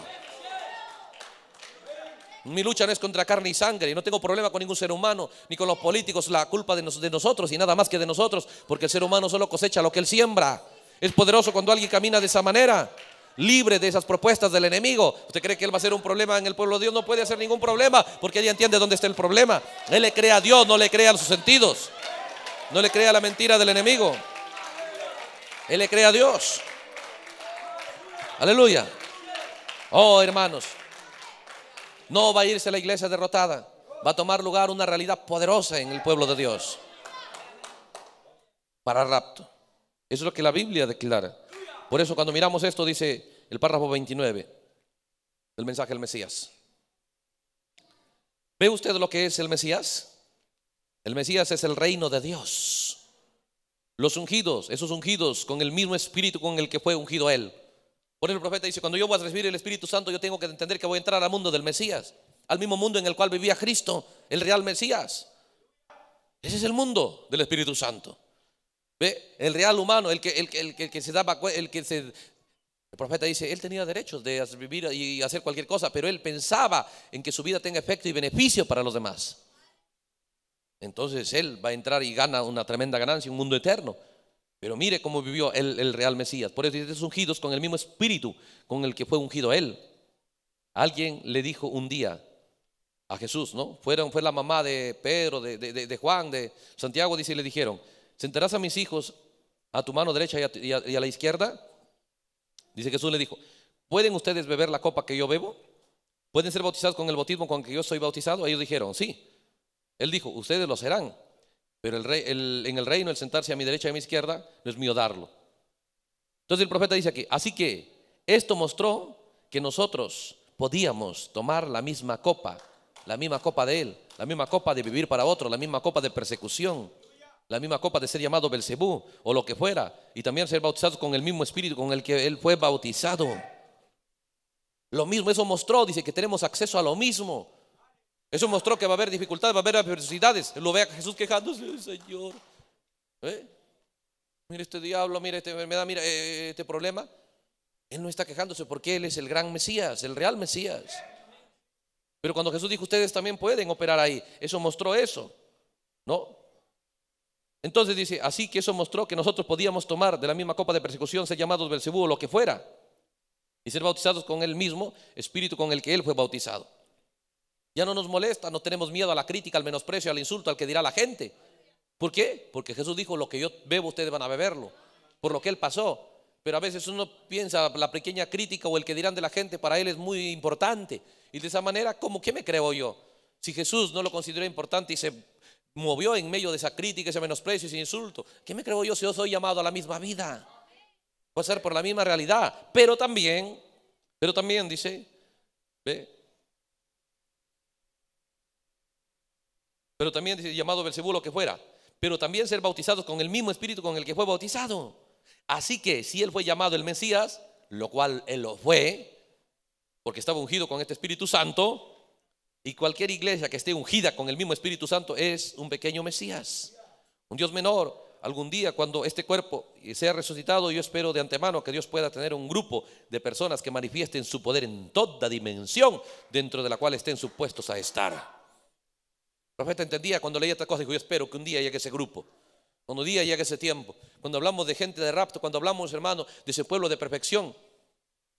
Mi lucha no es contra carne y sangre. Y no tengo problema con ningún ser humano, ni con los políticos. La culpa de, nosotros y nada más que de nosotros, porque el ser humano solo cosecha lo que él siembra. Es poderoso cuando alguien camina de esa manera libre de esas propuestas del enemigo. ¿Usted cree que él va a ser un problema en el pueblo de Dios? No puede hacer ningún problema porque ella entiende dónde está el problema. Él le crea a Dios, no le cree a sus sentidos. No le crea la mentira del enemigo. Él le crea a Dios. Aleluya. Oh, hermanos. No va a irse la iglesia derrotada. Va a tomar lugar una realidad poderosa en el pueblo de Dios. Para rapto. Eso es lo que la Biblia declara. Por eso cuando miramos esto dice el párrafo 29 del mensaje del Mesías. ¿Ve usted lo que es el Mesías? El Mesías es el reino de Dios. Los ungidos, esos ungidos con el mismo espíritu con el que fue ungido él. Por eso el profeta dice, cuando yo voy a recibir el Espíritu Santo, yo tengo que entender que voy a entrar al mundo del Mesías, al mismo mundo en el cual vivía Cristo, el real Mesías. Ese es el mundo del Espíritu Santo. ¿Ve? El real humano, el que, que se daba, el que se... El profeta dice, él tenía derechos de vivir y hacer cualquier cosa, pero él pensaba en que su vida tenga efecto y beneficio para los demás entonces él va a entrar y gana una tremenda ganancia, un mundo eterno. Pero mire cómo vivió el, el real Mesías. Por eso dice ungidos con el mismo espíritu con el que fue ungido él. Alguien le dijo un día a Jesús, ¿no? Fueron, fue la mamá de Pedro, de, Juan, de Santiago, dice, y le dijeron, ¿sentarás a mis hijos a tu mano derecha y a, la izquierda? Dice Jesús le dijo, ¿pueden ustedes beber la copa que yo bebo? ¿Pueden ser bautizados con el bautismo con que yo soy bautizado? Ellos dijeron, sí. Él dijo, ustedes lo serán, pero el rey, en el reino el sentarse a mi derecha y a mi izquierda no es mío darlo. Entonces el profeta dice aquí, así que esto mostró que nosotros podíamos tomar la misma copa, la misma copa de él, la misma copa de vivir para otro, la misma copa de persecución, la misma copa de ser llamado Belcebú o lo que fuera, y también ser bautizados con el mismo espíritu con el que él fue bautizado. Lo mismo, eso mostró, dice que tenemos acceso a lo mismo. Eso mostró que va a haber dificultades, va a haber adversidades. Lo ve a Jesús quejándose, Señor. ¿eh? Mira este diablo, mira esta enfermedad, mira eh, eh, este problema. Él no está quejándose porque Él es el gran Mesías, el real Mesías. Pero cuando Jesús dijo, ustedes también pueden operar ahí, eso mostró eso, ¿no? Entonces dice, así que eso mostró que nosotros podíamos tomar de la misma copa de persecución, ser llamados Belcebú o lo que fuera, y ser bautizados con el mismo, espíritu con el que Él fue bautizado. Ya no nos molesta, no tenemos miedo a la crítica, al menosprecio, al insulto, al que dirá la gente. ¿Por qué? Porque Jesús dijo, lo que yo bebo ustedes van a beberlo, por lo que Él pasó. Pero a veces uno piensa, la pequeña crítica o el que dirán de la gente para Él es muy importante. Y de esa manera, ¿cómo qué me creo yo? Si Jesús no lo consideró importante y se movió en medio de esa crítica, ese menosprecio, ese insulto, ¿qué me creo yo si yo soy llamado a la misma vida? Voy a ser por la misma realidad, pero también, pero también dice, ¿ve? pero también llamado versebulo lo que fuera, pero también ser bautizados con el mismo espíritu con el que fue bautizado. Así que si él fue llamado el Mesías, lo cual él lo fue, porque estaba ungido con este Espíritu Santo, y cualquier iglesia que esté ungida con el mismo Espíritu Santo es un pequeño Mesías, un Dios menor. Algún día cuando este cuerpo sea resucitado, yo espero de antemano que Dios pueda tener un grupo de personas que manifiesten su poder en toda dimensión dentro de la cual estén supuestos a estar profeta entendía cuando leía otra cosa dijo, yo espero que un día llegue ese grupo, cuando un día llegue ese tiempo, cuando hablamos de gente de rapto, cuando hablamos, hermano, de ese pueblo de perfección.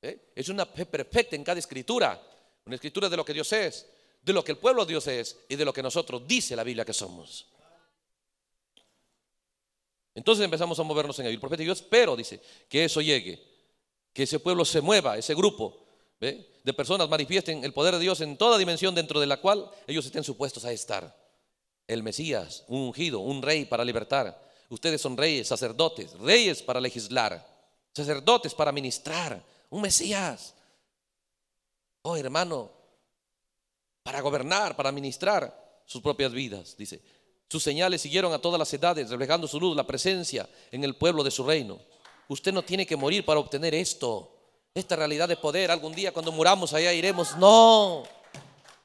¿eh? Es una fe perfecta en cada escritura, una escritura de lo que Dios es, de lo que el pueblo de Dios es y de lo que nosotros dice la Biblia que somos. Entonces empezamos a movernos en El profeta, yo espero, dice, que eso llegue, que ese pueblo se mueva, ese grupo. ¿ve? de personas manifiesten el poder de Dios en toda dimensión dentro de la cual ellos estén supuestos a estar. El Mesías, un ungido, un rey para libertar. Ustedes son reyes, sacerdotes, reyes para legislar, sacerdotes para ministrar, un Mesías. Oh hermano, para gobernar, para ministrar sus propias vidas, dice. Sus señales siguieron a todas las edades, reflejando su luz, la presencia en el pueblo de su reino. Usted no tiene que morir para obtener esto esta realidad de poder. Algún día cuando muramos allá iremos. No,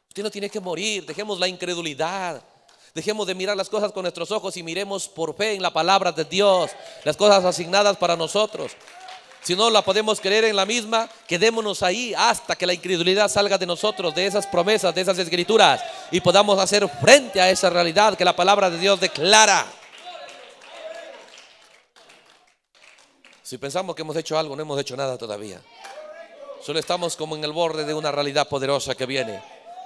usted no tiene que morir. Dejemos la incredulidad. Dejemos de mirar las cosas con nuestros ojos y miremos por fe en la palabra de Dios, las cosas asignadas para nosotros. Si no la podemos creer en la misma, quedémonos ahí hasta que la incredulidad salga de nosotros, de esas promesas, de esas escrituras, y podamos hacer frente a esa realidad que la palabra de Dios declara. Si pensamos que hemos hecho algo, no hemos hecho nada todavía. Solo estamos como en el borde de una realidad poderosa que viene.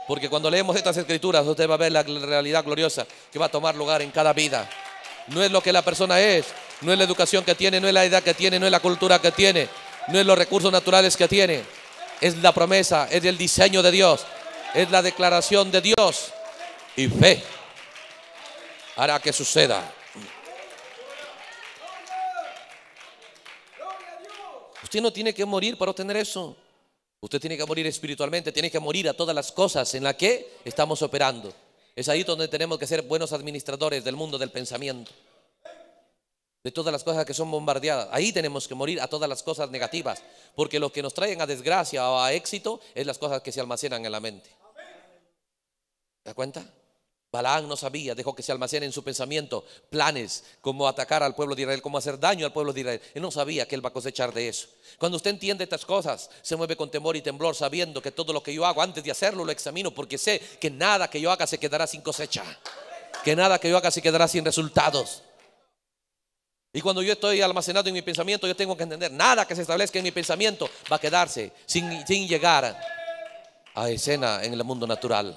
Porque cuando leemos estas escrituras, usted va a ver la realidad gloriosa que va a tomar lugar en cada vida. No es lo que la persona es, no es la educación que tiene, no es la edad que tiene, no es la cultura que tiene, no es los recursos naturales que tiene. Es la promesa, es el diseño de Dios, es la declaración de Dios. Y fe hará que suceda. no tiene que morir para obtener eso. Usted tiene que morir espiritualmente, tiene que morir a todas las cosas en las que estamos operando. Es ahí donde tenemos que ser buenos administradores del mundo del pensamiento. De todas las cosas que son bombardeadas. Ahí tenemos que morir a todas las cosas negativas. Porque lo que nos traen a desgracia o a éxito es las cosas que se almacenan en la mente. ¿Te cuenta? Balaam no sabía, dejó que se almacene en su pensamiento planes, como atacar al pueblo de Israel, cómo hacer daño al pueblo de Israel. Él no sabía que él va a cosechar de eso. Cuando usted entiende estas cosas, se mueve con temor y temblor, sabiendo que todo lo que yo hago antes de hacerlo lo examino, porque sé que nada que yo haga se quedará sin cosecha, que nada que yo haga se quedará sin resultados. Y cuando yo estoy almacenado en mi pensamiento, yo tengo que entender, nada que se establezca en mi pensamiento va a quedarse sin, sin llegar a escena en el mundo natural.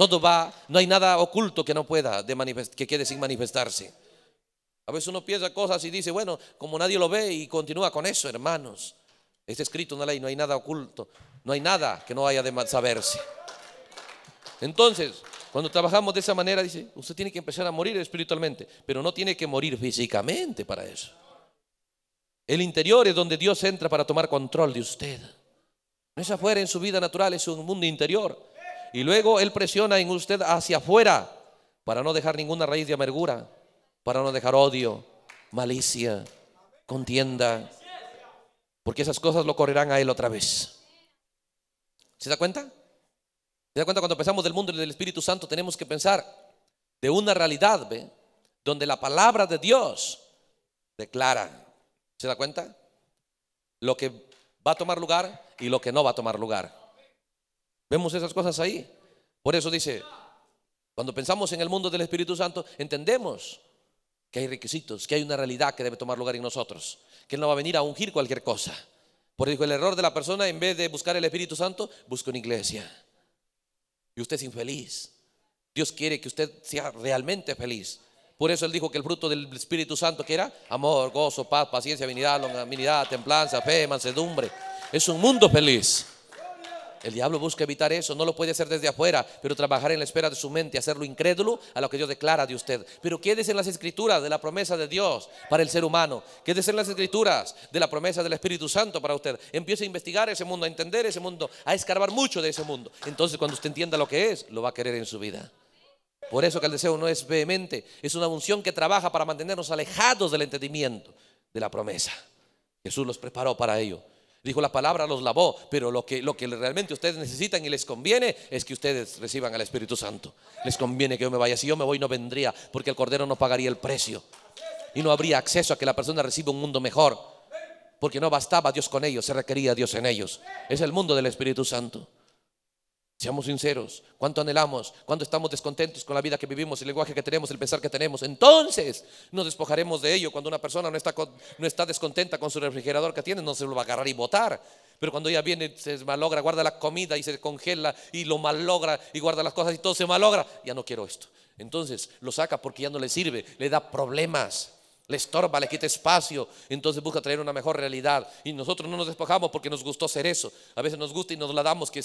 Todo va, no hay nada oculto que no pueda, de que quede sin manifestarse. A veces uno piensa cosas y dice, bueno, como nadie lo ve y continúa con eso, hermanos. Está escrito en la ley, no hay nada oculto, no hay nada que no haya de saberse. Entonces, cuando trabajamos de esa manera, dice, usted tiene que empezar a morir espiritualmente, pero no tiene que morir físicamente para eso. El interior es donde Dios entra para tomar control de usted. No es afuera en su vida natural, es un mundo interior. Y luego Él presiona en usted hacia afuera para no dejar ninguna raíz de amargura, para no dejar odio, malicia, contienda, porque esas cosas lo correrán a Él otra vez. ¿Se da cuenta? ¿Se da cuenta cuando pensamos del mundo y del Espíritu Santo? Tenemos que pensar de una realidad, ¿ve? Donde la palabra de Dios declara. ¿Se da cuenta? Lo que va a tomar lugar y lo que no va a tomar lugar. Vemos esas cosas ahí. Por eso dice, cuando pensamos en el mundo del Espíritu Santo, entendemos que hay requisitos, que hay una realidad que debe tomar lugar en nosotros, que Él no va a venir a ungir cualquier cosa. Por eso el error de la persona, en vez de buscar el Espíritu Santo, busca una iglesia. Y usted es infeliz. Dios quiere que usted sea realmente feliz. Por eso Él dijo que el fruto del Espíritu Santo, que era amor, gozo, paz, paciencia, benignidad, longanimidad, templanza, fe, mansedumbre, es un mundo feliz. El diablo busca evitar eso, no lo puede hacer desde afuera, pero trabajar en la espera de su mente, hacerlo incrédulo a lo que Dios declara de usted. Pero quédese en las escrituras de la promesa de Dios para el ser humano, quédese en las escrituras de la promesa del Espíritu Santo para usted. Empiece a investigar ese mundo, a entender ese mundo, a escarbar mucho de ese mundo. Entonces cuando usted entienda lo que es, lo va a querer en su vida. Por eso que el deseo no es vehemente, es una unción que trabaja para mantenernos alejados del entendimiento de la promesa. Jesús los preparó para ello. Dijo la palabra, los lavó, pero lo que, lo que realmente ustedes necesitan y les conviene es que ustedes reciban al Espíritu Santo. Les conviene que yo me vaya. Si yo me voy no vendría, porque el Cordero no pagaría el precio. Y no habría acceso a que la persona reciba un mundo mejor. Porque no bastaba Dios con ellos, se requería Dios en ellos. Es el mundo del Espíritu Santo. Seamos sinceros, cuánto anhelamos, cuánto estamos descontentos con la vida que vivimos, el lenguaje que tenemos, el pensar que tenemos. Entonces nos despojaremos de ello. Cuando una persona no está, no está descontenta con su refrigerador que tiene, no se lo va a agarrar y botar. Pero cuando ella viene, se malogra, guarda la comida y se congela y lo malogra y guarda las cosas y todo se malogra, ya no quiero esto. Entonces lo saca porque ya no le sirve, le da problemas le estorba, le quita espacio, entonces busca traer una mejor realidad. Y nosotros no nos despojamos porque nos gustó ser eso. A veces nos gusta y nos la damos que,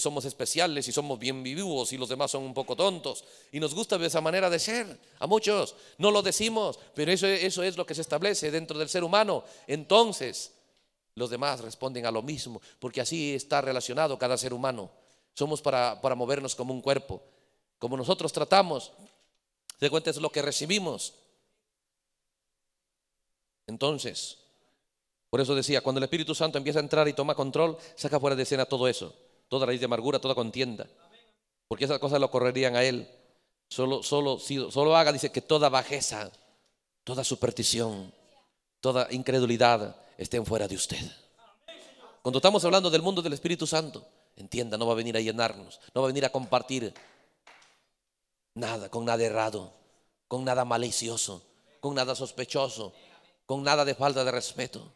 somos especiales y somos bien vivos y los demás son un poco tontos. Y nos gusta esa manera de ser, a muchos. No lo decimos, pero eso, eso es lo que se establece dentro del ser humano. Entonces, los demás responden a lo mismo, porque así está relacionado cada ser humano. Somos para, para movernos como un cuerpo. Como nosotros tratamos, se cuenta es lo que recibimos. Entonces, por eso decía, cuando el Espíritu Santo empieza a entrar y toma control, saca fuera de escena todo eso, toda raíz de amargura, toda contienda, porque esas cosas lo correrían a Él. Solo, solo, solo haga, dice, que toda bajeza, toda superstición, toda incredulidad estén fuera de usted. Cuando estamos hablando del mundo del Espíritu Santo, entienda, no va a venir a llenarnos, no va a venir a compartir nada, con nada errado, con nada malicioso, con nada sospechoso, con nada de falta de respeto.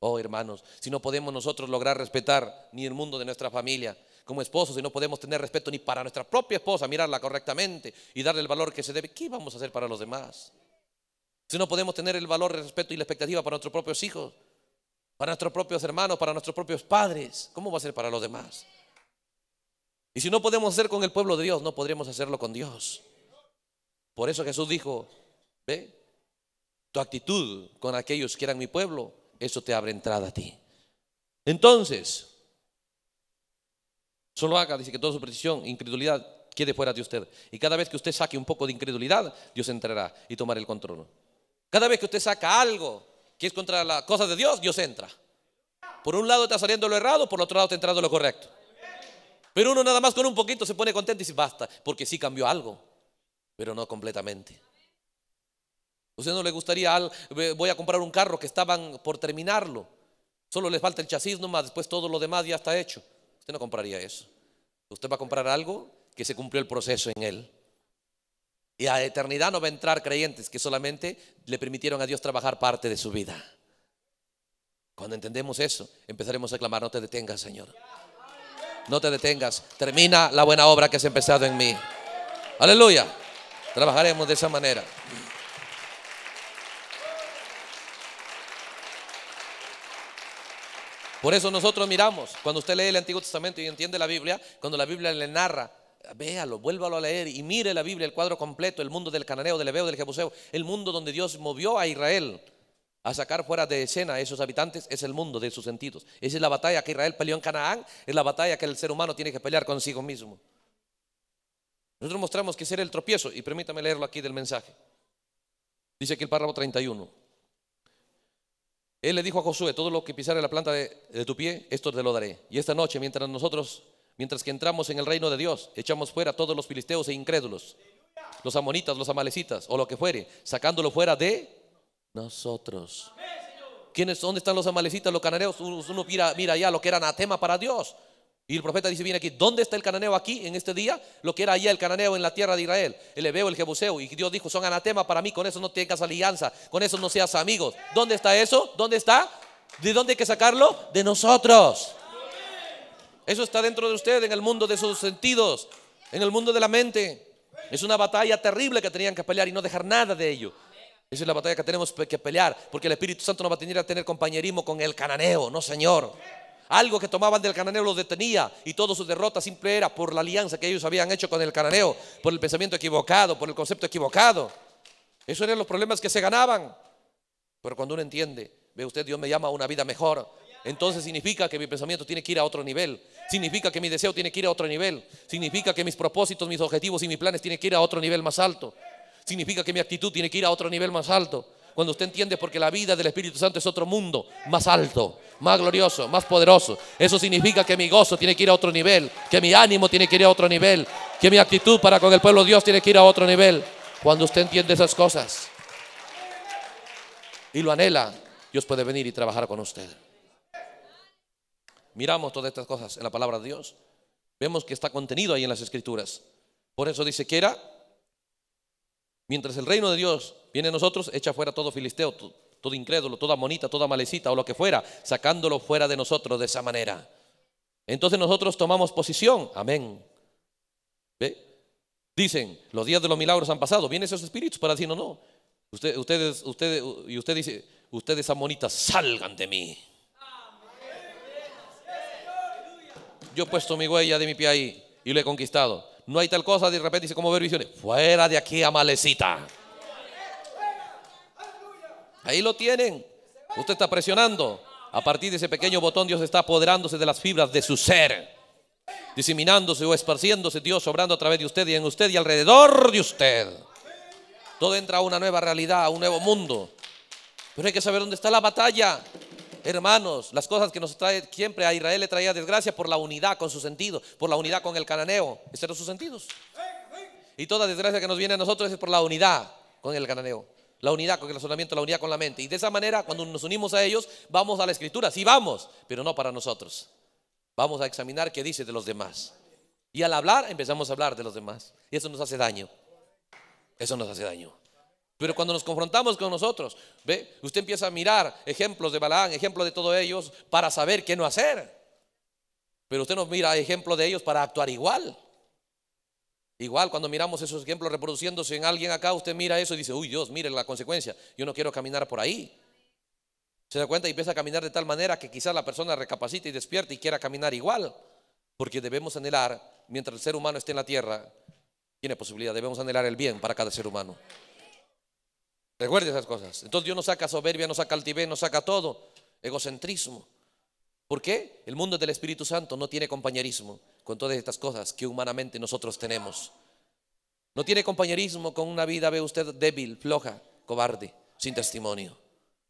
Oh, hermanos, si no podemos nosotros lograr respetar ni el mundo de nuestra familia, como esposos, si no podemos tener respeto ni para nuestra propia esposa, mirarla correctamente y darle el valor que se debe, ¿qué vamos a hacer para los demás? Si no podemos tener el valor, el respeto y la expectativa para nuestros propios hijos, para nuestros propios hermanos, para nuestros propios padres, ¿cómo va a ser para los demás? Y si no podemos hacer con el pueblo de Dios, no podríamos hacerlo con Dios. Por eso Jesús dijo, ve, actitud con aquellos que eran mi pueblo, eso te abre entrada a ti. Entonces, solo haga, dice que toda su precisión, incredulidad, quede fuera de usted. Y cada vez que usted saque un poco de incredulidad, Dios entrará y tomará el control. Cada vez que usted saca algo que es contra las cosas de Dios, Dios entra. Por un lado está saliendo lo errado, por otro lado está entrando lo correcto. Pero uno nada más con un poquito se pone contento y dice, basta, porque sí cambió algo, pero no completamente usted no le gustaría, voy a comprar un carro que estaban por terminarlo? Solo les falta el chasis nomás, después todo lo demás ya está hecho. Usted no compraría eso. Usted va a comprar algo que se cumplió el proceso en él. Y a eternidad no va a entrar creyentes que solamente le permitieron a Dios trabajar parte de su vida. Cuando entendemos eso, empezaremos a clamar, no te detengas, Señor. No te detengas. Termina la buena obra que has empezado en mí. Aleluya. Trabajaremos de esa manera. Por eso nosotros miramos, cuando usted lee el Antiguo Testamento y entiende la Biblia, cuando la Biblia le narra, véalo, vuélvalo a leer y mire la Biblia, el cuadro completo, el mundo del cananeo, del hebeo, del jebuseo, el mundo donde Dios movió a Israel a sacar fuera de escena a esos habitantes, es el mundo de sus sentidos. Esa es la batalla que Israel peleó en Canaán, es la batalla que el ser humano tiene que pelear consigo mismo. Nosotros mostramos que ser el tropiezo, y permítame leerlo aquí del mensaje. Dice aquí el párrafo 31. Él le dijo a Josué, todo lo que pisare la planta de, tu pie, esto te lo daré. Y esta noche, mientras nosotros, mientras que entramos en el reino de Dios, echamos fuera a todos los filisteos e incrédulos, los amonitas, los amalecitas, o lo que fuere, sacándolo fuera de nosotros. ¿Quiénes, ¿Dónde están los amalecitas, los canareos? Uno mira, mira ya lo que era anatema para Dios. Y el profeta dice, viene aquí, ¿dónde está el cananeo aquí en este día? Lo que era allá el cananeo en la tierra de Israel, el hebeo, el jebuseo. Y Dios dijo, son anatema para mí, con eso no tengas alianza, con eso no seas amigos. ¿Dónde está eso? ¿Dónde está? ¿De dónde hay que sacarlo? De nosotros. Eso está dentro de usted, en el mundo de sus sentidos, en el mundo de la mente. Es una batalla terrible que tenían que pelear y no dejar nada de ello. Esa es la batalla que tenemos que pelear, porque el Espíritu Santo no va a tener a tener compañerismo con el cananeo, no Señor. Algo que tomaban del cananeo los detenía y toda su derrota simple era por la alianza que ellos habían hecho con el cananeo, por el pensamiento equivocado, por el concepto equivocado. Eso eran los problemas que se ganaban. Pero cuando uno entiende, ve usted, Dios me llama a una vida mejor, entonces significa que mi pensamiento tiene que ir a otro nivel. Significa que mi deseo tiene que ir a otro nivel. Significa que mis propósitos, mis objetivos y mis planes tienen que ir a otro nivel más alto. Significa que mi actitud tiene que ir a otro nivel más alto. Cuando usted entiende, porque la vida del Espíritu Santo es otro mundo más alto más glorioso, más poderoso. Eso significa que mi gozo tiene que ir a otro nivel, que mi ánimo tiene que ir a otro nivel, que mi actitud para con el pueblo de Dios tiene que ir a otro nivel. Cuando usted entiende esas cosas y lo anhela, Dios puede venir y trabajar con usted. Miramos todas estas cosas en la palabra de Dios. Vemos que está contenido ahí en las escrituras. Por eso dice que era, mientras el reino de Dios viene a nosotros, echa fuera todo filisteo, todo incrédulo, toda monita, toda malecita o lo que fuera, sacándolo fuera de nosotros de esa manera. Entonces nosotros tomamos posición, amén. ¿Ve? Dicen, los días de los milagros han pasado, vienen esos espíritus para decir, no, no, ustedes, ustedes, ustedes, y usted dice, ustedes amonitas, salgan de mí. Yo he puesto mi huella de mi pie ahí y lo he conquistado. No hay tal cosa, de repente dice, ¿cómo ver visiones? Fuera de aquí, amalecita. Ahí lo tienen. Usted está presionando. A partir de ese pequeño botón, Dios está apoderándose de las fibras de su ser. Diseminándose o esparciéndose, Dios obrando a través de usted y en usted y alrededor de usted. Todo entra a una nueva realidad, a un nuevo mundo. Pero hay que saber dónde está la batalla. Hermanos, las cosas que nos trae siempre a Israel le traía desgracia por la unidad con su sentido por la unidad con el cananeo. Esos eran sus sentidos. Y toda desgracia que nos viene a nosotros es por la unidad con el cananeo la unidad con el razonamiento, la unidad con la mente. Y de esa manera, cuando nos unimos a ellos, vamos a la escritura. Sí vamos, pero no para nosotros. Vamos a examinar qué dice de los demás. Y al hablar, empezamos a hablar de los demás. Y eso nos hace daño. Eso nos hace daño. Pero cuando nos confrontamos con nosotros, ve, usted empieza a mirar ejemplos de Balaam ejemplos de todos ellos, para saber qué no hacer. Pero usted nos mira ejemplos de ellos para actuar igual. Igual cuando miramos esos ejemplos reproduciéndose en alguien acá, usted mira eso y dice, uy Dios, mire la consecuencia, yo no quiero caminar por ahí. Se da cuenta y empieza a caminar de tal manera que quizás la persona recapacite y despierte y quiera caminar igual, porque debemos anhelar, mientras el ser humano esté en la tierra, tiene posibilidad, debemos anhelar el bien para cada ser humano. Recuerde esas cosas. Entonces Dios no saca soberbia, no saca altivez, no saca todo, egocentrismo. ¿Por qué? El mundo del Espíritu Santo no tiene compañerismo con todas estas cosas que humanamente nosotros tenemos. No tiene compañerismo con una vida, ve usted, débil, floja, cobarde, sin testimonio.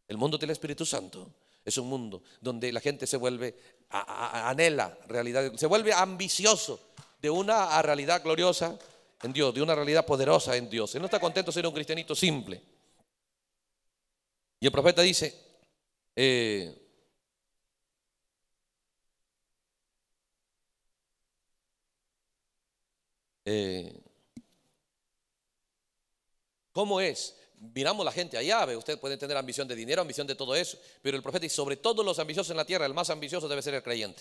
El mundo del Espíritu Santo es un mundo donde la gente se vuelve, anhela realidad, se vuelve ambicioso de una realidad gloriosa en Dios, de una realidad poderosa en Dios. Él no está contento de ser un cristianito simple. Y el profeta dice, eh, Eh, ¿Cómo es? Miramos la gente allá, ¿ve? usted puede tener ambición de dinero, ambición de todo eso, pero el profeta dice, sobre todo los ambiciosos en la tierra, el más ambicioso debe ser el creyente.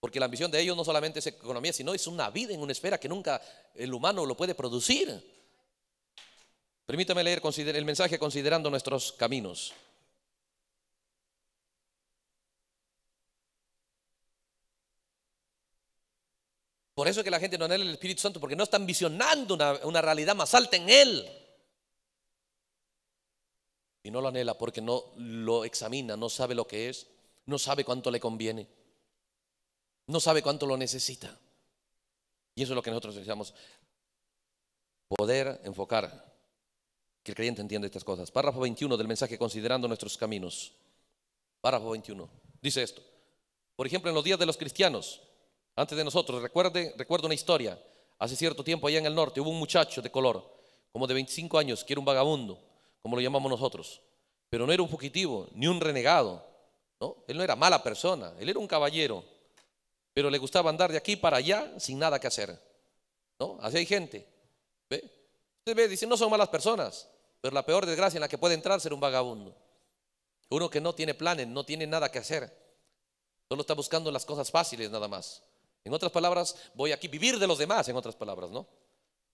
Porque la ambición de ellos no solamente es economía, sino es una vida en una esfera que nunca el humano lo puede producir. Permítame leer el mensaje considerando nuestros caminos. Por eso es que la gente no anhela el Espíritu Santo, porque no están visionando una, realidad más alta en Él. Y no lo anhela porque no lo examina, no sabe lo que es, no sabe cuánto le conviene, no sabe cuánto lo necesita. Y eso es lo que nosotros necesitamos. Poder enfocar, que el creyente entienda estas cosas. Párrafo 21 del mensaje, considerando nuestros caminos. Párrafo 21. Dice esto. Por ejemplo, en los días de los cristianos, antes de nosotros. Recuerde, recuerdo una historia. Hace cierto tiempo allá en el norte hubo un muchacho de color, como de 25 años, que era un vagabundo, como lo llamamos nosotros. Pero no era un fugitivo, ni un renegado. ¿no? Él no era mala persona, él era un caballero. Pero le gustaba andar de aquí para allá sin nada que hacer. ¿no? Así hay gente. ¿ve? Usted ve, dice, no son malas personas, pero la peor desgracia en la que puede entrar ser un vagabundo. Uno que no tiene planes, no tiene nada que hacer. Solo está buscando las cosas fáciles nada más. En otras palabras, voy aquí vivir de los demás, en otras palabras, ¿no?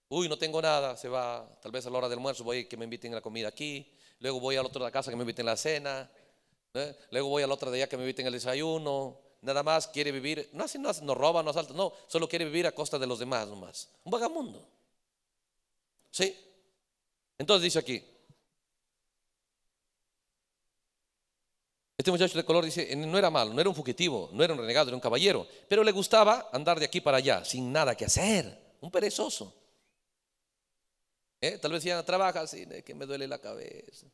Uy, no tengo nada, se va, tal vez a la hora del almuerzo voy que me inviten a la comida aquí, luego voy al otro de la casa que me inviten a la cena, ¿eh? luego voy al otro de allá que me inviten el desayuno, nada más quiere vivir, no no roba, no asalta, no, solo quiere vivir a costa de los demás nomás, un vagamundo. ¿Sí? Entonces dice aquí, Este muchacho de color dice, no era malo, no era un fugitivo, no era un renegado, era un caballero, pero le gustaba andar de aquí para allá, sin nada que hacer, un perezoso. ¿Eh? Tal vez ya trabaja, sí, es que me duele la cabeza.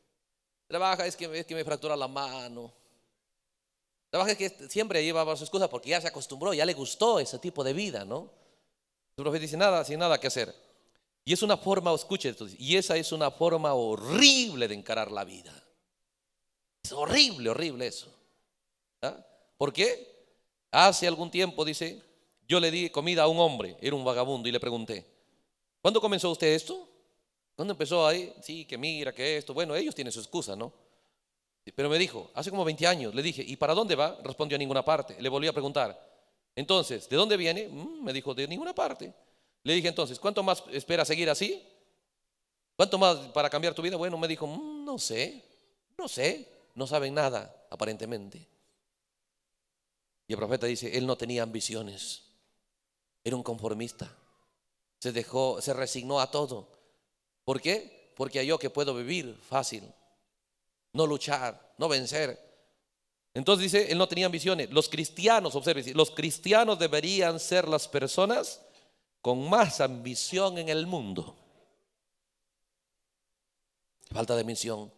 Trabaja, es que, es que me fractura la mano. Trabaja, es que siempre llevaba su excusa porque ya se acostumbró, ya le gustó ese tipo de vida, ¿no? El profeta dice, nada, sin nada que hacer. Y es una forma, escuche, y esa es una forma horrible de encarar la vida. Es horrible, horrible eso. ¿ah? ¿Por qué? Hace algún tiempo, dice, yo le di comida a un hombre, era un vagabundo, y le pregunté, ¿cuándo comenzó usted esto? ¿Cuándo empezó ahí? Sí, que mira, que esto. Bueno, ellos tienen su excusa, ¿no? Pero me dijo, hace como 20 años, le dije, ¿y para dónde va? Respondió a ninguna parte. Le volví a preguntar, entonces, ¿de dónde viene? Mm, me dijo, de ninguna parte. Le dije entonces, ¿cuánto más espera seguir así? ¿Cuánto más para cambiar tu vida? Bueno, me dijo, mm, no sé, no sé no saben nada, aparentemente. Y el profeta dice, él no tenía ambiciones, era un conformista, se dejó, se resignó a todo. ¿Por qué? Porque yo que puedo vivir fácil, no luchar, no vencer. Entonces dice, él no tenía ambiciones. Los cristianos, observe los cristianos deberían ser las personas con más ambición en el mundo. Falta de misión.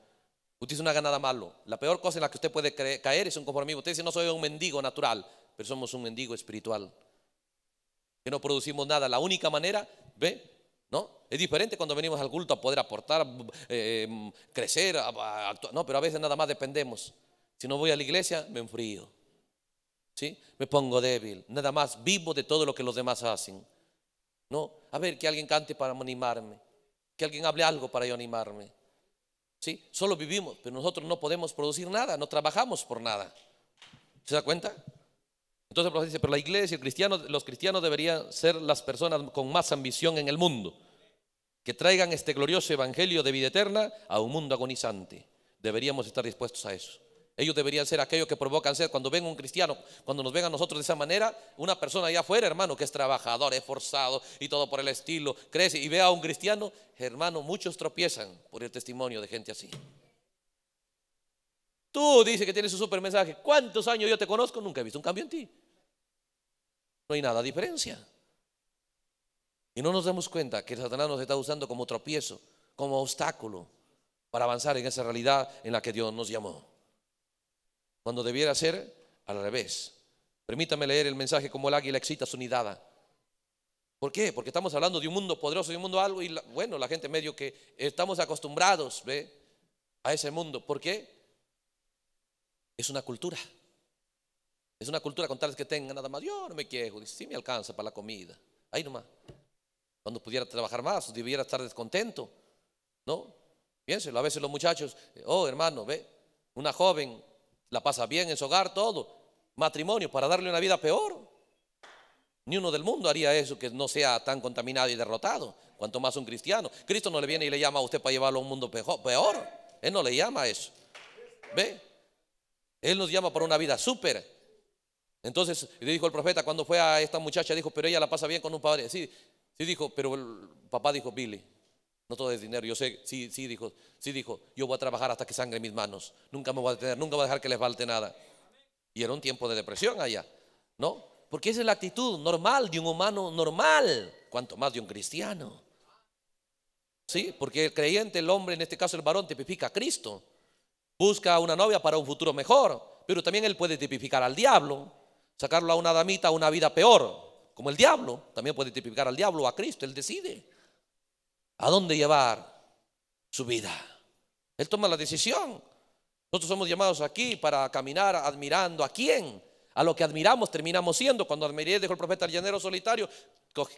Usted dice, no haga nada malo. La peor cosa en la que usted puede caer es un conformismo. Usted dice, no soy un mendigo natural, pero somos un mendigo espiritual. Que no producimos nada. La única manera, ¿ve? ¿No? Es diferente cuando venimos al culto a poder aportar, eh, em, crecer, actuar. no, pero a veces nada más dependemos. Si no voy a la iglesia, me enfrío. ¿Sí? Me pongo débil. Nada más vivo de todo lo que los demás hacen. ¿No? A ver, que alguien cante para animarme. Que alguien hable algo para yo animarme. ¿Sí? Solo vivimos, pero nosotros no podemos producir nada, no trabajamos por nada. ¿Se da cuenta? Entonces el profeta dice, pero la iglesia, el los cristianos deberían ser las personas con más ambición en el mundo, que traigan este glorioso evangelio de vida eterna a un mundo agonizante. Deberíamos estar dispuestos a eso. Ellos deberían ser aquellos que provocan ser Cuando ven un cristiano, cuando nos ven a nosotros de esa manera, una persona allá afuera, hermano, que es trabajador, esforzado y todo por el estilo, crece y ve a un cristiano, hermano, muchos tropiezan por el testimonio de gente así. Tú dices que tienes un super mensaje. ¿Cuántos años yo te conozco? Nunca he visto un cambio en ti. No hay nada de diferencia. Y no nos damos cuenta que Satanás nos está usando como tropiezo, como obstáculo para avanzar en esa realidad en la que Dios nos llamó cuando debiera ser al revés. Permítame leer el mensaje como el águila excita su nidada. ¿Por qué? Porque estamos hablando de un mundo poderoso, de un mundo algo, y bueno, la gente medio que estamos acostumbrados ¿ve? a ese mundo. ¿Por qué? Es una cultura. Es una cultura con tales que tenga nada más. Yo no me quejo, dice, me alcanza para la comida. Ahí nomás. Cuando pudiera trabajar más, debiera estar descontento. ¿No? Piénselo, a veces los muchachos, oh hermano, ve, una joven la pasa bien en su hogar, todo. Matrimonio, para darle una vida peor. Ni uno del mundo haría eso que no sea tan contaminado y derrotado. Cuanto más un cristiano. Cristo no le viene y le llama a usted para llevarlo a un mundo peor. Él no le llama a eso. ¿Ve? Él nos llama para una vida súper. Entonces le dijo el profeta cuando fue a esta muchacha, dijo, pero ella la pasa bien con un padre. Sí, sí dijo, pero el papá dijo, Billy, no todo es dinero. Yo sé, sí, sí dijo, sí dijo, yo voy a trabajar hasta que sangre mis manos. Nunca me voy a detener, nunca voy a dejar que les falte nada. Y era un tiempo de depresión allá, ¿no? Porque esa es la actitud normal de un humano normal, cuanto más de un cristiano. ¿Sí? Porque el creyente, el hombre, en este caso el varón, tipifica a Cristo. Busca una novia para un futuro mejor, pero también él puede tipificar al diablo, sacarlo a una damita a una vida peor, como el diablo. También puede tipificar al diablo o a Cristo, él decide a dónde llevar su vida. Él toma la decisión. Nosotros somos llamados aquí para caminar admirando a quién. A lo que admiramos terminamos siendo. Cuando admiré, dejó el profeta el llanero solitario,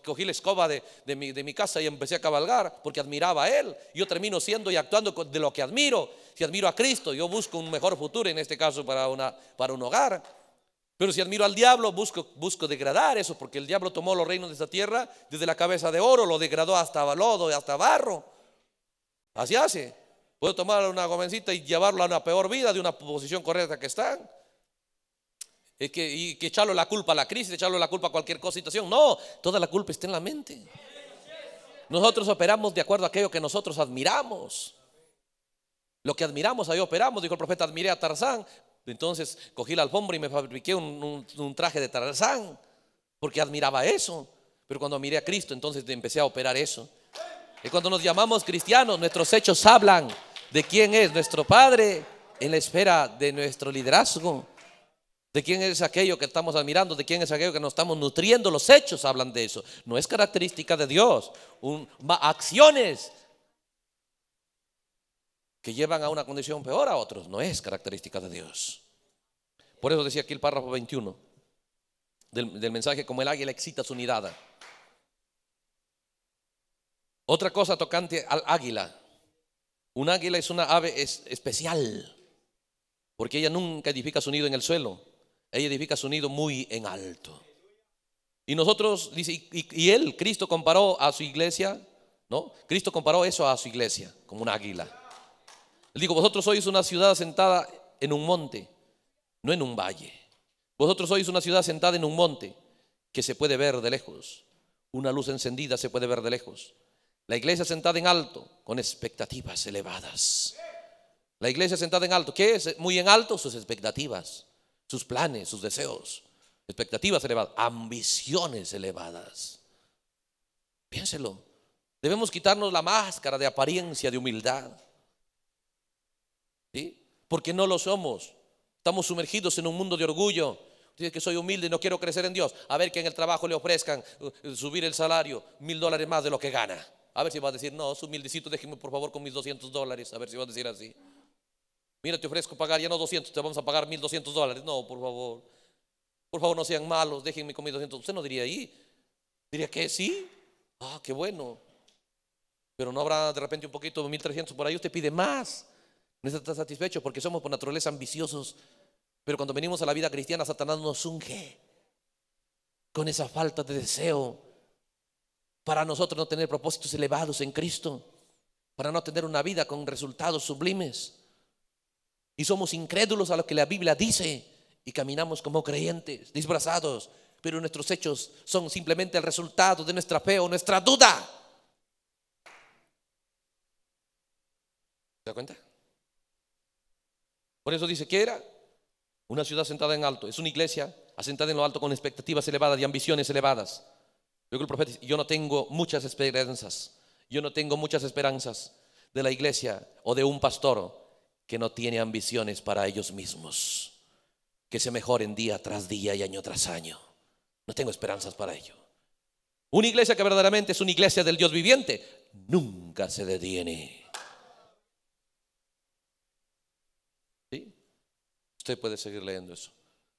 cogí la escoba de, mi, casa y empecé a cabalgar porque admiraba a él. Yo termino siendo y actuando de lo que admiro. Si admiro a Cristo, yo busco un mejor futuro, en este caso para, una, para un hogar. Pero si admiro al diablo, busco, degradar eso, porque el diablo tomó los reinos de esta tierra desde la cabeza de oro, lo degradó hasta lodo y hasta barro. Así hace. Puedo tomar una jovencita y llevarla a una peor vida de una posición correcta que están. Y que, y echarle la culpa a la crisis, echarle la culpa a cualquier cosa, situación. No, toda la culpa está en la mente. Nosotros operamos de acuerdo a aquello que nosotros admiramos. Lo que admiramos, ahí operamos. Dijo el profeta, admiré a Tarzán, entonces cogí la alfombra y me fabriqué un, traje de Tarzán, porque admiraba eso. Pero cuando miré a Cristo, entonces empecé a operar eso. Y cuando nos llamamos cristianos, nuestros hechos hablan de quién es nuestro Padre en la esfera de nuestro liderazgo, de quién es aquello que estamos admirando, de quién es aquello que nos estamos nutriendo. Los hechos hablan de eso. No es característica de Dios. Un, acciones que llevan a una condición peor a otros. No es característica de Dios. Por eso decía aquí el párrafo 21 del, mensaje, como el águila excita su unidad. Otra cosa tocante al águila. Un águila es una ave especial, porque ella nunca edifica su nido en el suelo, ella edifica su nido muy en alto. Y nosotros, dice, y, y él, Cristo comparó a su iglesia, ¿no? Cristo comparó eso a su iglesia, como un águila. Digo vosotros sois una ciudad sentada en un monte, no en un valle. Vosotros sois una ciudad sentada en un monte que se puede ver de lejos. Una luz encendida se puede ver de lejos. La iglesia sentada en alto, con expectativas elevadas. La iglesia sentada en alto, ¿qué es? Muy en alto sus expectativas, sus planes, sus deseos. Expectativas elevadas, ambiciones elevadas. Piénselo. Debemos quitarnos la máscara de apariencia, de humildad. ¿sí? Porque no lo somos. Estamos sumergidos en un mundo de orgullo. Dice que soy humilde y no quiero crecer en Dios. A ver que en el trabajo le ofrezcan uh, subir el salario mil dólares más de lo que gana. A ver si va a decir, no, es humildecito, déjeme por favor con mis 200 dólares. A ver si va a decir así. Mira, te ofrezco pagar ya no 200, te vamos a pagar 1200 dólares. No, por favor. Por favor, no sean malos, déjenme con mis 200. Usted no diría ahí. Diría que sí. Ah, qué bueno. Pero no habrá de repente un poquito, 1300 por ahí, usted pide más. No está satisfechos porque somos por naturaleza ambiciosos. Pero cuando venimos a la vida cristiana, Satanás nos unge con esa falta de deseo para nosotros no tener propósitos elevados en Cristo, para no tener una vida con resultados sublimes. Y somos incrédulos a lo que la Biblia dice y caminamos como creyentes, disfrazados, pero nuestros hechos son simplemente el resultado de nuestra fe o nuestra duda. ¿Se da cuenta? Por eso dice, ¿qué era? Una ciudad sentada en alto. Es una iglesia asentada en lo alto con expectativas elevadas y ambiciones elevadas. Luego el profeta dice, yo no tengo muchas esperanzas. Yo no tengo muchas esperanzas de la iglesia o de un pastor que no tiene ambiciones para ellos mismos, que se mejoren día tras día y año tras año. No tengo esperanzas para ello. Una iglesia que verdaderamente es una iglesia del Dios viviente, nunca se detiene. puede seguir leyendo eso.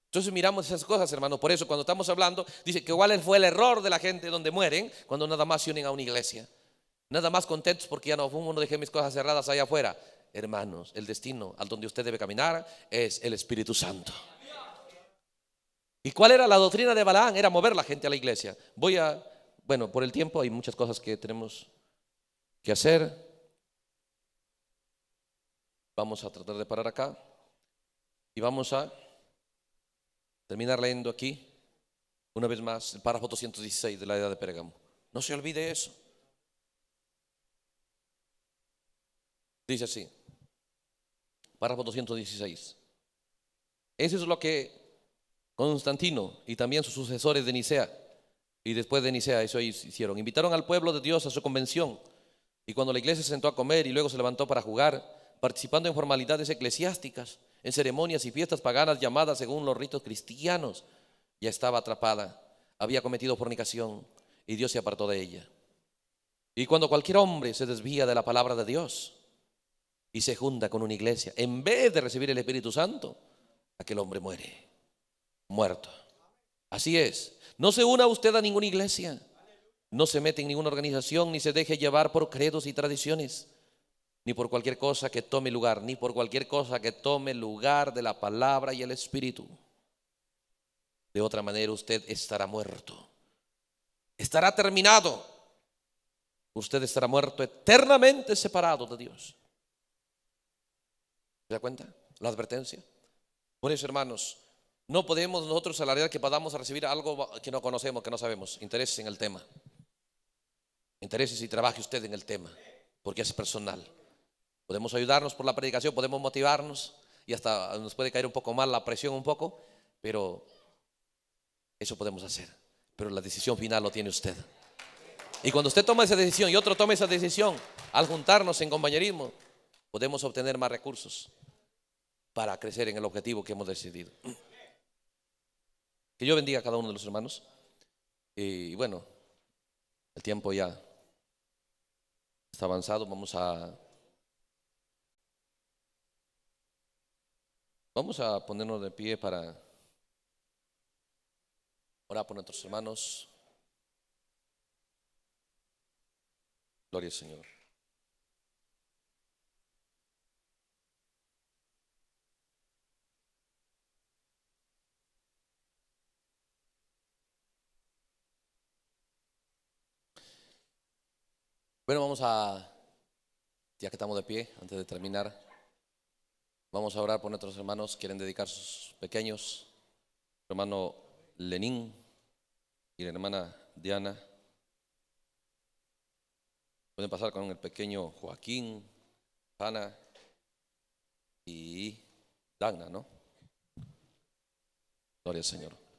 Entonces miramos esas cosas, hermanos Por eso cuando estamos hablando, dice que igual fue el error de la gente donde mueren cuando nada más se unen a una iglesia. Nada más contentos porque ya no fumo, no dejé mis cosas cerradas allá afuera. Hermanos, el destino al donde usted debe caminar es el Espíritu Santo. ¿Y cuál era la doctrina de Balaán? Era mover la gente a la iglesia. Voy a, bueno, por el tiempo hay muchas cosas que tenemos que hacer. Vamos a tratar de parar acá. Y vamos a terminar leyendo aquí, una vez más, el párrafo 216 de la Edad de Pérgamo. No se olvide eso. Dice así, párrafo 216. Eso es lo que Constantino y también sus sucesores de Nicea, y después de Nicea, eso hicieron. Invitaron al pueblo de Dios a su convención, y cuando la iglesia se sentó a comer y luego se levantó para jugar, participando en formalidades eclesiásticas, en ceremonias y fiestas paganas llamadas según los ritos cristianos. Ya estaba atrapada, había cometido fornicación y Dios se apartó de ella. Y cuando cualquier hombre se desvía de la palabra de Dios y se junta con una iglesia, en vez de recibir el Espíritu Santo, aquel hombre muere, muerto. Así es, no se una usted a ninguna iglesia, no se mete en ninguna organización, ni se deje llevar por credos y tradiciones ni por cualquier cosa que tome lugar, ni por cualquier cosa que tome lugar de la palabra y el espíritu. De otra manera usted estará muerto. Estará terminado. Usted estará muerto eternamente separado de Dios. ¿Se da cuenta? La advertencia. eso, hermanos, no podemos nosotros alardear que podamos recibir algo que no conocemos, que no sabemos. Interese en el tema. Interese y trabaje usted en el tema, porque es personal. Podemos ayudarnos por la predicación, podemos motivarnos y hasta nos puede caer un poco mal la presión un poco, pero eso podemos hacer. Pero la decisión final lo tiene usted. Y cuando usted toma esa decisión y otro toma esa decisión, al juntarnos en compañerismo, podemos obtener más recursos para crecer en el objetivo que hemos decidido. Que yo bendiga a cada uno de los hermanos. Y bueno, el tiempo ya está avanzado. Vamos a Vamos a ponernos de pie para orar por nuestros hermanos. Gloria al Señor. Bueno, vamos a, ya que estamos de pie, antes de terminar. Vamos a orar por nuestros hermanos, quieren dedicar sus pequeños, hermano Lenín y la hermana Diana. Pueden pasar con el pequeño Joaquín, Ana y Dagna, ¿no? Gloria al Señor.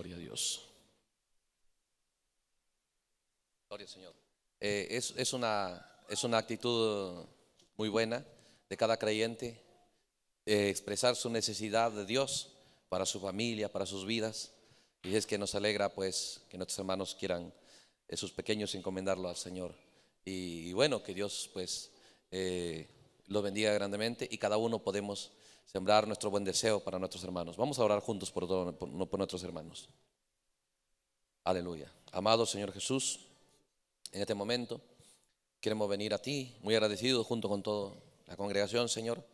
Gloria a Dios. Gloria Señor. Eh, es, una, es una actitud muy buena de cada creyente eh, expresar su necesidad de Dios para su familia, para sus vidas. Y es que nos alegra pues que nuestros hermanos quieran esos eh, pequeños encomendarlo al Señor. Y, bueno, que Dios pues bendiga grandemente y cada uno podemos sembrar nuestro buen deseo para nuestros hermanos. Vamos a orar juntos por, todos, nuestros hermanos. Aleluya. Amado Señor Jesús, en este momento queremos venir a ti, muy agradecidos junto con toda la congregación, Señor,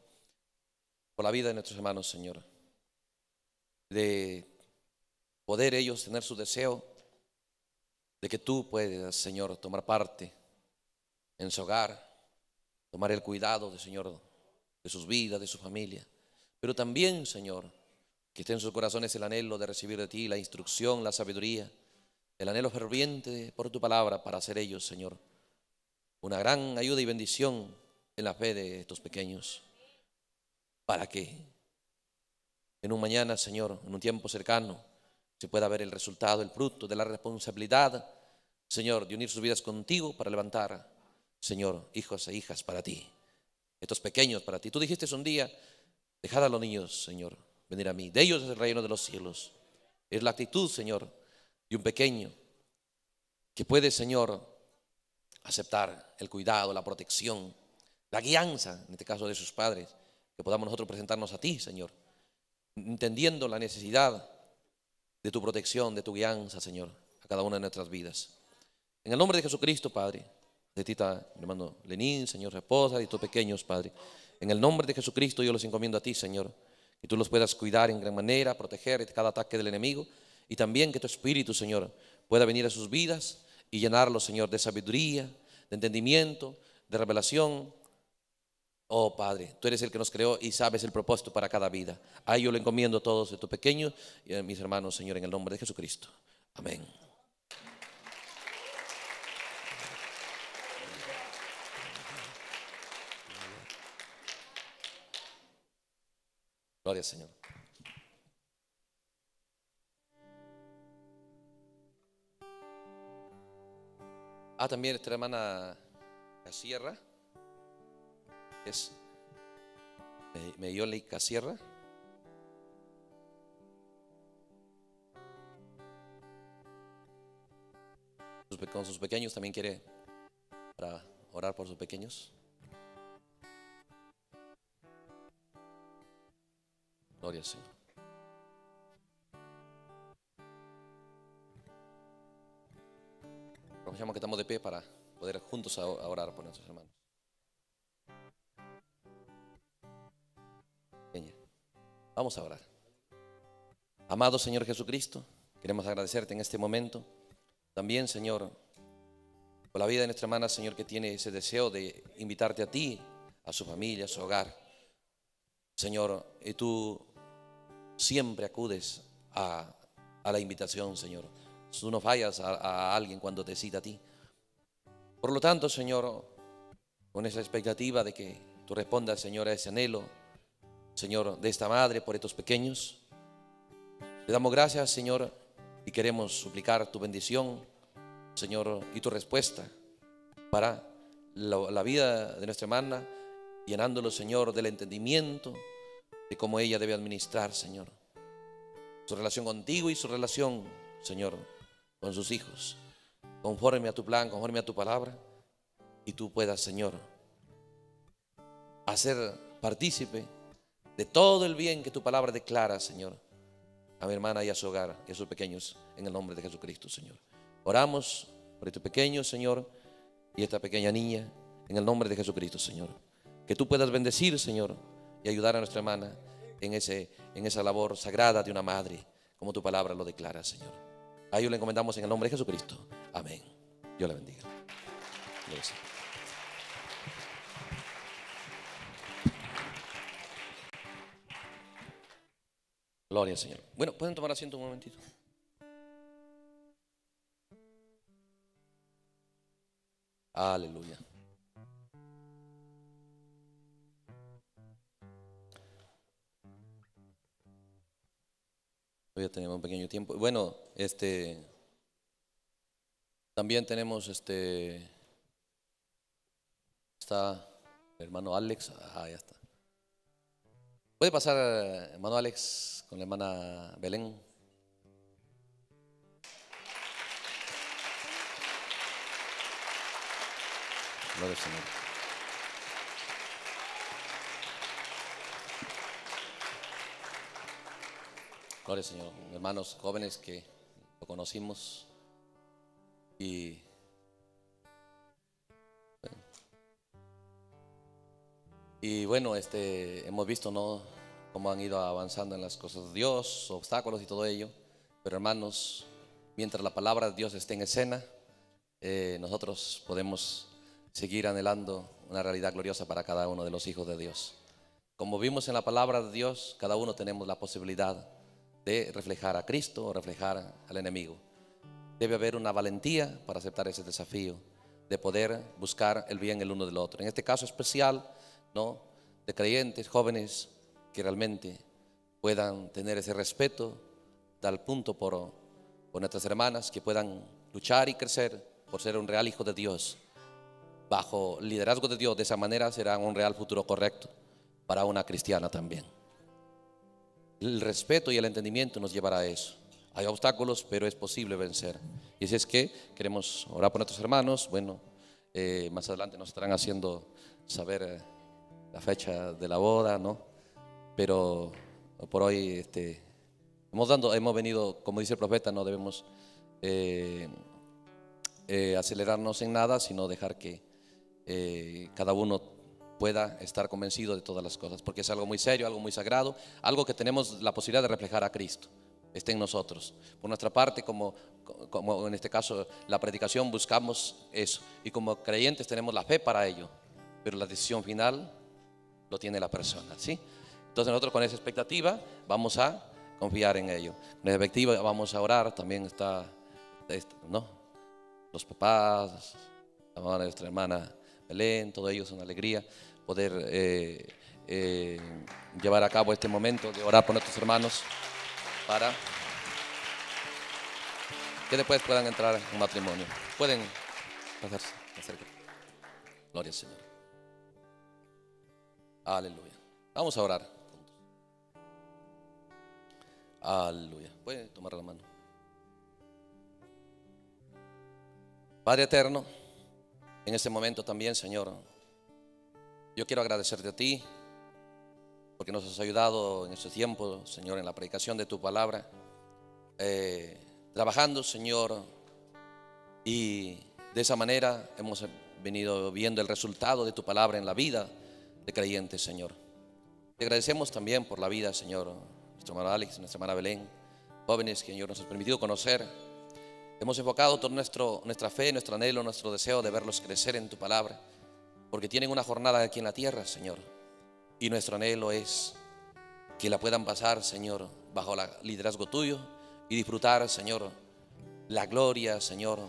por la vida de nuestros hermanos, Señor. De poder ellos tener su deseo de que tú puedas, Señor, tomar parte en su hogar, tomar el cuidado, de, Señor, de sus vidas, de su familia. Pero también, Señor, que esté en sus corazones el anhelo de recibir de ti la instrucción, la sabiduría, el anhelo ferviente por tu palabra para hacer ellos, Señor, una gran ayuda y bendición en la fe de estos pequeños. Para que en un mañana, Señor, en un tiempo cercano, se pueda ver el resultado, el fruto de la responsabilidad, Señor, de unir sus vidas contigo para levantar, Señor, hijos e hijas para ti, estos pequeños para ti. Tú dijiste un día, Dejad a los niños, Señor, venir a mí. De ellos es el reino de los cielos. Es la actitud, Señor, de un pequeño que puede, Señor, aceptar el cuidado, la protección, la guianza, en este caso de sus padres, que podamos nosotros presentarnos a ti, Señor, entendiendo la necesidad de tu protección, de tu guianza, Señor, a cada una de nuestras vidas. En el nombre de Jesucristo, Padre, de ti, hermano Lenín, Señor esposa y tus pequeños, Padre. En el nombre de Jesucristo yo los encomiendo a ti, Señor, que tú los puedas cuidar en gran manera, proteger de cada ataque del enemigo y también que tu Espíritu, Señor, pueda venir a sus vidas y llenarlos, Señor, de sabiduría, de entendimiento, de revelación. Oh Padre, tú eres el que nos creó y sabes el propósito para cada vida. A ello lo encomiendo a todos, a tus pequeños y a mis hermanos, Señor, en el nombre de Jesucristo. Amén. Gloria Señor. Ah, también esta hermana Casierra. Es Meyoli Sierra. Con sus pequeños también quiere para orar por sus pequeños. Gloria Señor. que estamos de pie para poder juntos a orar por nuestros hermanos. Vamos a orar. Amado Señor Jesucristo, queremos agradecerte en este momento. También, Señor, por la vida de nuestra hermana, Señor, que tiene ese deseo de invitarte a ti, a su familia, a su hogar. Señor, y eh, tú siempre acudes a, la invitación, Señor. Tú no fallas a, alguien cuando te cita a ti. Por lo tanto, Señor, con esa expectativa de que tú respondas, Señor, a ese anhelo, Señor, de esta madre por estos pequeños, le damos gracias, Señor, y queremos suplicar tu bendición, Señor, y tu respuesta para la, la vida de nuestra hermana, llenándolo, Señor, del entendimiento de cómo ella debe administrar, Señor, su relación contigo y su relación, Señor, con sus hijos, conforme a tu plan, conforme a tu palabra, y tú puedas, Señor, hacer partícipe de todo el bien que tu palabra declara, Señor, a mi hermana y a su hogar y a sus pequeños, en el nombre de Jesucristo, Señor. Oramos por este pequeño, Señor, y esta pequeña niña, en el nombre de Jesucristo, Señor. Que tú puedas bendecir, Señor, y ayudar a nuestra hermana en, ese, en esa labor sagrada de una madre, como tu palabra lo declara, Señor. A ellos le encomendamos en el nombre de Jesucristo. Amén. Dios le bendiga. Gloria al Señor. Bueno, pueden tomar asiento un momentito. Aleluya. Todavía tenemos un pequeño tiempo. Bueno, este, también tenemos este, está el hermano Alex. Ah, ya está. Puede pasar, hermano Alex, con la hermana Belén. Gloria al Gloria Señor. Hermanos jóvenes que lo conocimos y bueno, este hemos visto no cómo han ido avanzando en las cosas de Dios, obstáculos y todo ello, pero hermanos, mientras la palabra de Dios esté en escena, eh, nosotros podemos seguir anhelando una realidad gloriosa para cada uno de los hijos de Dios. Como vimos en la palabra de Dios, cada uno tenemos la posibilidad de reflejar a Cristo o reflejar al enemigo. Debe haber una valentía para aceptar ese desafío, de poder buscar el bien el uno del otro. En este caso especial, ¿no? De creyentes, jóvenes, que realmente puedan tener ese respeto, tal punto por, nuestras hermanas, que puedan luchar y crecer por ser un real hijo de Dios. Bajo liderazgo de Dios, de esa manera será un real futuro correcto para una cristiana también. El respeto y el entendimiento nos llevará a eso. Hay obstáculos, pero es posible vencer. Y si es que queremos orar por nuestros hermanos, bueno, eh, más adelante nos estarán haciendo saber eh, la fecha de la boda, ¿no? Pero eh, por hoy este, hemos, dando, hemos venido, como dice el profeta, no debemos acelerarnos en nada, sino dejar que cada uno pueda estar convencido de todas las cosas, porque es algo muy serio, algo muy sagrado, algo que tenemos la posibilidad de reflejar a Cristo. Está en nosotros. Por nuestra parte, como, como en este caso la predicación, buscamos eso. Y como creyentes tenemos la fe para ello, pero la decisión final lo tiene la persona. ¿sí? Entonces nosotros con esa expectativa vamos a confiar en ello. Con esa expectativa vamos a orar, también está, este, ¿no? Los papás, la mamá nuestra hermana Belén, todo ellos es una alegría poder eh, eh, llevar a cabo este momento de orar por nuestros hermanos para que después puedan entrar en matrimonio. Pueden pasarse acerca. Gloria al Señor. Aleluya. Vamos a orar Aleluya. Pueden tomar la mano. Padre eterno, en este momento también, Señor, yo quiero agradecerte a ti porque nos has ayudado en este tiempo, Señor, en la predicación de tu palabra, eh, trabajando, Señor, y de esa manera hemos venido viendo el resultado de tu palabra en la vida de creyentes, Señor. Te agradecemos también por la vida, Señor, nuestro hermano Alex, nuestra hermana Belén, jóvenes que Señor nos has permitido conocer. Hemos enfocado toda nuestra fe, nuestro anhelo, nuestro deseo de verlos crecer en tu palabra porque tienen una jornada aquí en la tierra, Señor. Y nuestro anhelo es que la puedan pasar, Señor, bajo el liderazgo tuyo y disfrutar, Señor, la gloria, Señor,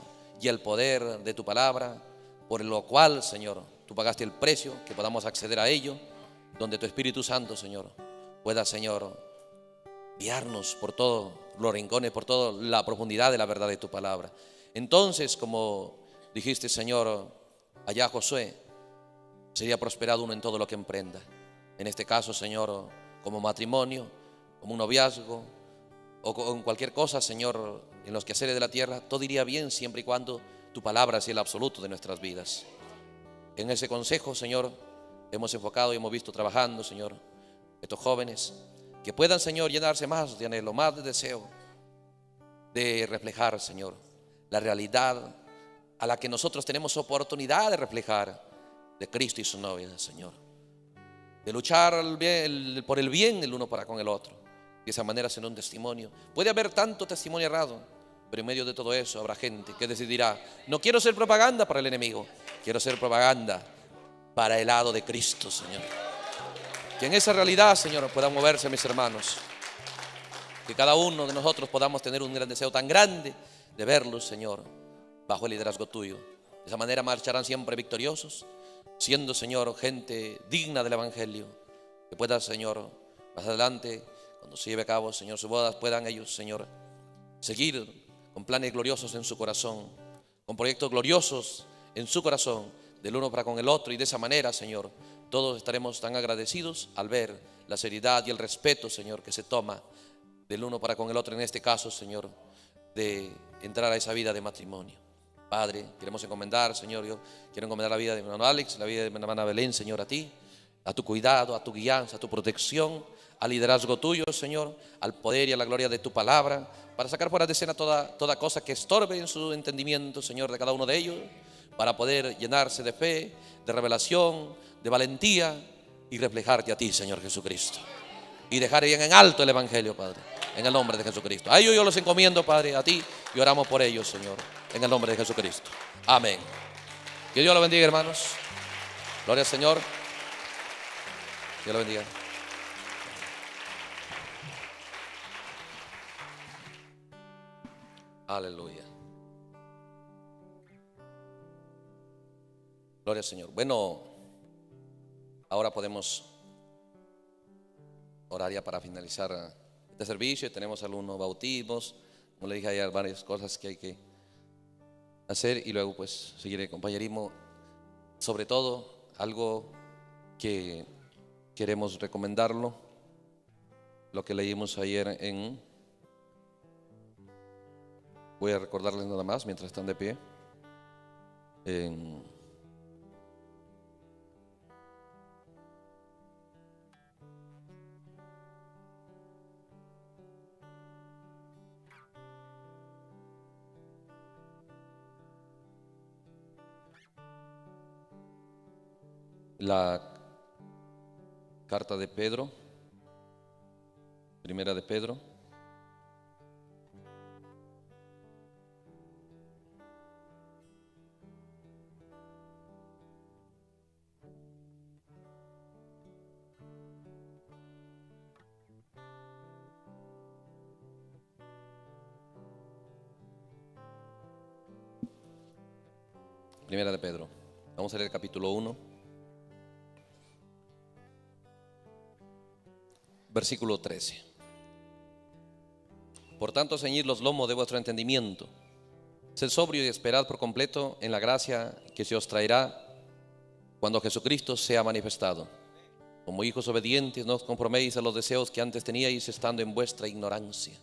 y el poder de tu palabra, por lo cual, Señor, tú pagaste el precio, que podamos acceder a ello, donde tu Espíritu Santo, Señor, pueda, Señor, guiarnos por todos los rincones, por toda la profundidad de la verdad de tu palabra. Entonces, como dijiste, Señor, allá Josué, sería prosperado uno en todo lo que emprenda. En este caso, Señor, como matrimonio, como un noviazgo o con cualquier cosa, Señor, en los quehaceres de la tierra, todo iría bien siempre y cuando tu palabra sea el absoluto de nuestras vidas. En ese consejo, Señor, hemos enfocado y hemos visto trabajando, Señor, estos jóvenes, que puedan, Señor, llenarse más de anhelo, más de deseo, de reflejar, Señor, la realidad a la que nosotros tenemos oportunidad de reflejar de Cristo y su novia Señor. De luchar bien, por el bien el uno para con el otro. De esa manera será un testimonio. Puede haber tanto testimonio errado, pero en medio de todo eso habrá gente que decidirá, no quiero ser propaganda para el enemigo, quiero ser propaganda para el lado de Cristo, Señor. Que en esa realidad, Señor, Puedan moverse, mis hermanos. Que cada uno de nosotros podamos tener un gran deseo tan grande de verlos, Señor, bajo el liderazgo tuyo. De esa manera marcharán siempre victoriosos siendo, Señor, gente digna del Evangelio. Que pueda, Señor, más adelante, cuando se lleve a cabo, Señor, sus bodas, puedan ellos, Señor, seguir con planes gloriosos en su corazón, con proyectos gloriosos en su corazón, del uno para con el otro. Y de esa manera, Señor, todos estaremos tan agradecidos al ver la seriedad y el respeto, Señor, que se toma del uno para con el otro, en este caso, Señor, de entrar a esa vida de matrimonio. Padre, queremos encomendar, Señor, yo quiero encomendar la vida de mi hermano Alex, la vida de mi hermana Belén, Señor, a ti, a tu cuidado, a tu guianza, a tu protección, al liderazgo tuyo, Señor, al poder y a la gloria de tu palabra, para sacar fuera de escena toda, toda cosa que estorbe en su entendimiento, Señor, de cada uno de ellos, para poder llenarse de fe, de revelación, de valentía y reflejarte a ti, Señor Jesucristo y dejar bien en alto el Evangelio, Padre. En el nombre de Jesucristo. A ellos yo los encomiendo, Padre, a ti y oramos por ellos, Señor. En el nombre de Jesucristo. Amén. Que Dios lo bendiga, hermanos. Gloria al Señor. Dios lo bendiga. Aleluya. Gloria al Señor. Bueno, ahora podemos horaria para finalizar eh, este servicio. Tenemos alumnos bautismos. Como le dije ayer, varias cosas que hay que hacer y luego pues seguir el compañerismo. Sobre todo, algo que queremos recomendarlo, lo que leímos ayer en... Voy a recordarles nada más mientras están de pie. En la carta de Pedro, primera de Pedro. Primera de Pedro. Vamos a leer el capítulo 1. versículo 13. Por tanto, ceñid los lomos de vuestro entendimiento. Sed sobrio y esperad por completo en la gracia que se os traerá cuando Jesucristo sea manifestado. Como hijos obedientes, no os comproméis a los deseos que antes teníais estando en vuestra ignorancia.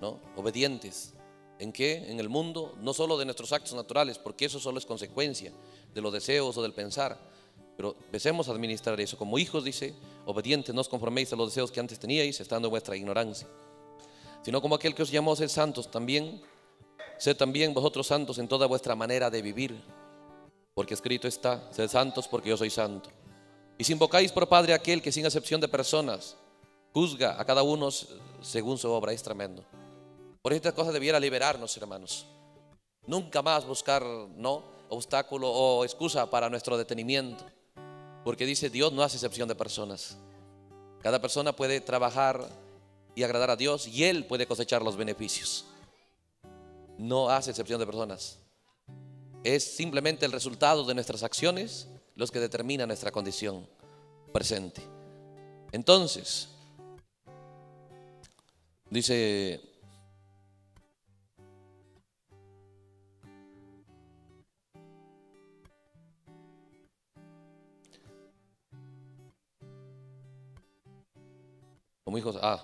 ¿No? Obedientes. ¿En qué? En el mundo, no solo de nuestros actos naturales, porque eso solo es consecuencia de los deseos o del pensar, pero empecemos a administrar eso. Como hijos, dice, obedientes, no os conforméis a los deseos que antes teníais, estando en vuestra ignorancia. Sino como aquel que os llamó a ser santos también, sed también vosotros santos en toda vuestra manera de vivir. Porque escrito está, sed santos porque yo soy santo. Y si invocáis por Padre aquel que sin excepción de personas juzga a cada uno según su obra, es tremendo. Por estas cosas debiera liberarnos, hermanos. Nunca más buscar, ¿no? Obstáculo o excusa para nuestro detenimiento porque dice, Dios no hace excepción de personas. Cada persona puede trabajar y agradar a Dios y Él puede cosechar los beneficios. No hace excepción de personas. Es simplemente el resultado de nuestras acciones los que determinan nuestra condición presente. Entonces, dice Como hijos, ah.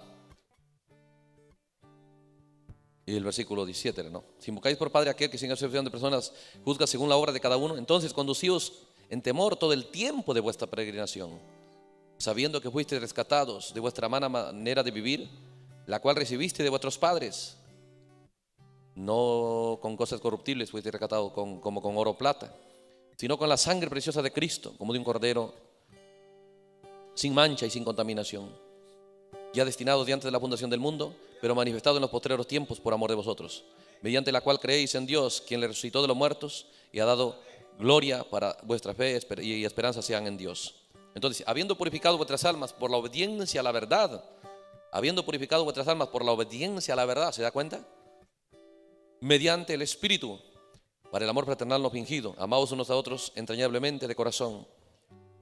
Y el versículo 17, ¿no? Si invocáis por padre aquel que sin excepción de personas juzga según la obra de cada uno, entonces conducíos en temor todo el tiempo de vuestra peregrinación, sabiendo que fuisteis rescatados de vuestra mala manera de vivir, la cual recibiste de vuestros padres, no con cosas corruptibles fuisteis rescatados, con, como con oro o plata, sino con la sangre preciosa de Cristo, como de un cordero, sin mancha y sin contaminación ya destinados de antes de la fundación del mundo, pero manifestado en los postreros tiempos por amor de vosotros, mediante la cual creéis en Dios, quien le resucitó de los muertos y ha dado gloria para vuestra fe y esperanza sean en Dios. Entonces, habiendo purificado vuestras almas por la obediencia a la verdad, habiendo purificado vuestras almas por la obediencia a la verdad, ¿se da cuenta? Mediante el Espíritu, para el amor fraternal no fingido, amados unos a otros entrañablemente de corazón,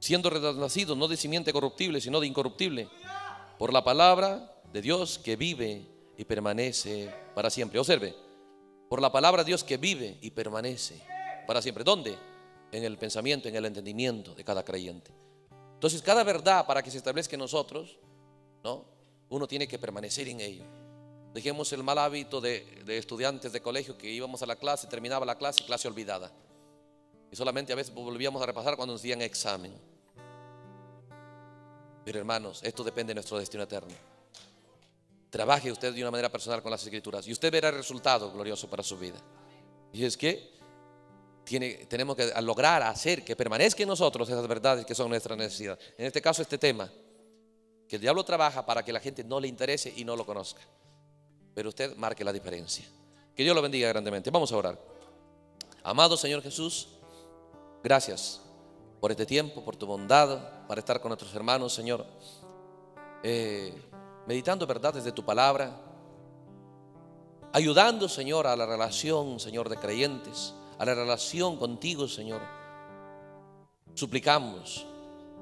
siendo renacidos no de simiente corruptible, sino de incorruptible por la palabra de Dios que vive y permanece para siempre. Observe, por la palabra de Dios que vive y permanece para siempre. ¿Dónde? En el pensamiento, en el entendimiento de cada creyente. Entonces, cada verdad para que se establezca en nosotros, ¿no? Uno tiene que permanecer en ello. Dejemos el mal hábito de, de estudiantes de colegio que íbamos a la clase, terminaba la clase, clase olvidada. Y solamente a veces volvíamos a repasar cuando nos dían examen hermanos, esto depende de nuestro destino eterno. Trabaje usted de una manera personal con las escrituras y usted verá el resultado glorioso para su vida. Y es que tenemos que lograr hacer que permanezcan en nosotros esas verdades que son nuestra necesidad. En este caso, este tema, que el diablo trabaja para que la gente no le interese y no lo conozca. Pero usted marque la diferencia. Que Dios lo bendiga grandemente. Vamos a orar. Amado Señor Jesús, gracias por este tiempo, por tu bondad, para estar con nuestros hermanos, Señor. Eh, meditando verdades de tu palabra, ayudando, Señor, a la relación, Señor, de creyentes, a la relación contigo, Señor. Suplicamos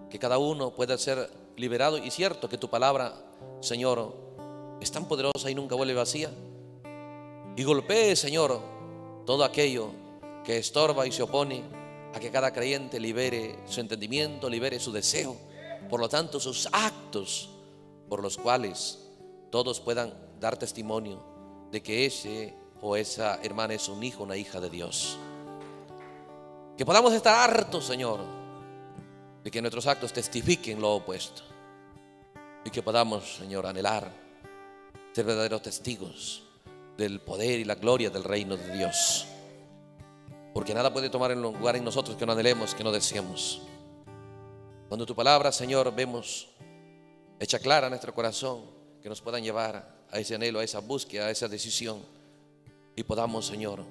que cada uno pueda ser liberado y cierto que tu palabra, Señor, es tan poderosa y nunca vuelve vacía. Y golpee, Señor, todo aquello que estorba y se opone a que cada creyente libere su entendimiento, libere su deseo, por lo tanto sus actos por los cuales todos puedan dar testimonio de que ese o esa hermana es un hijo, una hija de Dios. Que podamos estar hartos, Señor, de que nuestros actos testifiquen lo opuesto. Y que podamos, Señor, anhelar ser verdaderos testigos del poder y la gloria del reino de Dios. Porque nada puede tomar en lugar en nosotros que no anhelemos, que no deseemos. Cuando tu palabra, Señor, vemos hecha clara nuestro corazón, que nos puedan llevar a ese anhelo, a esa búsqueda, a esa decisión. Y podamos, Señor,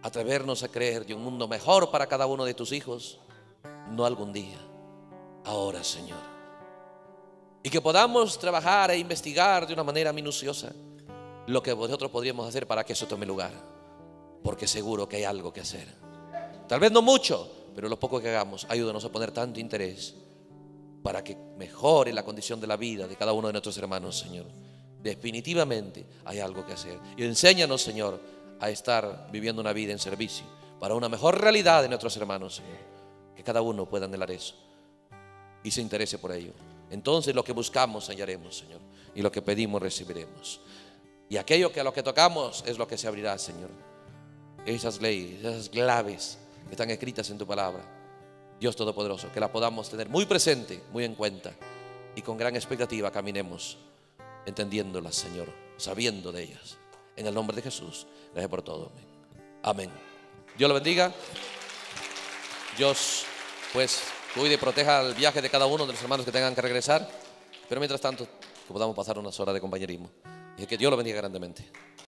atrevernos a creer de un mundo mejor para cada uno de tus hijos, no algún día, ahora, Señor. Y que podamos trabajar e investigar de una manera minuciosa lo que nosotros podríamos hacer para que eso tome lugar porque seguro que hay algo que hacer. Tal vez no mucho, pero lo poco que hagamos, ayúdanos a poner tanto interés para que mejore la condición de la vida de cada uno de nuestros hermanos, Señor. Definitivamente hay algo que hacer. Y enséñanos, Señor, a estar viviendo una vida en servicio para una mejor realidad de nuestros hermanos, Señor. Que cada uno pueda anhelar eso y se interese por ello. Entonces lo que buscamos hallaremos, Señor, y lo que pedimos recibiremos. Y aquello que a lo que tocamos es lo que se abrirá, Señor esas leyes, esas claves que están escritas en tu palabra. Dios Todopoderoso, que las podamos tener muy presente, muy en cuenta y con gran expectativa caminemos entendiéndolas, Señor, sabiendo de ellas. En el nombre de Jesús, gracias por todo. Amén. Dios lo bendiga. Dios, pues, cuide y proteja el viaje de cada uno de los hermanos que tengan que regresar. Pero mientras tanto, que podamos pasar unas horas de compañerismo. Y que Dios lo bendiga grandemente.